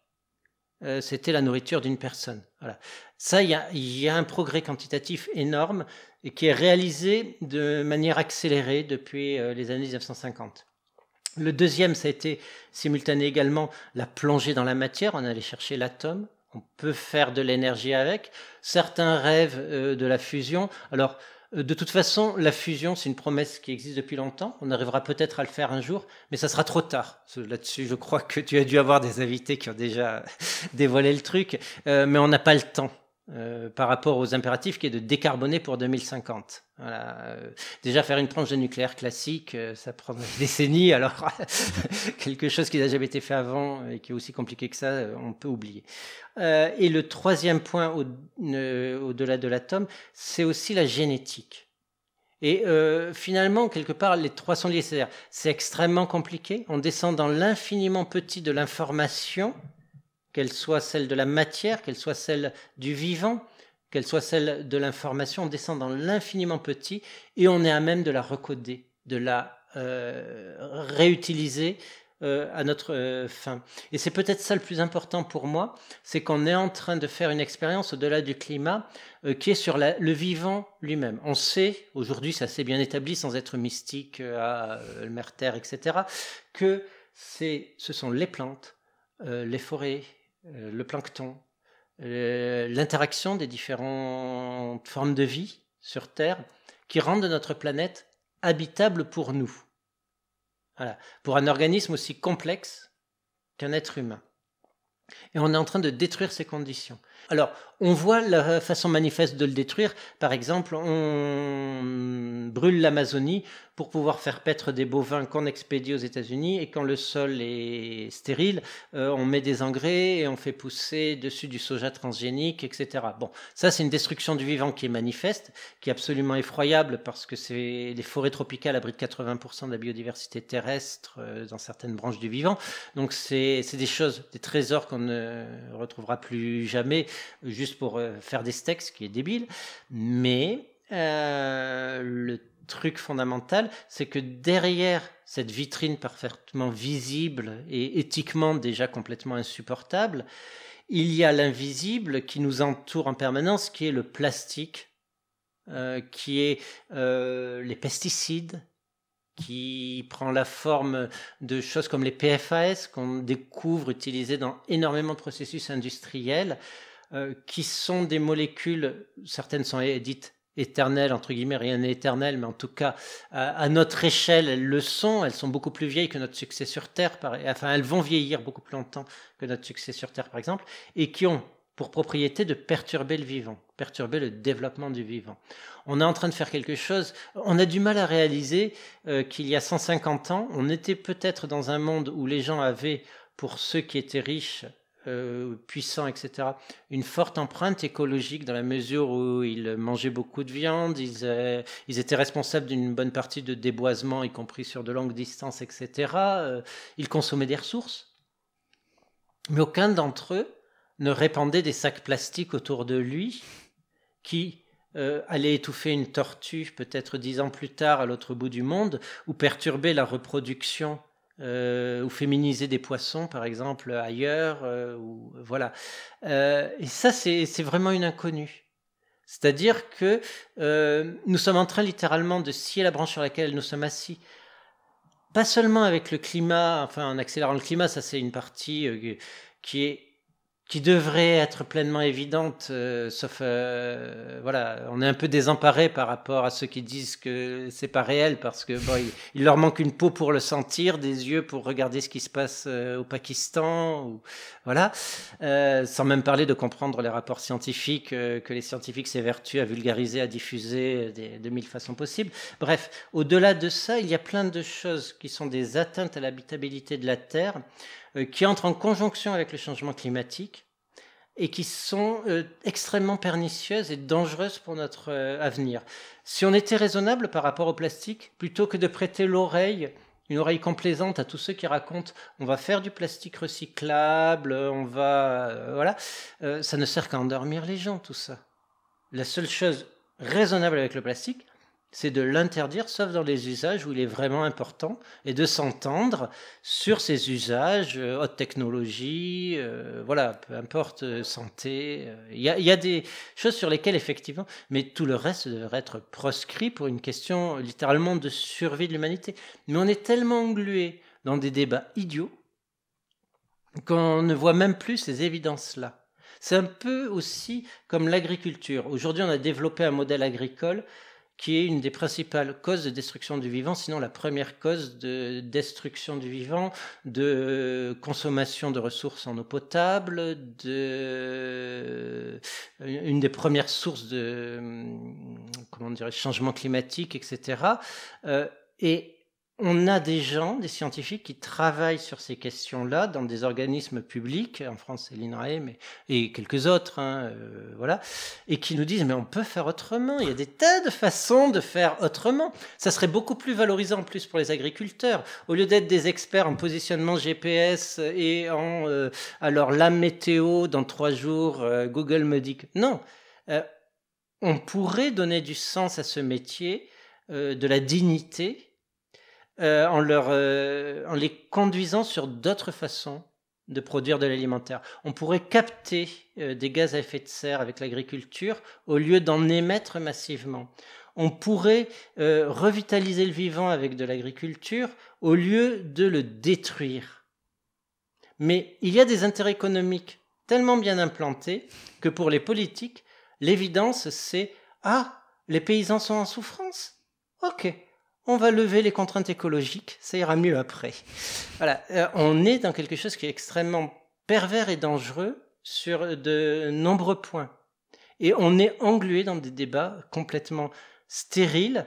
Speaker 1: euh, c'était la nourriture d'une personne. Voilà. Ça, il y, a, un progrès quantitatif énorme et qui est réalisé de manière accélérée depuis euh, les années 1950. Le deuxième, ça a été simultané également la plongée dans la matière. On allait chercher l'atome. On peut faire de l'énergie avec. Certains rêvent euh, de la fusion. Alors, euh, de toute façon, la fusion, c'est une promesse qui existe depuis longtemps. On arrivera peut-être à le faire un jour, mais ça sera trop tard. Là-dessus, je crois que tu as dû avoir des invités qui ont déjà <laughs> dévoilé le truc, euh, mais on n'a pas le temps. Euh, par rapport aux impératifs qui est de décarboner pour 2050. Euh, déjà faire une tranche de nucléaire classique, euh, ça prend des <laughs> décennies, alors <laughs> quelque chose qui n'a jamais été fait avant et qui est aussi compliqué que ça, on peut oublier. et le troisième point au-delà de l'atome, c'est aussi la génétique. Et finalement, quelque part, les trois sont liés. c'est extrêmement compliqué. On descend dans l'infiniment petit de l'information qu'elle soit celle de la matière, qu'elle soit celle du vivant, qu'elle soit celle de l'information, on descend dans l'infiniment petit et on est à même de la recoder, de la euh, réutiliser euh, à notre euh, fin. Et c'est peut-être ça le plus important pour moi, c'est qu'on est en train de faire une expérience au-delà du climat qui est sur le vivant lui-même. On sait, aujourd'hui ça s'est bien établi sans être mystique à etc., que ce sont les plantes, les forêts, euh, le plancton, euh, l'interaction des différentes formes de vie sur Terre qui rendent notre planète habitable pour nous. Pour un organisme aussi complexe qu'un être humain. Et on est en train de détruire ces conditions. Alors, on voit la façon manifeste de le détruire. Par exemple, on brûle l'Amazonie pour pouvoir faire paître des bovins qu'on expédie aux États-Unis. Et quand le sol est stérile, euh, on met des engrais et on fait pousser dessus du soja transgénique, etc. Bon, ça, c'est une destruction du vivant qui est manifeste, qui est absolument effroyable parce que c'est les forêts tropicales abritent 80% de la biodiversité terrestre euh, dans certaines branches du vivant. Donc, c'est des choses, des trésors qu'on ne retrouvera plus jamais juste pour euh, faire des steaks, ce qui est débile. Mais euh, le truc fondamental, c'est que derrière cette vitrine parfaitement visible et éthiquement déjà complètement insupportable, il y a l'invisible qui nous entoure en permanence, qui est le plastique, euh, qui est les pesticides, qui prend la forme de choses comme les PFAS qu'on découvre utilisées dans énormément de processus industriels, euh, qui sont des molécules, certaines sont dites éternelles, entre guillemets, rien n'est éternel, mais en tout cas, à notre échelle, elles le sont, elles sont beaucoup plus vieilles que notre succès sur Terre, enfin, elles vont vieillir beaucoup plus longtemps que notre succès sur Terre, par exemple, et qui ont pour propriété de perturber le vivant, perturber le développement du vivant. On est en train de faire quelque chose, on a du mal à réaliser euh, qu'il y a 150 ans, on était peut-être dans un monde où les gens avaient, pour ceux qui étaient riches, euh, puissant, etc. Une forte empreinte écologique dans la mesure où ils mangeaient beaucoup de viande, ils, euh, étaient responsables d'une bonne partie de déboisement, y compris sur de longues distances, etc. Euh, ils consommaient des ressources. Mais aucun d'entre eux ne répandait des sacs plastiques autour de lui qui allaient étouffer une tortue peut-être dix ans plus tard à l'autre bout du monde ou perturber la reproduction euh, ou féminiser des poissons, par exemple, ailleurs. Euh, ou, voilà. Euh, et ça, c'est vraiment une inconnue. C'est-à-dire que nous sommes en train littéralement de scier la branche sur laquelle nous sommes assis pas seulement avec le climat, enfin en accélérant le climat, ça c'est une partie qui est qui devrait être pleinement évidente, euh, sauf euh, voilà, on est un peu désemparé par rapport à ceux qui disent que c'est pas réel parce que bon, il, leur manque une peau pour le sentir, des yeux pour regarder ce qui se passe euh, au Pakistan, ou, voilà, sans même parler de comprendre les rapports scientifiques que les scientifiques s'évertuent à vulgariser, à diffuser de mille façons possibles. Bref, au-delà de ça, il y a plein de choses qui sont des atteintes à l'habitabilité de la Terre. Euh, qui entrent en conjonction avec le changement climatique et qui sont euh, extrêmement pernicieuses et dangereuses pour notre euh, avenir. Si on était raisonnable par rapport au plastique, plutôt que de prêter l'oreille, une oreille complaisante à tous ceux qui racontent on va faire du plastique recyclable, on va... voilà, ça ne sert qu'à endormir les gens, tout ça. La seule chose raisonnable avec le plastique, c'est de l'interdire, sauf dans les usages où il est vraiment important, et de s'entendre sur ces usages, euh, haute technologie, euh, voilà, peu importe, euh, santé. Il y, y, a des choses sur lesquelles, effectivement, mais tout le reste devrait être proscrit pour une question littéralement de survie de l'humanité. Mais on est tellement englué dans des débats idiots qu'on ne voit même plus ces évidences-là. C'est un peu aussi comme l'agriculture. Aujourd'hui, on a développé un modèle agricole qui est une des principales causes de destruction du vivant, sinon la première cause de destruction du vivant, de consommation de ressources en eau potable, de euh, une des premières sources de hum, comment dire, changement climatique, etc. et on a des gens, des scientifiques qui travaillent sur ces questions-là dans des organismes publics, en France c'est l'INRAE, et quelques autres, hein, euh, voilà, et qui nous disent mais on peut faire autrement. Il y a des tas de façons de faire autrement. Ça serait beaucoup plus valorisant en plus pour les agriculteurs. Au lieu d'être des experts en positionnement GPS et en euh, alors la météo dans trois jours, euh, Google me dit que non, on pourrait donner du sens à ce métier, de la dignité euh, euh, en, les conduisant sur d'autres façons de produire de l'alimentaire. On pourrait capter euh, des gaz à effet de serre avec l'agriculture au lieu d'en émettre massivement. On pourrait revitaliser le vivant avec de l'agriculture au lieu de le détruire. Mais il y a des intérêts économiques tellement bien implantés que pour les politiques, l'évidence c'est ⁇ Ah, les paysans sont en souffrance Ok, on va lever les contraintes écologiques, ça ira mieux après. Voilà, euh, on est dans quelque chose qui est extrêmement pervers et dangereux sur de nombreux points. Et on est englué dans des débats complètement stériles.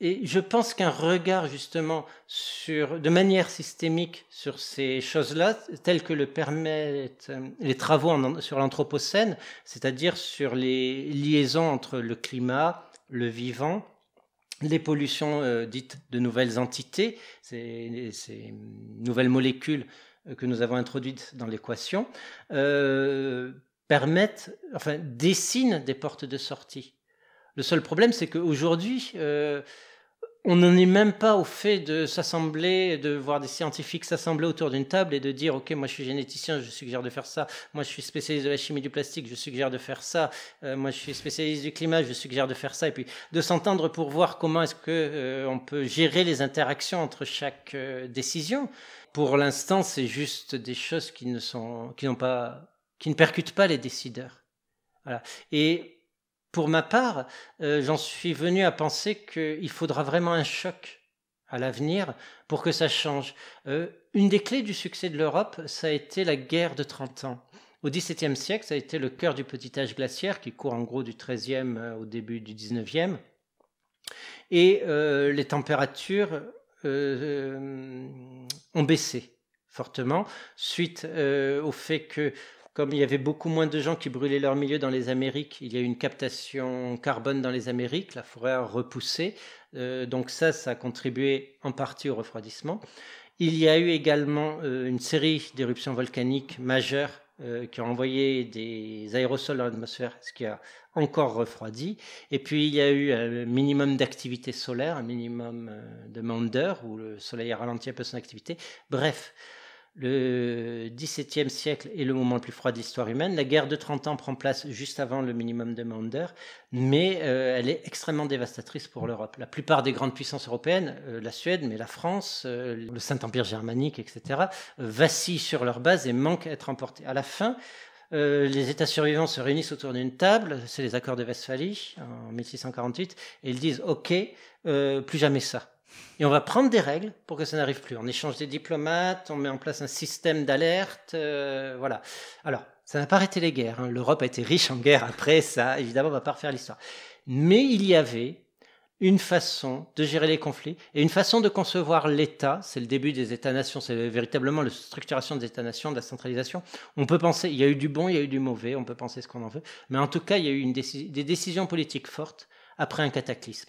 Speaker 1: Et je pense qu'un regard justement sur, de manière systémique sur ces choses-là, telles que le permettent euh, les travaux sur l'anthropocène, c'est-à-dire sur les liaisons entre le climat, le vivant, les pollutions euh, dites de nouvelles entités, ces, nouvelles molécules euh, que nous avons introduites dans l'équation, euh, permettent, enfin dessinent des portes de sortie. Le seul problème, c'est qu'aujourd'hui, on n'en est même pas au fait de s'assembler, de voir des scientifiques s'assembler autour d'une table et de dire, OK, moi je suis généticien, je suggère de faire ça. Moi je suis spécialiste de la chimie du plastique, je suggère de faire ça. Euh, moi je suis spécialiste du climat, je suggère de faire ça. Et puis de s'entendre pour voir comment est-ce que euh, on peut gérer les interactions entre chaque euh, décision. Pour l'instant, c'est juste des choses qui ne sont, qui n'ont pas, qui ne percutent pas les décideurs. Voilà. Et pour ma part, euh, j'en suis venu à penser qu'il faudra vraiment un choc à l'avenir pour que ça change. Euh, une des clés du succès de l'Europe, ça a été la guerre de 30 ans. Au XVIIe siècle, ça a été le cœur du petit âge glaciaire qui court en gros du XIIIe euh, au début du XIXe. Et les températures ont baissé fortement suite au fait que comme il y avait beaucoup moins de gens qui brûlaient leur milieu dans les Amériques, il y a eu une captation carbone dans les Amériques, la forêt a repoussé, euh, donc ça, ça a contribué en partie au refroidissement. Il y a eu également euh, une série d'éruptions volcaniques majeures euh, qui ont envoyé des aérosols dans l'atmosphère, ce qui a encore refroidi. Et puis il y a eu un minimum d'activité solaire, un minimum de mandeur, où le soleil a ralenti un peu son activité. Bref, le XVIIe siècle est le moment le plus froid de l'histoire humaine. La guerre de 30 ans prend place juste avant le minimum de Maunder, mais euh, elle est extrêmement dévastatrice pour l'Europe. La plupart des grandes puissances européennes, euh, la Suède, mais la France, euh, le Saint-Empire germanique, etc., vacillent sur leur base et manquent à être emportés. À la fin, les États survivants se réunissent autour d'une table, c'est les accords de Westphalie en 1648, et ils disent OK, plus jamais ça. Et on va prendre des règles pour que ça n'arrive plus. On échange des diplomates, on met en place un système d'alerte, euh, voilà. Alors, ça n'a pas arrêté les guerres. Hein. L'Europe a été riche en guerre après, ça, évidemment, on ne va pas refaire l'histoire. Mais il y avait une façon de gérer les conflits et une façon de concevoir l'État. C'est le début des États-nations, c'est véritablement la structuration des États-nations, de la centralisation. On peut penser, il y a eu du bon, il y a eu du mauvais, on peut penser ce qu'on en veut, mais en tout cas, il y a eu une des décisions politiques fortes après un cataclysme.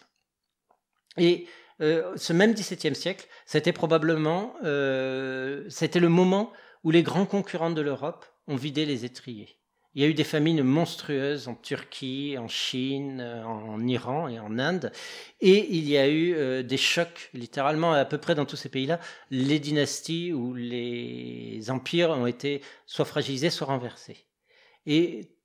Speaker 1: Et euh, ce même XVIIe siècle, c'était probablement euh, c'était le moment où les grands concurrents de l'Europe ont vidé les étriers. Il y a eu des famines monstrueuses en Turquie, en Chine, en Iran et en Inde. Et il y a eu euh, des chocs, littéralement à peu près dans tous ces pays-là. Les dynasties ou les empires ont été soit fragilisés, soit renversés. Et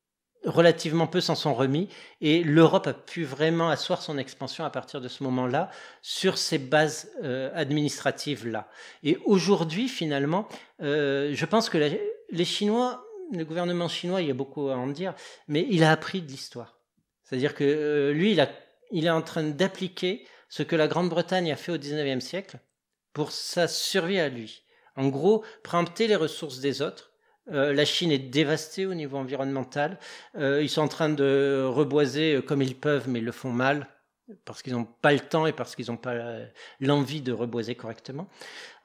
Speaker 1: relativement peu s'en sont remis et l'Europe a pu vraiment asseoir son expansion à partir de ce moment-là sur ces bases euh, administratives-là. Et aujourd'hui, finalement, euh, je pense que les Chinois, le gouvernement chinois, il y a beaucoup à en dire, mais il a appris de l'histoire. C'est-à-dire que euh, lui, il, a, il est en train d'appliquer ce que la Grande-Bretagne a fait au 19e siècle pour sa survie à lui. En gros, préempter les ressources des autres euh, la Chine est dévastée au niveau environnemental. Euh, ils sont en train de reboiser euh, comme ils peuvent, mais ils le font mal parce qu'ils n'ont pas le temps et parce qu'ils n'ont pas l'envie de reboiser correctement.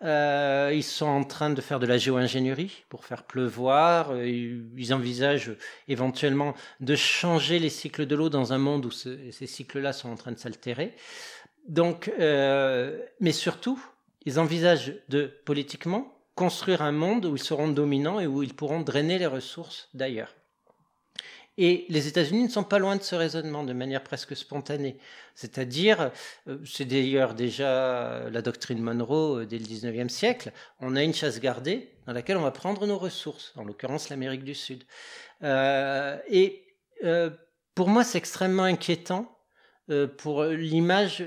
Speaker 1: ils sont en train de faire de la géo-ingénierie pour faire pleuvoir. Ils envisagent éventuellement de changer les cycles de l'eau dans un monde où ces cycles-là sont en train de s'altérer. mais surtout, ils envisagent de politiquement construire un monde où ils seront dominants et où ils pourront drainer les ressources d'ailleurs. Et les États-Unis ne sont pas loin de ce raisonnement de manière presque spontanée. C'est-à-dire, euh, c'est d'ailleurs déjà la doctrine Monroe euh, dès le 19e siècle, on a une chasse gardée dans laquelle on va prendre nos ressources, en l'occurrence l'Amérique du Sud. Euh, et pour moi, c'est extrêmement inquiétant pour l'image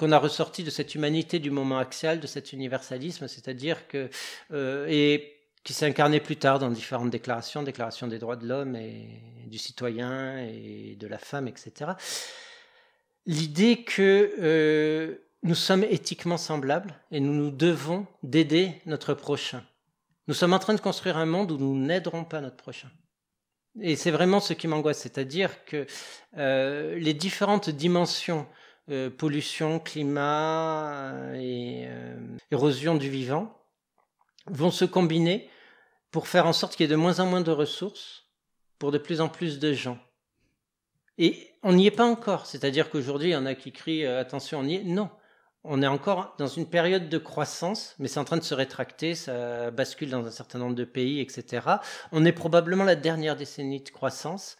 Speaker 1: qu'on a ressorti de cette humanité du moment axial, de cet universalisme, c'est-à-dire que euh, et qui s'est incarné plus tard dans différentes déclarations, déclarations des droits de l'homme et du citoyen et de la femme, etc. L'idée que euh, nous sommes éthiquement semblables et nous nous devons d'aider notre prochain. Nous sommes en train de construire un monde où nous n'aiderons pas notre prochain. Et c'est vraiment ce qui m'angoisse, c'est-à-dire que euh, les différentes dimensions euh, pollution, climat euh, et euh, érosion du vivant, vont se combiner pour faire en sorte qu'il y ait de moins en moins de ressources pour de plus en plus de gens. Et on n'y est pas encore. C'est-à-dire qu'aujourd'hui, il y en a qui crient attention, on y est. Non. On est encore dans une période de croissance, mais c'est en train de se rétracter, ça bascule dans un certain nombre de pays, etc. On est probablement la dernière décennie de croissance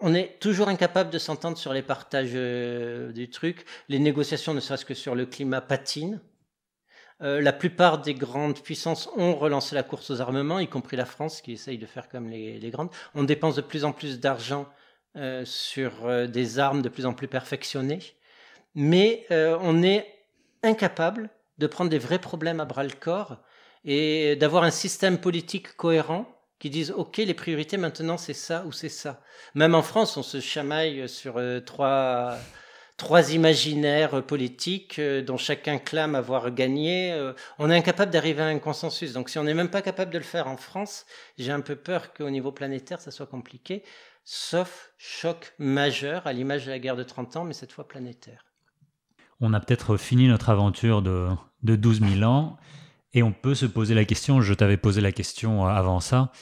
Speaker 1: on est toujours incapable de s'entendre sur les partages euh, du truc. Les négociations, ne serait-ce que sur le climat, patinent. Euh, la plupart des grandes puissances ont relancé la course aux armements, y compris la France qui essaye de faire comme les, grandes. On dépense de plus en plus d'argent euh, sur des armes de plus en plus perfectionnées, mais on est incapable de prendre des vrais problèmes à bras le corps et d'avoir un système politique cohérent qui disent OK, les priorités maintenant c'est ça ou c'est ça. Même en France, on se chamaille sur euh, trois trois imaginaires politiques euh, dont chacun clame avoir gagné. Euh, on est incapable d'arriver à un consensus. Donc si on n'est même pas capable de le faire en France, j'ai un peu peur qu'au niveau planétaire, ça soit compliqué, sauf choc majeur à l'image de la guerre de 30 ans, mais cette fois planétaire.
Speaker 2: On a peut-être fini notre aventure de, de 12 000 ans. Et on peut se poser la question, je t'avais posé la question euh, avant ça,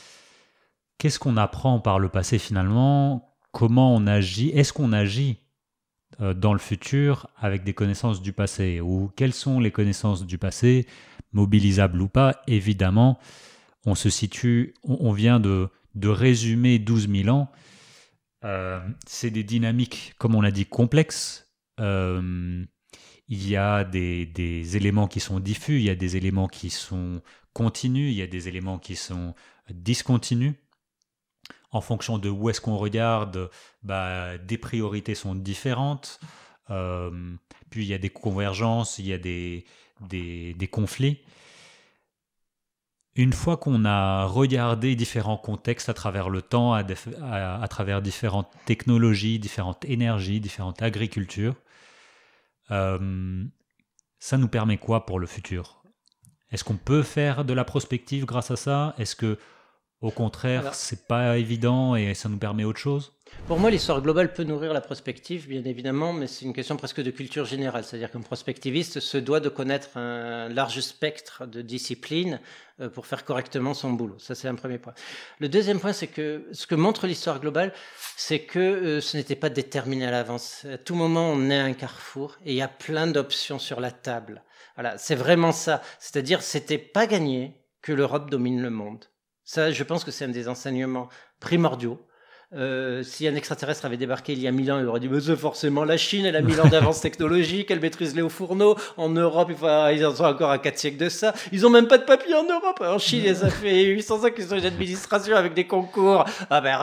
Speaker 2: qu'est-ce qu'on apprend par le passé finalement Comment on agit Est-ce qu'on agit euh, dans le futur avec des connaissances du passé Ou quelles sont les connaissances du passé, mobilisables ou pas Évidemment, on se situe, on vient de, de résumer 12 000 ans. Euh, c'est des dynamiques, comme on l'a dit, complexes il y a des, éléments qui sont diffus, il y a des éléments qui sont continus, il y a des éléments qui sont discontinus. En fonction de où est-ce qu'on regarde, bah, des priorités sont différentes. Euh, puis il y a des convergences, il y a des, conflits. Une fois qu'on a regardé différents contextes à travers le temps, à travers différentes technologies, différentes énergies, différentes agricultures, euh, ça nous permet quoi pour le futur Est-ce qu'on peut faire de la prospective grâce à ça Est-ce que, au contraire, c'est pas évident et ça nous permet autre chose
Speaker 1: pour moi, l'histoire globale peut nourrir la prospective, bien évidemment, mais c'est une question presque de culture générale. C'est-à-dire qu'un prospectiviste se doit de connaître un large spectre de disciplines euh, pour faire correctement son boulot. Ça, c'est un premier point. Le deuxième point, c'est que ce que montre l'histoire globale, c'est que euh, ce n'était pas déterminé à l'avance. À tout moment, on est à un carrefour et il y a plein d'options sur la table. Voilà, c'est vraiment ça. C'est-à-dire, c'était pas gagné que l'Europe domine le monde. Ça, je pense que c'est un des enseignements primordiaux euh, si un extraterrestre avait débarqué il y a 1000 ans, il aurait dit Mais c'est forcément la Chine, elle a 1000 ans d'avance technologique, elle maîtrise les hauts fourneaux. En Europe, ils en sont encore à 4 siècles de ça. Ils ont même pas de papier en Europe. En Chine, ça fait 800 ans qu'ils sont une administration avec des concours. Ah ben,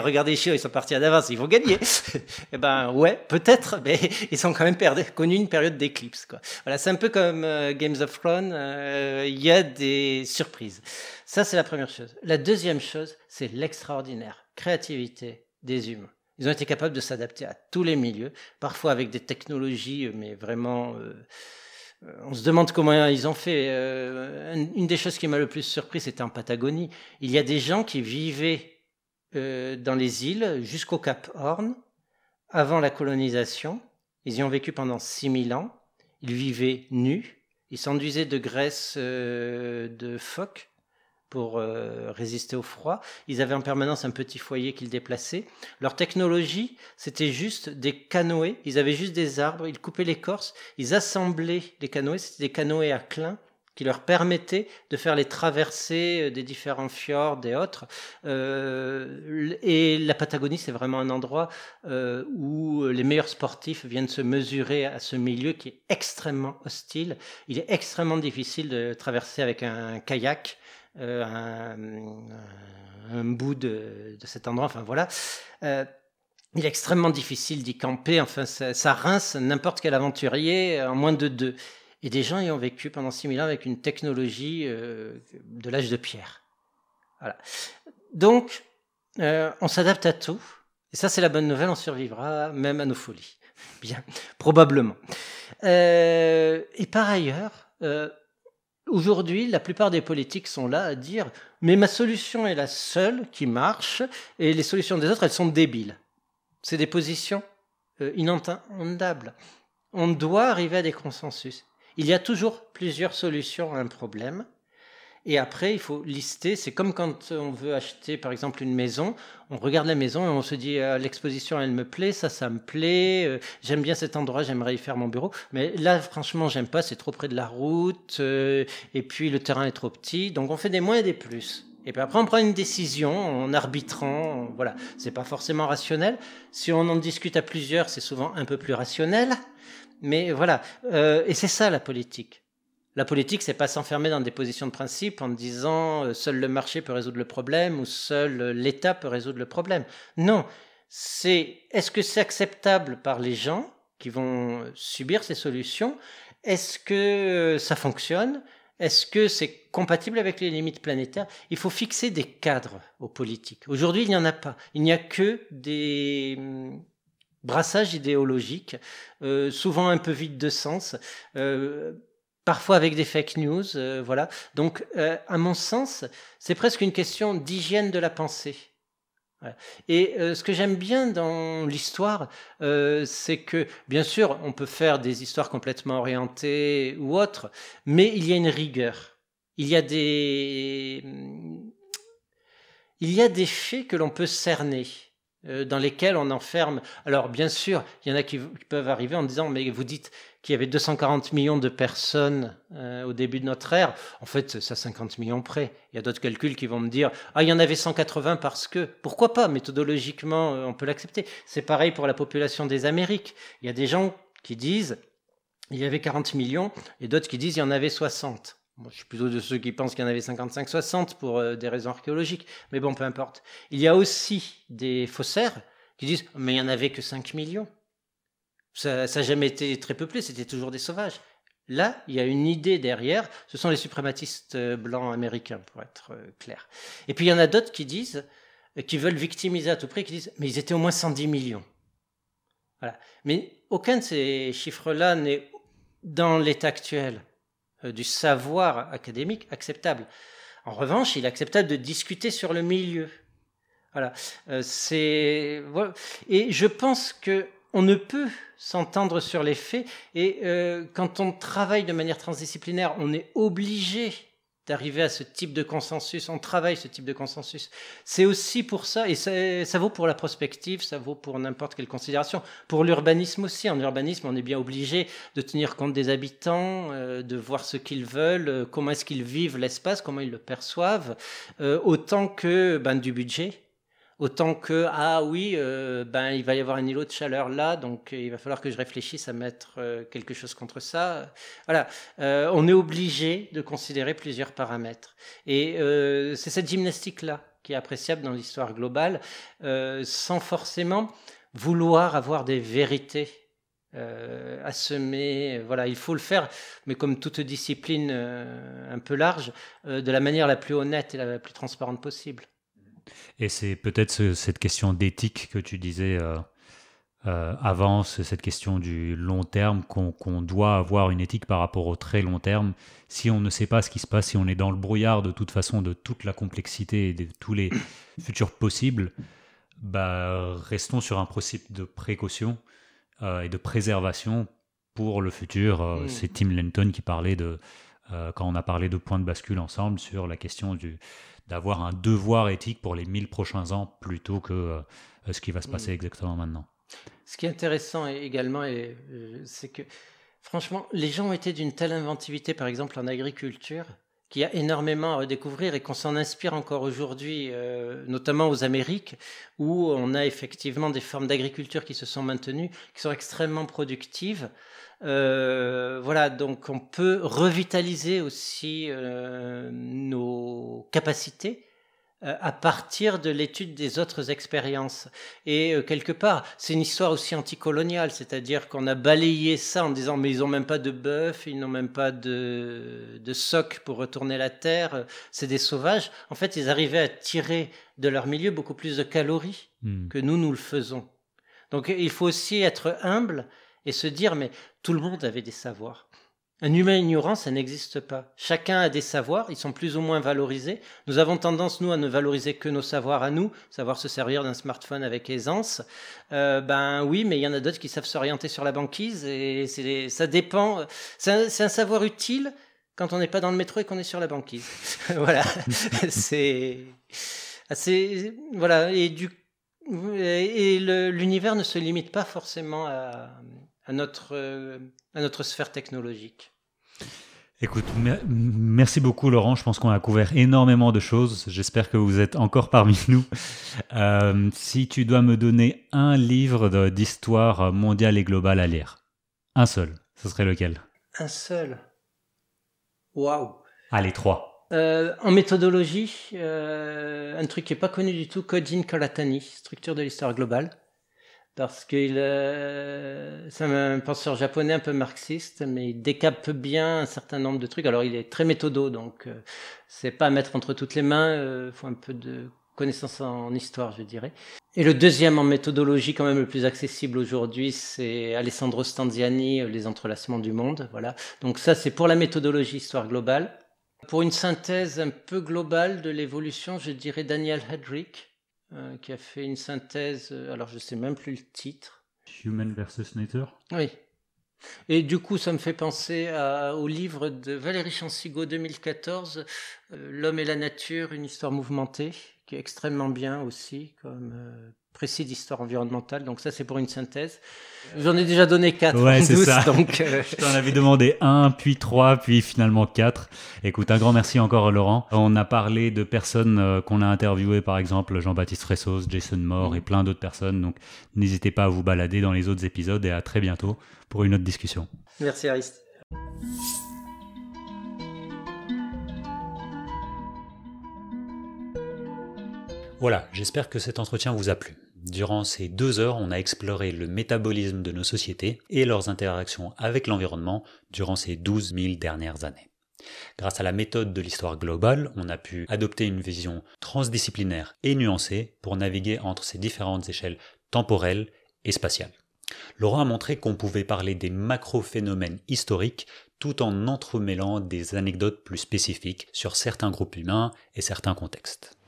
Speaker 1: regardez les ils sont partis à d'avance, ils vont gagner. <laughs> Eh ben, ouais, peut-être, mais <laughs> ils ont quand même connu une période d'éclipse. Quoi. Voilà, c'est un peu comme euh, Games of Thrones, euh, il y a des surprises. Ça, c'est la première chose. La deuxième chose, c'est l'extraordinaire créativité des humains. Ils ont été capables de s'adapter à tous les milieux, parfois avec des technologies, euh, mais vraiment... Euh, euh, on se demande comment ils ont fait. une des choses qui m'a le plus surpris, c'était en Patagonie. Il y a des gens qui vivaient dans les îles jusqu'au Cap Horn, avant la colonisation. Ils y ont vécu pendant 6000 ans. Ils vivaient nus. Ils s'enduisaient de graisse de phoque pour euh, résister au froid. Ils avaient en permanence un petit foyer qu'ils déplaçaient. Leur technologie, c'était juste des canoës. Ils avaient juste des arbres. Ils coupaient l'écorce. Ils assemblaient les canoës. C'était des canoës à clin qui leur permettaient de faire les traversées euh, des différents fjords et autres. Euh, et la Patagonie, c'est vraiment un endroit où les meilleurs sportifs viennent se mesurer à ce milieu qui est extrêmement hostile. Il est extrêmement difficile de traverser avec un kayak. Euh, un, bout de, cet endroit. Enfin voilà. Euh, il est extrêmement difficile d'y camper. Enfin, ça, rince n'importe quel aventurier euh, en moins de deux. Et des gens y ont vécu pendant 6000 ans avec une technologie de l'âge de pierre. Voilà. Donc, on s'adapte à tout. Et ça, c'est la bonne nouvelle, on survivra même à nos folies. <laughs> Bien, probablement. et par ailleurs, euh, Aujourd'hui, la plupart des politiques sont là à dire mais ma solution est la seule qui marche et les solutions des autres, elles sont débiles. C'est des positions euh, inentendables. On doit arriver à des consensus. Il y a toujours plusieurs solutions à un problème et après, il faut lister. C'est comme quand on veut acheter, par exemple, une maison. On regarde la maison et on se dit, ah, l'exposition, elle me plaît, ça, ça me plaît. Euh, j'aime bien cet endroit, j'aimerais y faire mon bureau. Mais là, franchement, j'aime pas. C'est trop près de la route. Euh, et puis, le terrain est trop petit. Donc, on fait des moins et des plus. Et puis après, on prend une décision en arbitrant. voilà, c'est pas forcément rationnel. Si on en discute à plusieurs, c'est souvent un peu plus rationnel. Mais voilà, euh, et c'est ça la politique. La politique, c'est pas s'enfermer dans des positions de principe en disant euh, seul le marché peut résoudre le problème ou seul euh, l'État peut résoudre le problème. Non, c'est est-ce que c'est acceptable par les gens qui vont euh, subir ces solutions Est-ce que ça fonctionne Est-ce que c'est compatible avec les limites planétaires Il faut fixer des cadres aux politiques. Aujourd'hui, il n'y en a pas. Il n'y a que des hum, brassages idéologiques, souvent un peu vides de sens parfois avec des fake news, euh, voilà. Donc, euh, à mon sens, c'est presque une question d'hygiène de la pensée. Et euh, ce que j'aime bien dans l'histoire, c'est que, bien sûr, on peut faire des histoires complètement orientées ou autres, mais il y a une rigueur. Il y a des, hmm, il y a des faits que l'on peut cerner dans lesquels on enferme. Alors bien sûr, il y en a qui peuvent arriver en disant, mais vous dites, qu'il y avait 240 millions de personnes euh, au début de notre ère, en fait, c'est à 50 millions près. Il y a d'autres calculs qui vont me dire ah, il y en avait 180 parce que. Pourquoi pas Méthodologiquement, euh, on peut l'accepter. C'est pareil pour la population des Amériques. Il y a des gens qui disent il y avait 40 millions et d'autres qui disent il y en avait 60. je suis plutôt de ceux qui pensent qu'il y en avait 55-60 pour euh, des raisons archéologiques, mais bon, peu importe. Il y a aussi des faussaires qui disent mais il n'y en avait que 5 millions. Ça n'a jamais été très peuplé, c'était toujours des sauvages. Là, il y a une idée derrière, ce sont les suprématistes euh, blancs américains, pour être euh, clair. Et puis il y en a d'autres qui disent, euh, qui veulent victimiser à tout prix, qui disent, mais ils étaient au moins 110 millions. Voilà. Mais aucun de ces chiffres-là n'est dans l'état actuel du savoir académique acceptable. En revanche, il est acceptable de discuter sur le milieu. Voilà. c'est et je pense que on ne peut s'entendre sur les faits. Et euh, quand on travaille de manière transdisciplinaire, on est obligé d'arriver à ce type de consensus. On travaille ce type de consensus. C'est aussi pour ça, et ça, vaut pour la prospective, ça vaut pour n'importe quelle considération. Pour l'urbanisme aussi. En urbanisme, on est bien obligé de tenir compte des habitants, euh, de voir ce qu'ils veulent, euh, comment est-ce qu'ils vivent l'espace, comment ils le perçoivent, autant que ben, du budget Autant que, ah oui, euh, ben, il va y avoir un îlot de chaleur là, donc euh, il va falloir que je réfléchisse à mettre euh, quelque chose contre ça. Voilà, on est obligé de considérer plusieurs paramètres. Et c'est cette gymnastique-là qui est appréciable dans l'histoire globale, sans forcément vouloir avoir des vérités à semer. Voilà, il faut le faire, mais comme toute discipline un peu large, de la manière la plus honnête et la plus transparente possible.
Speaker 2: Et c'est peut-être cette question d'éthique que tu disais euh, euh avant, cette question du long terme, qu'on doit avoir une éthique par rapport au très long terme. Si on ne sait pas ce qui se passe, si on est dans le brouillard de toute façon de toute la complexité et de tous les <coughs> futurs possibles, bah, restons sur un principe de précaution euh, et de préservation pour le futur. Euh, mm. C'est Tim Lenton qui parlait de, quand on a parlé de point de bascule ensemble, sur la question du, d'avoir un devoir éthique pour les 1000 prochains ans plutôt que euh, ce qui va se passer mm. exactement maintenant.
Speaker 1: Ce qui est intéressant également, euh, c'est que franchement, les gens ont été d'une telle inventivité, par exemple en agriculture, qu'il y a énormément à redécouvrir et qu'on s'en inspire encore aujourd'hui, euh, notamment aux Amériques, où on a effectivement des formes d'agriculture qui se sont maintenues, qui sont extrêmement productives, euh, voilà, donc on peut revitaliser aussi euh, nos capacités euh, à partir de l'étude des autres expériences. Et quelque part, c'est une histoire aussi anticoloniale, c'est-à-dire qu'on a balayé ça en disant mais ils n'ont même pas de bœuf, ils n'ont même pas de, soc pour retourner la terre, c'est des sauvages. En fait, ils arrivaient à tirer de leur milieu beaucoup plus de calories hmm. que nous, nous le faisons. Donc il faut aussi être humble et se dire mais tout le monde avait des savoirs. Un humain ignorant, ça n'existe pas. Chacun a des savoirs, ils sont plus ou moins valorisés. Nous avons tendance, nous, à ne valoriser que nos savoirs à nous, savoir se servir d'un smartphone avec aisance. Euh, ben oui, mais il y en a d'autres qui savent s'orienter sur la banquise, et ça dépend. C'est un, savoir utile quand on n'est pas dans le métro et qu'on est sur la banquise. <laughs> voilà, <laughs> c'est assez... Voilà, et du et l'univers ne se limite pas forcément à, à notre, euh, à notre sphère technologique.
Speaker 2: Écoute, merci beaucoup Laurent. Je pense qu'on a couvert énormément de choses. J'espère que vous êtes encore <laughs> parmi nous. Euh, si tu dois me donner un livre d'histoire mondiale et globale à lire, un seul, ce serait lequel
Speaker 1: Un seul. Waouh.
Speaker 2: Allez, trois.
Speaker 1: Euh, en méthodologie, un truc qui n'est pas connu du tout, Kodin Kolatani, structure de l'histoire globale parce qu'il euh, c'est un penseur japonais un peu marxiste, mais il décape bien un certain nombre de trucs. Alors il est très méthodo, donc euh, c'est pas à mettre entre toutes les mains. Euh, faut un peu de connaissance en histoire, je dirais. Et le deuxième en méthodologie, quand même le plus accessible aujourd'hui, c'est Alessandro Stanziani, euh, Les entrelacements du monde. Voilà. Donc ça, c'est pour la méthodologie histoire globale. Pour une synthèse un peu globale de l'évolution, je dirais Daniel Hedrick, euh, qui a fait une synthèse, euh, alors je sais même plus le titre.
Speaker 2: Human versus Nature
Speaker 1: Oui. Et du coup, ça me fait penser à, au livre de Valérie Chansigo 2014, euh, L'homme et la nature, une histoire mouvementée, qui est extrêmement bien aussi comme précis d'histoire environnementale. Donc ça, c'est pour une synthèse. J'en ai déjà donné quatre. Ouais, c'est ça. <laughs> Donc, <laughs> euh, Je t'en
Speaker 2: avais demandé un, puis trois, puis finalement quatre. Écoute, un grand merci encore, Laurent. On a parlé de personnes euh, qu'on a interviewées, par exemple Jean-Baptiste Fressos, Jason Moore et plein d'autres personnes. Donc n'hésitez pas à vous balader dans les autres épisodes et à très bientôt pour une autre discussion. Merci, Ariste. Voilà, j'espère que cet entretien vous a plu. Durant ces deux heures, on a exploré le métabolisme de nos sociétés et leurs interactions avec l'environnement durant ces 12 000 dernières années. Grâce à la méthode de l'histoire globale, on a pu adopter une vision transdisciplinaire et nuancée pour naviguer entre ces différentes échelles temporelles et spatiales. Laurent a montré qu'on pouvait parler des macrophénomènes historiques tout en entremêlant des anecdotes plus spécifiques sur certains groupes humains et certains contextes.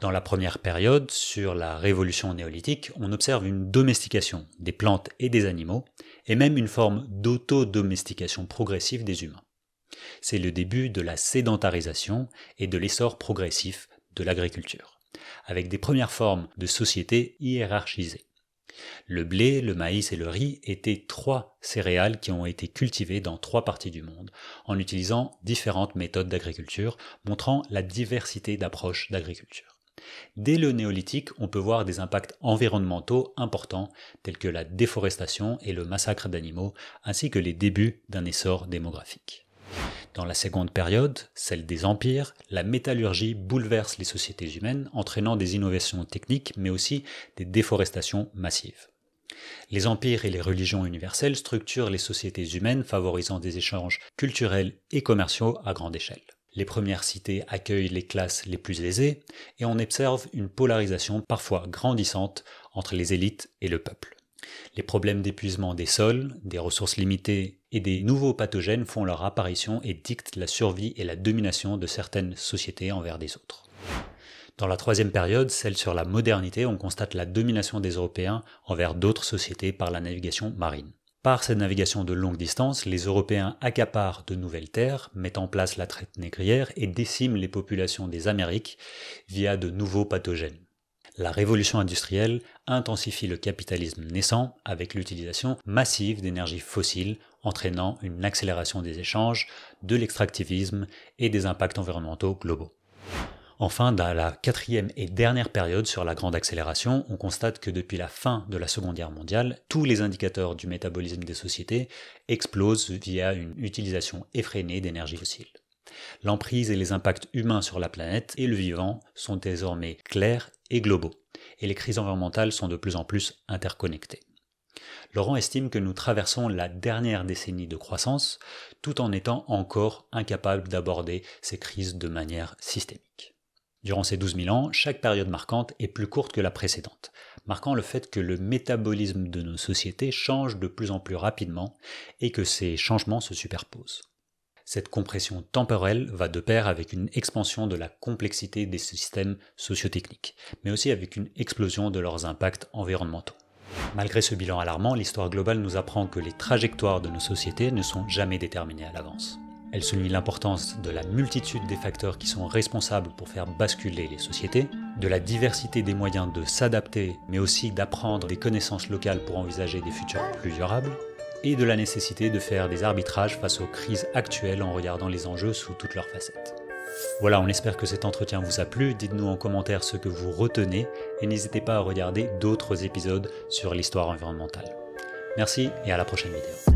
Speaker 2: Dans la première période, sur la révolution néolithique, on observe une domestication des plantes et des animaux, et même une forme d'auto-domestication progressive des humains. C'est le début de la sédentarisation et de l'essor progressif de l'agriculture, avec des premières formes de sociétés hiérarchisées. Le blé, le maïs et le riz étaient trois céréales qui ont été cultivées dans trois parties du monde, en utilisant différentes méthodes d'agriculture, montrant la diversité d'approches d'agriculture. Dès le néolithique, on peut voir des impacts environnementaux importants tels que la déforestation et le massacre d'animaux, ainsi que les débuts d'un essor démographique. Dans la seconde période, celle des empires, la métallurgie bouleverse les sociétés humaines, entraînant des innovations techniques, mais aussi des déforestations massives. Les empires et les religions universelles structurent les sociétés humaines, favorisant des échanges culturels et commerciaux à grande échelle. Les premières cités accueillent les classes les plus aisées, et on observe une polarisation parfois grandissante entre les élites et le peuple. Les problèmes d'épuisement des sols, des ressources limitées et des nouveaux pathogènes font leur apparition et dictent la survie et la domination de certaines sociétés envers des autres. Dans la troisième période, celle sur la modernité, on constate la domination des Européens envers d'autres sociétés par la navigation marine. Par cette navigation de longue distance, les Européens accaparent de nouvelles terres, mettent en place la traite négrière et déciment les populations des Amériques via de nouveaux pathogènes. La révolution industrielle intensifie le capitalisme naissant avec l'utilisation massive d'énergies fossiles entraînant une accélération des échanges, de l'extractivisme et des impacts environnementaux globaux. Enfin, dans la quatrième et dernière période sur la grande accélération, on constate que depuis la fin de la Seconde Guerre mondiale, tous les indicateurs du métabolisme des sociétés explosent via une utilisation effrénée d'énergie fossile. L'emprise et les impacts humains sur la planète et le vivant sont désormais clairs et globaux, et les crises environnementales sont de plus en plus interconnectées. Laurent estime que nous traversons la dernière décennie de croissance tout en étant encore incapables d'aborder ces crises de manière systémique. Durant ces 12 000 ans, chaque période marquante est plus courte que la précédente, marquant le fait que le métabolisme de nos sociétés change de plus en plus rapidement et que ces changements se superposent. Cette compression temporelle va de pair avec une expansion de la complexité des systèmes sociotechniques, mais aussi avec une explosion de leurs impacts environnementaux. Malgré ce bilan alarmant, l'histoire globale nous apprend que les trajectoires de nos sociétés ne sont jamais déterminées à l'avance. Elle souligne l'importance de la multitude des facteurs qui sont responsables pour faire basculer les sociétés, de la diversité des moyens de s'adapter, mais aussi d'apprendre des connaissances locales pour envisager des futurs plus durables, et de la nécessité de faire des arbitrages face aux crises actuelles en regardant les enjeux sous toutes leurs facettes. Voilà, on espère que cet entretien vous a plu. Dites-nous en commentaire ce que vous retenez et n'hésitez pas à regarder d'autres épisodes sur l'histoire environnementale. Merci et à la prochaine vidéo.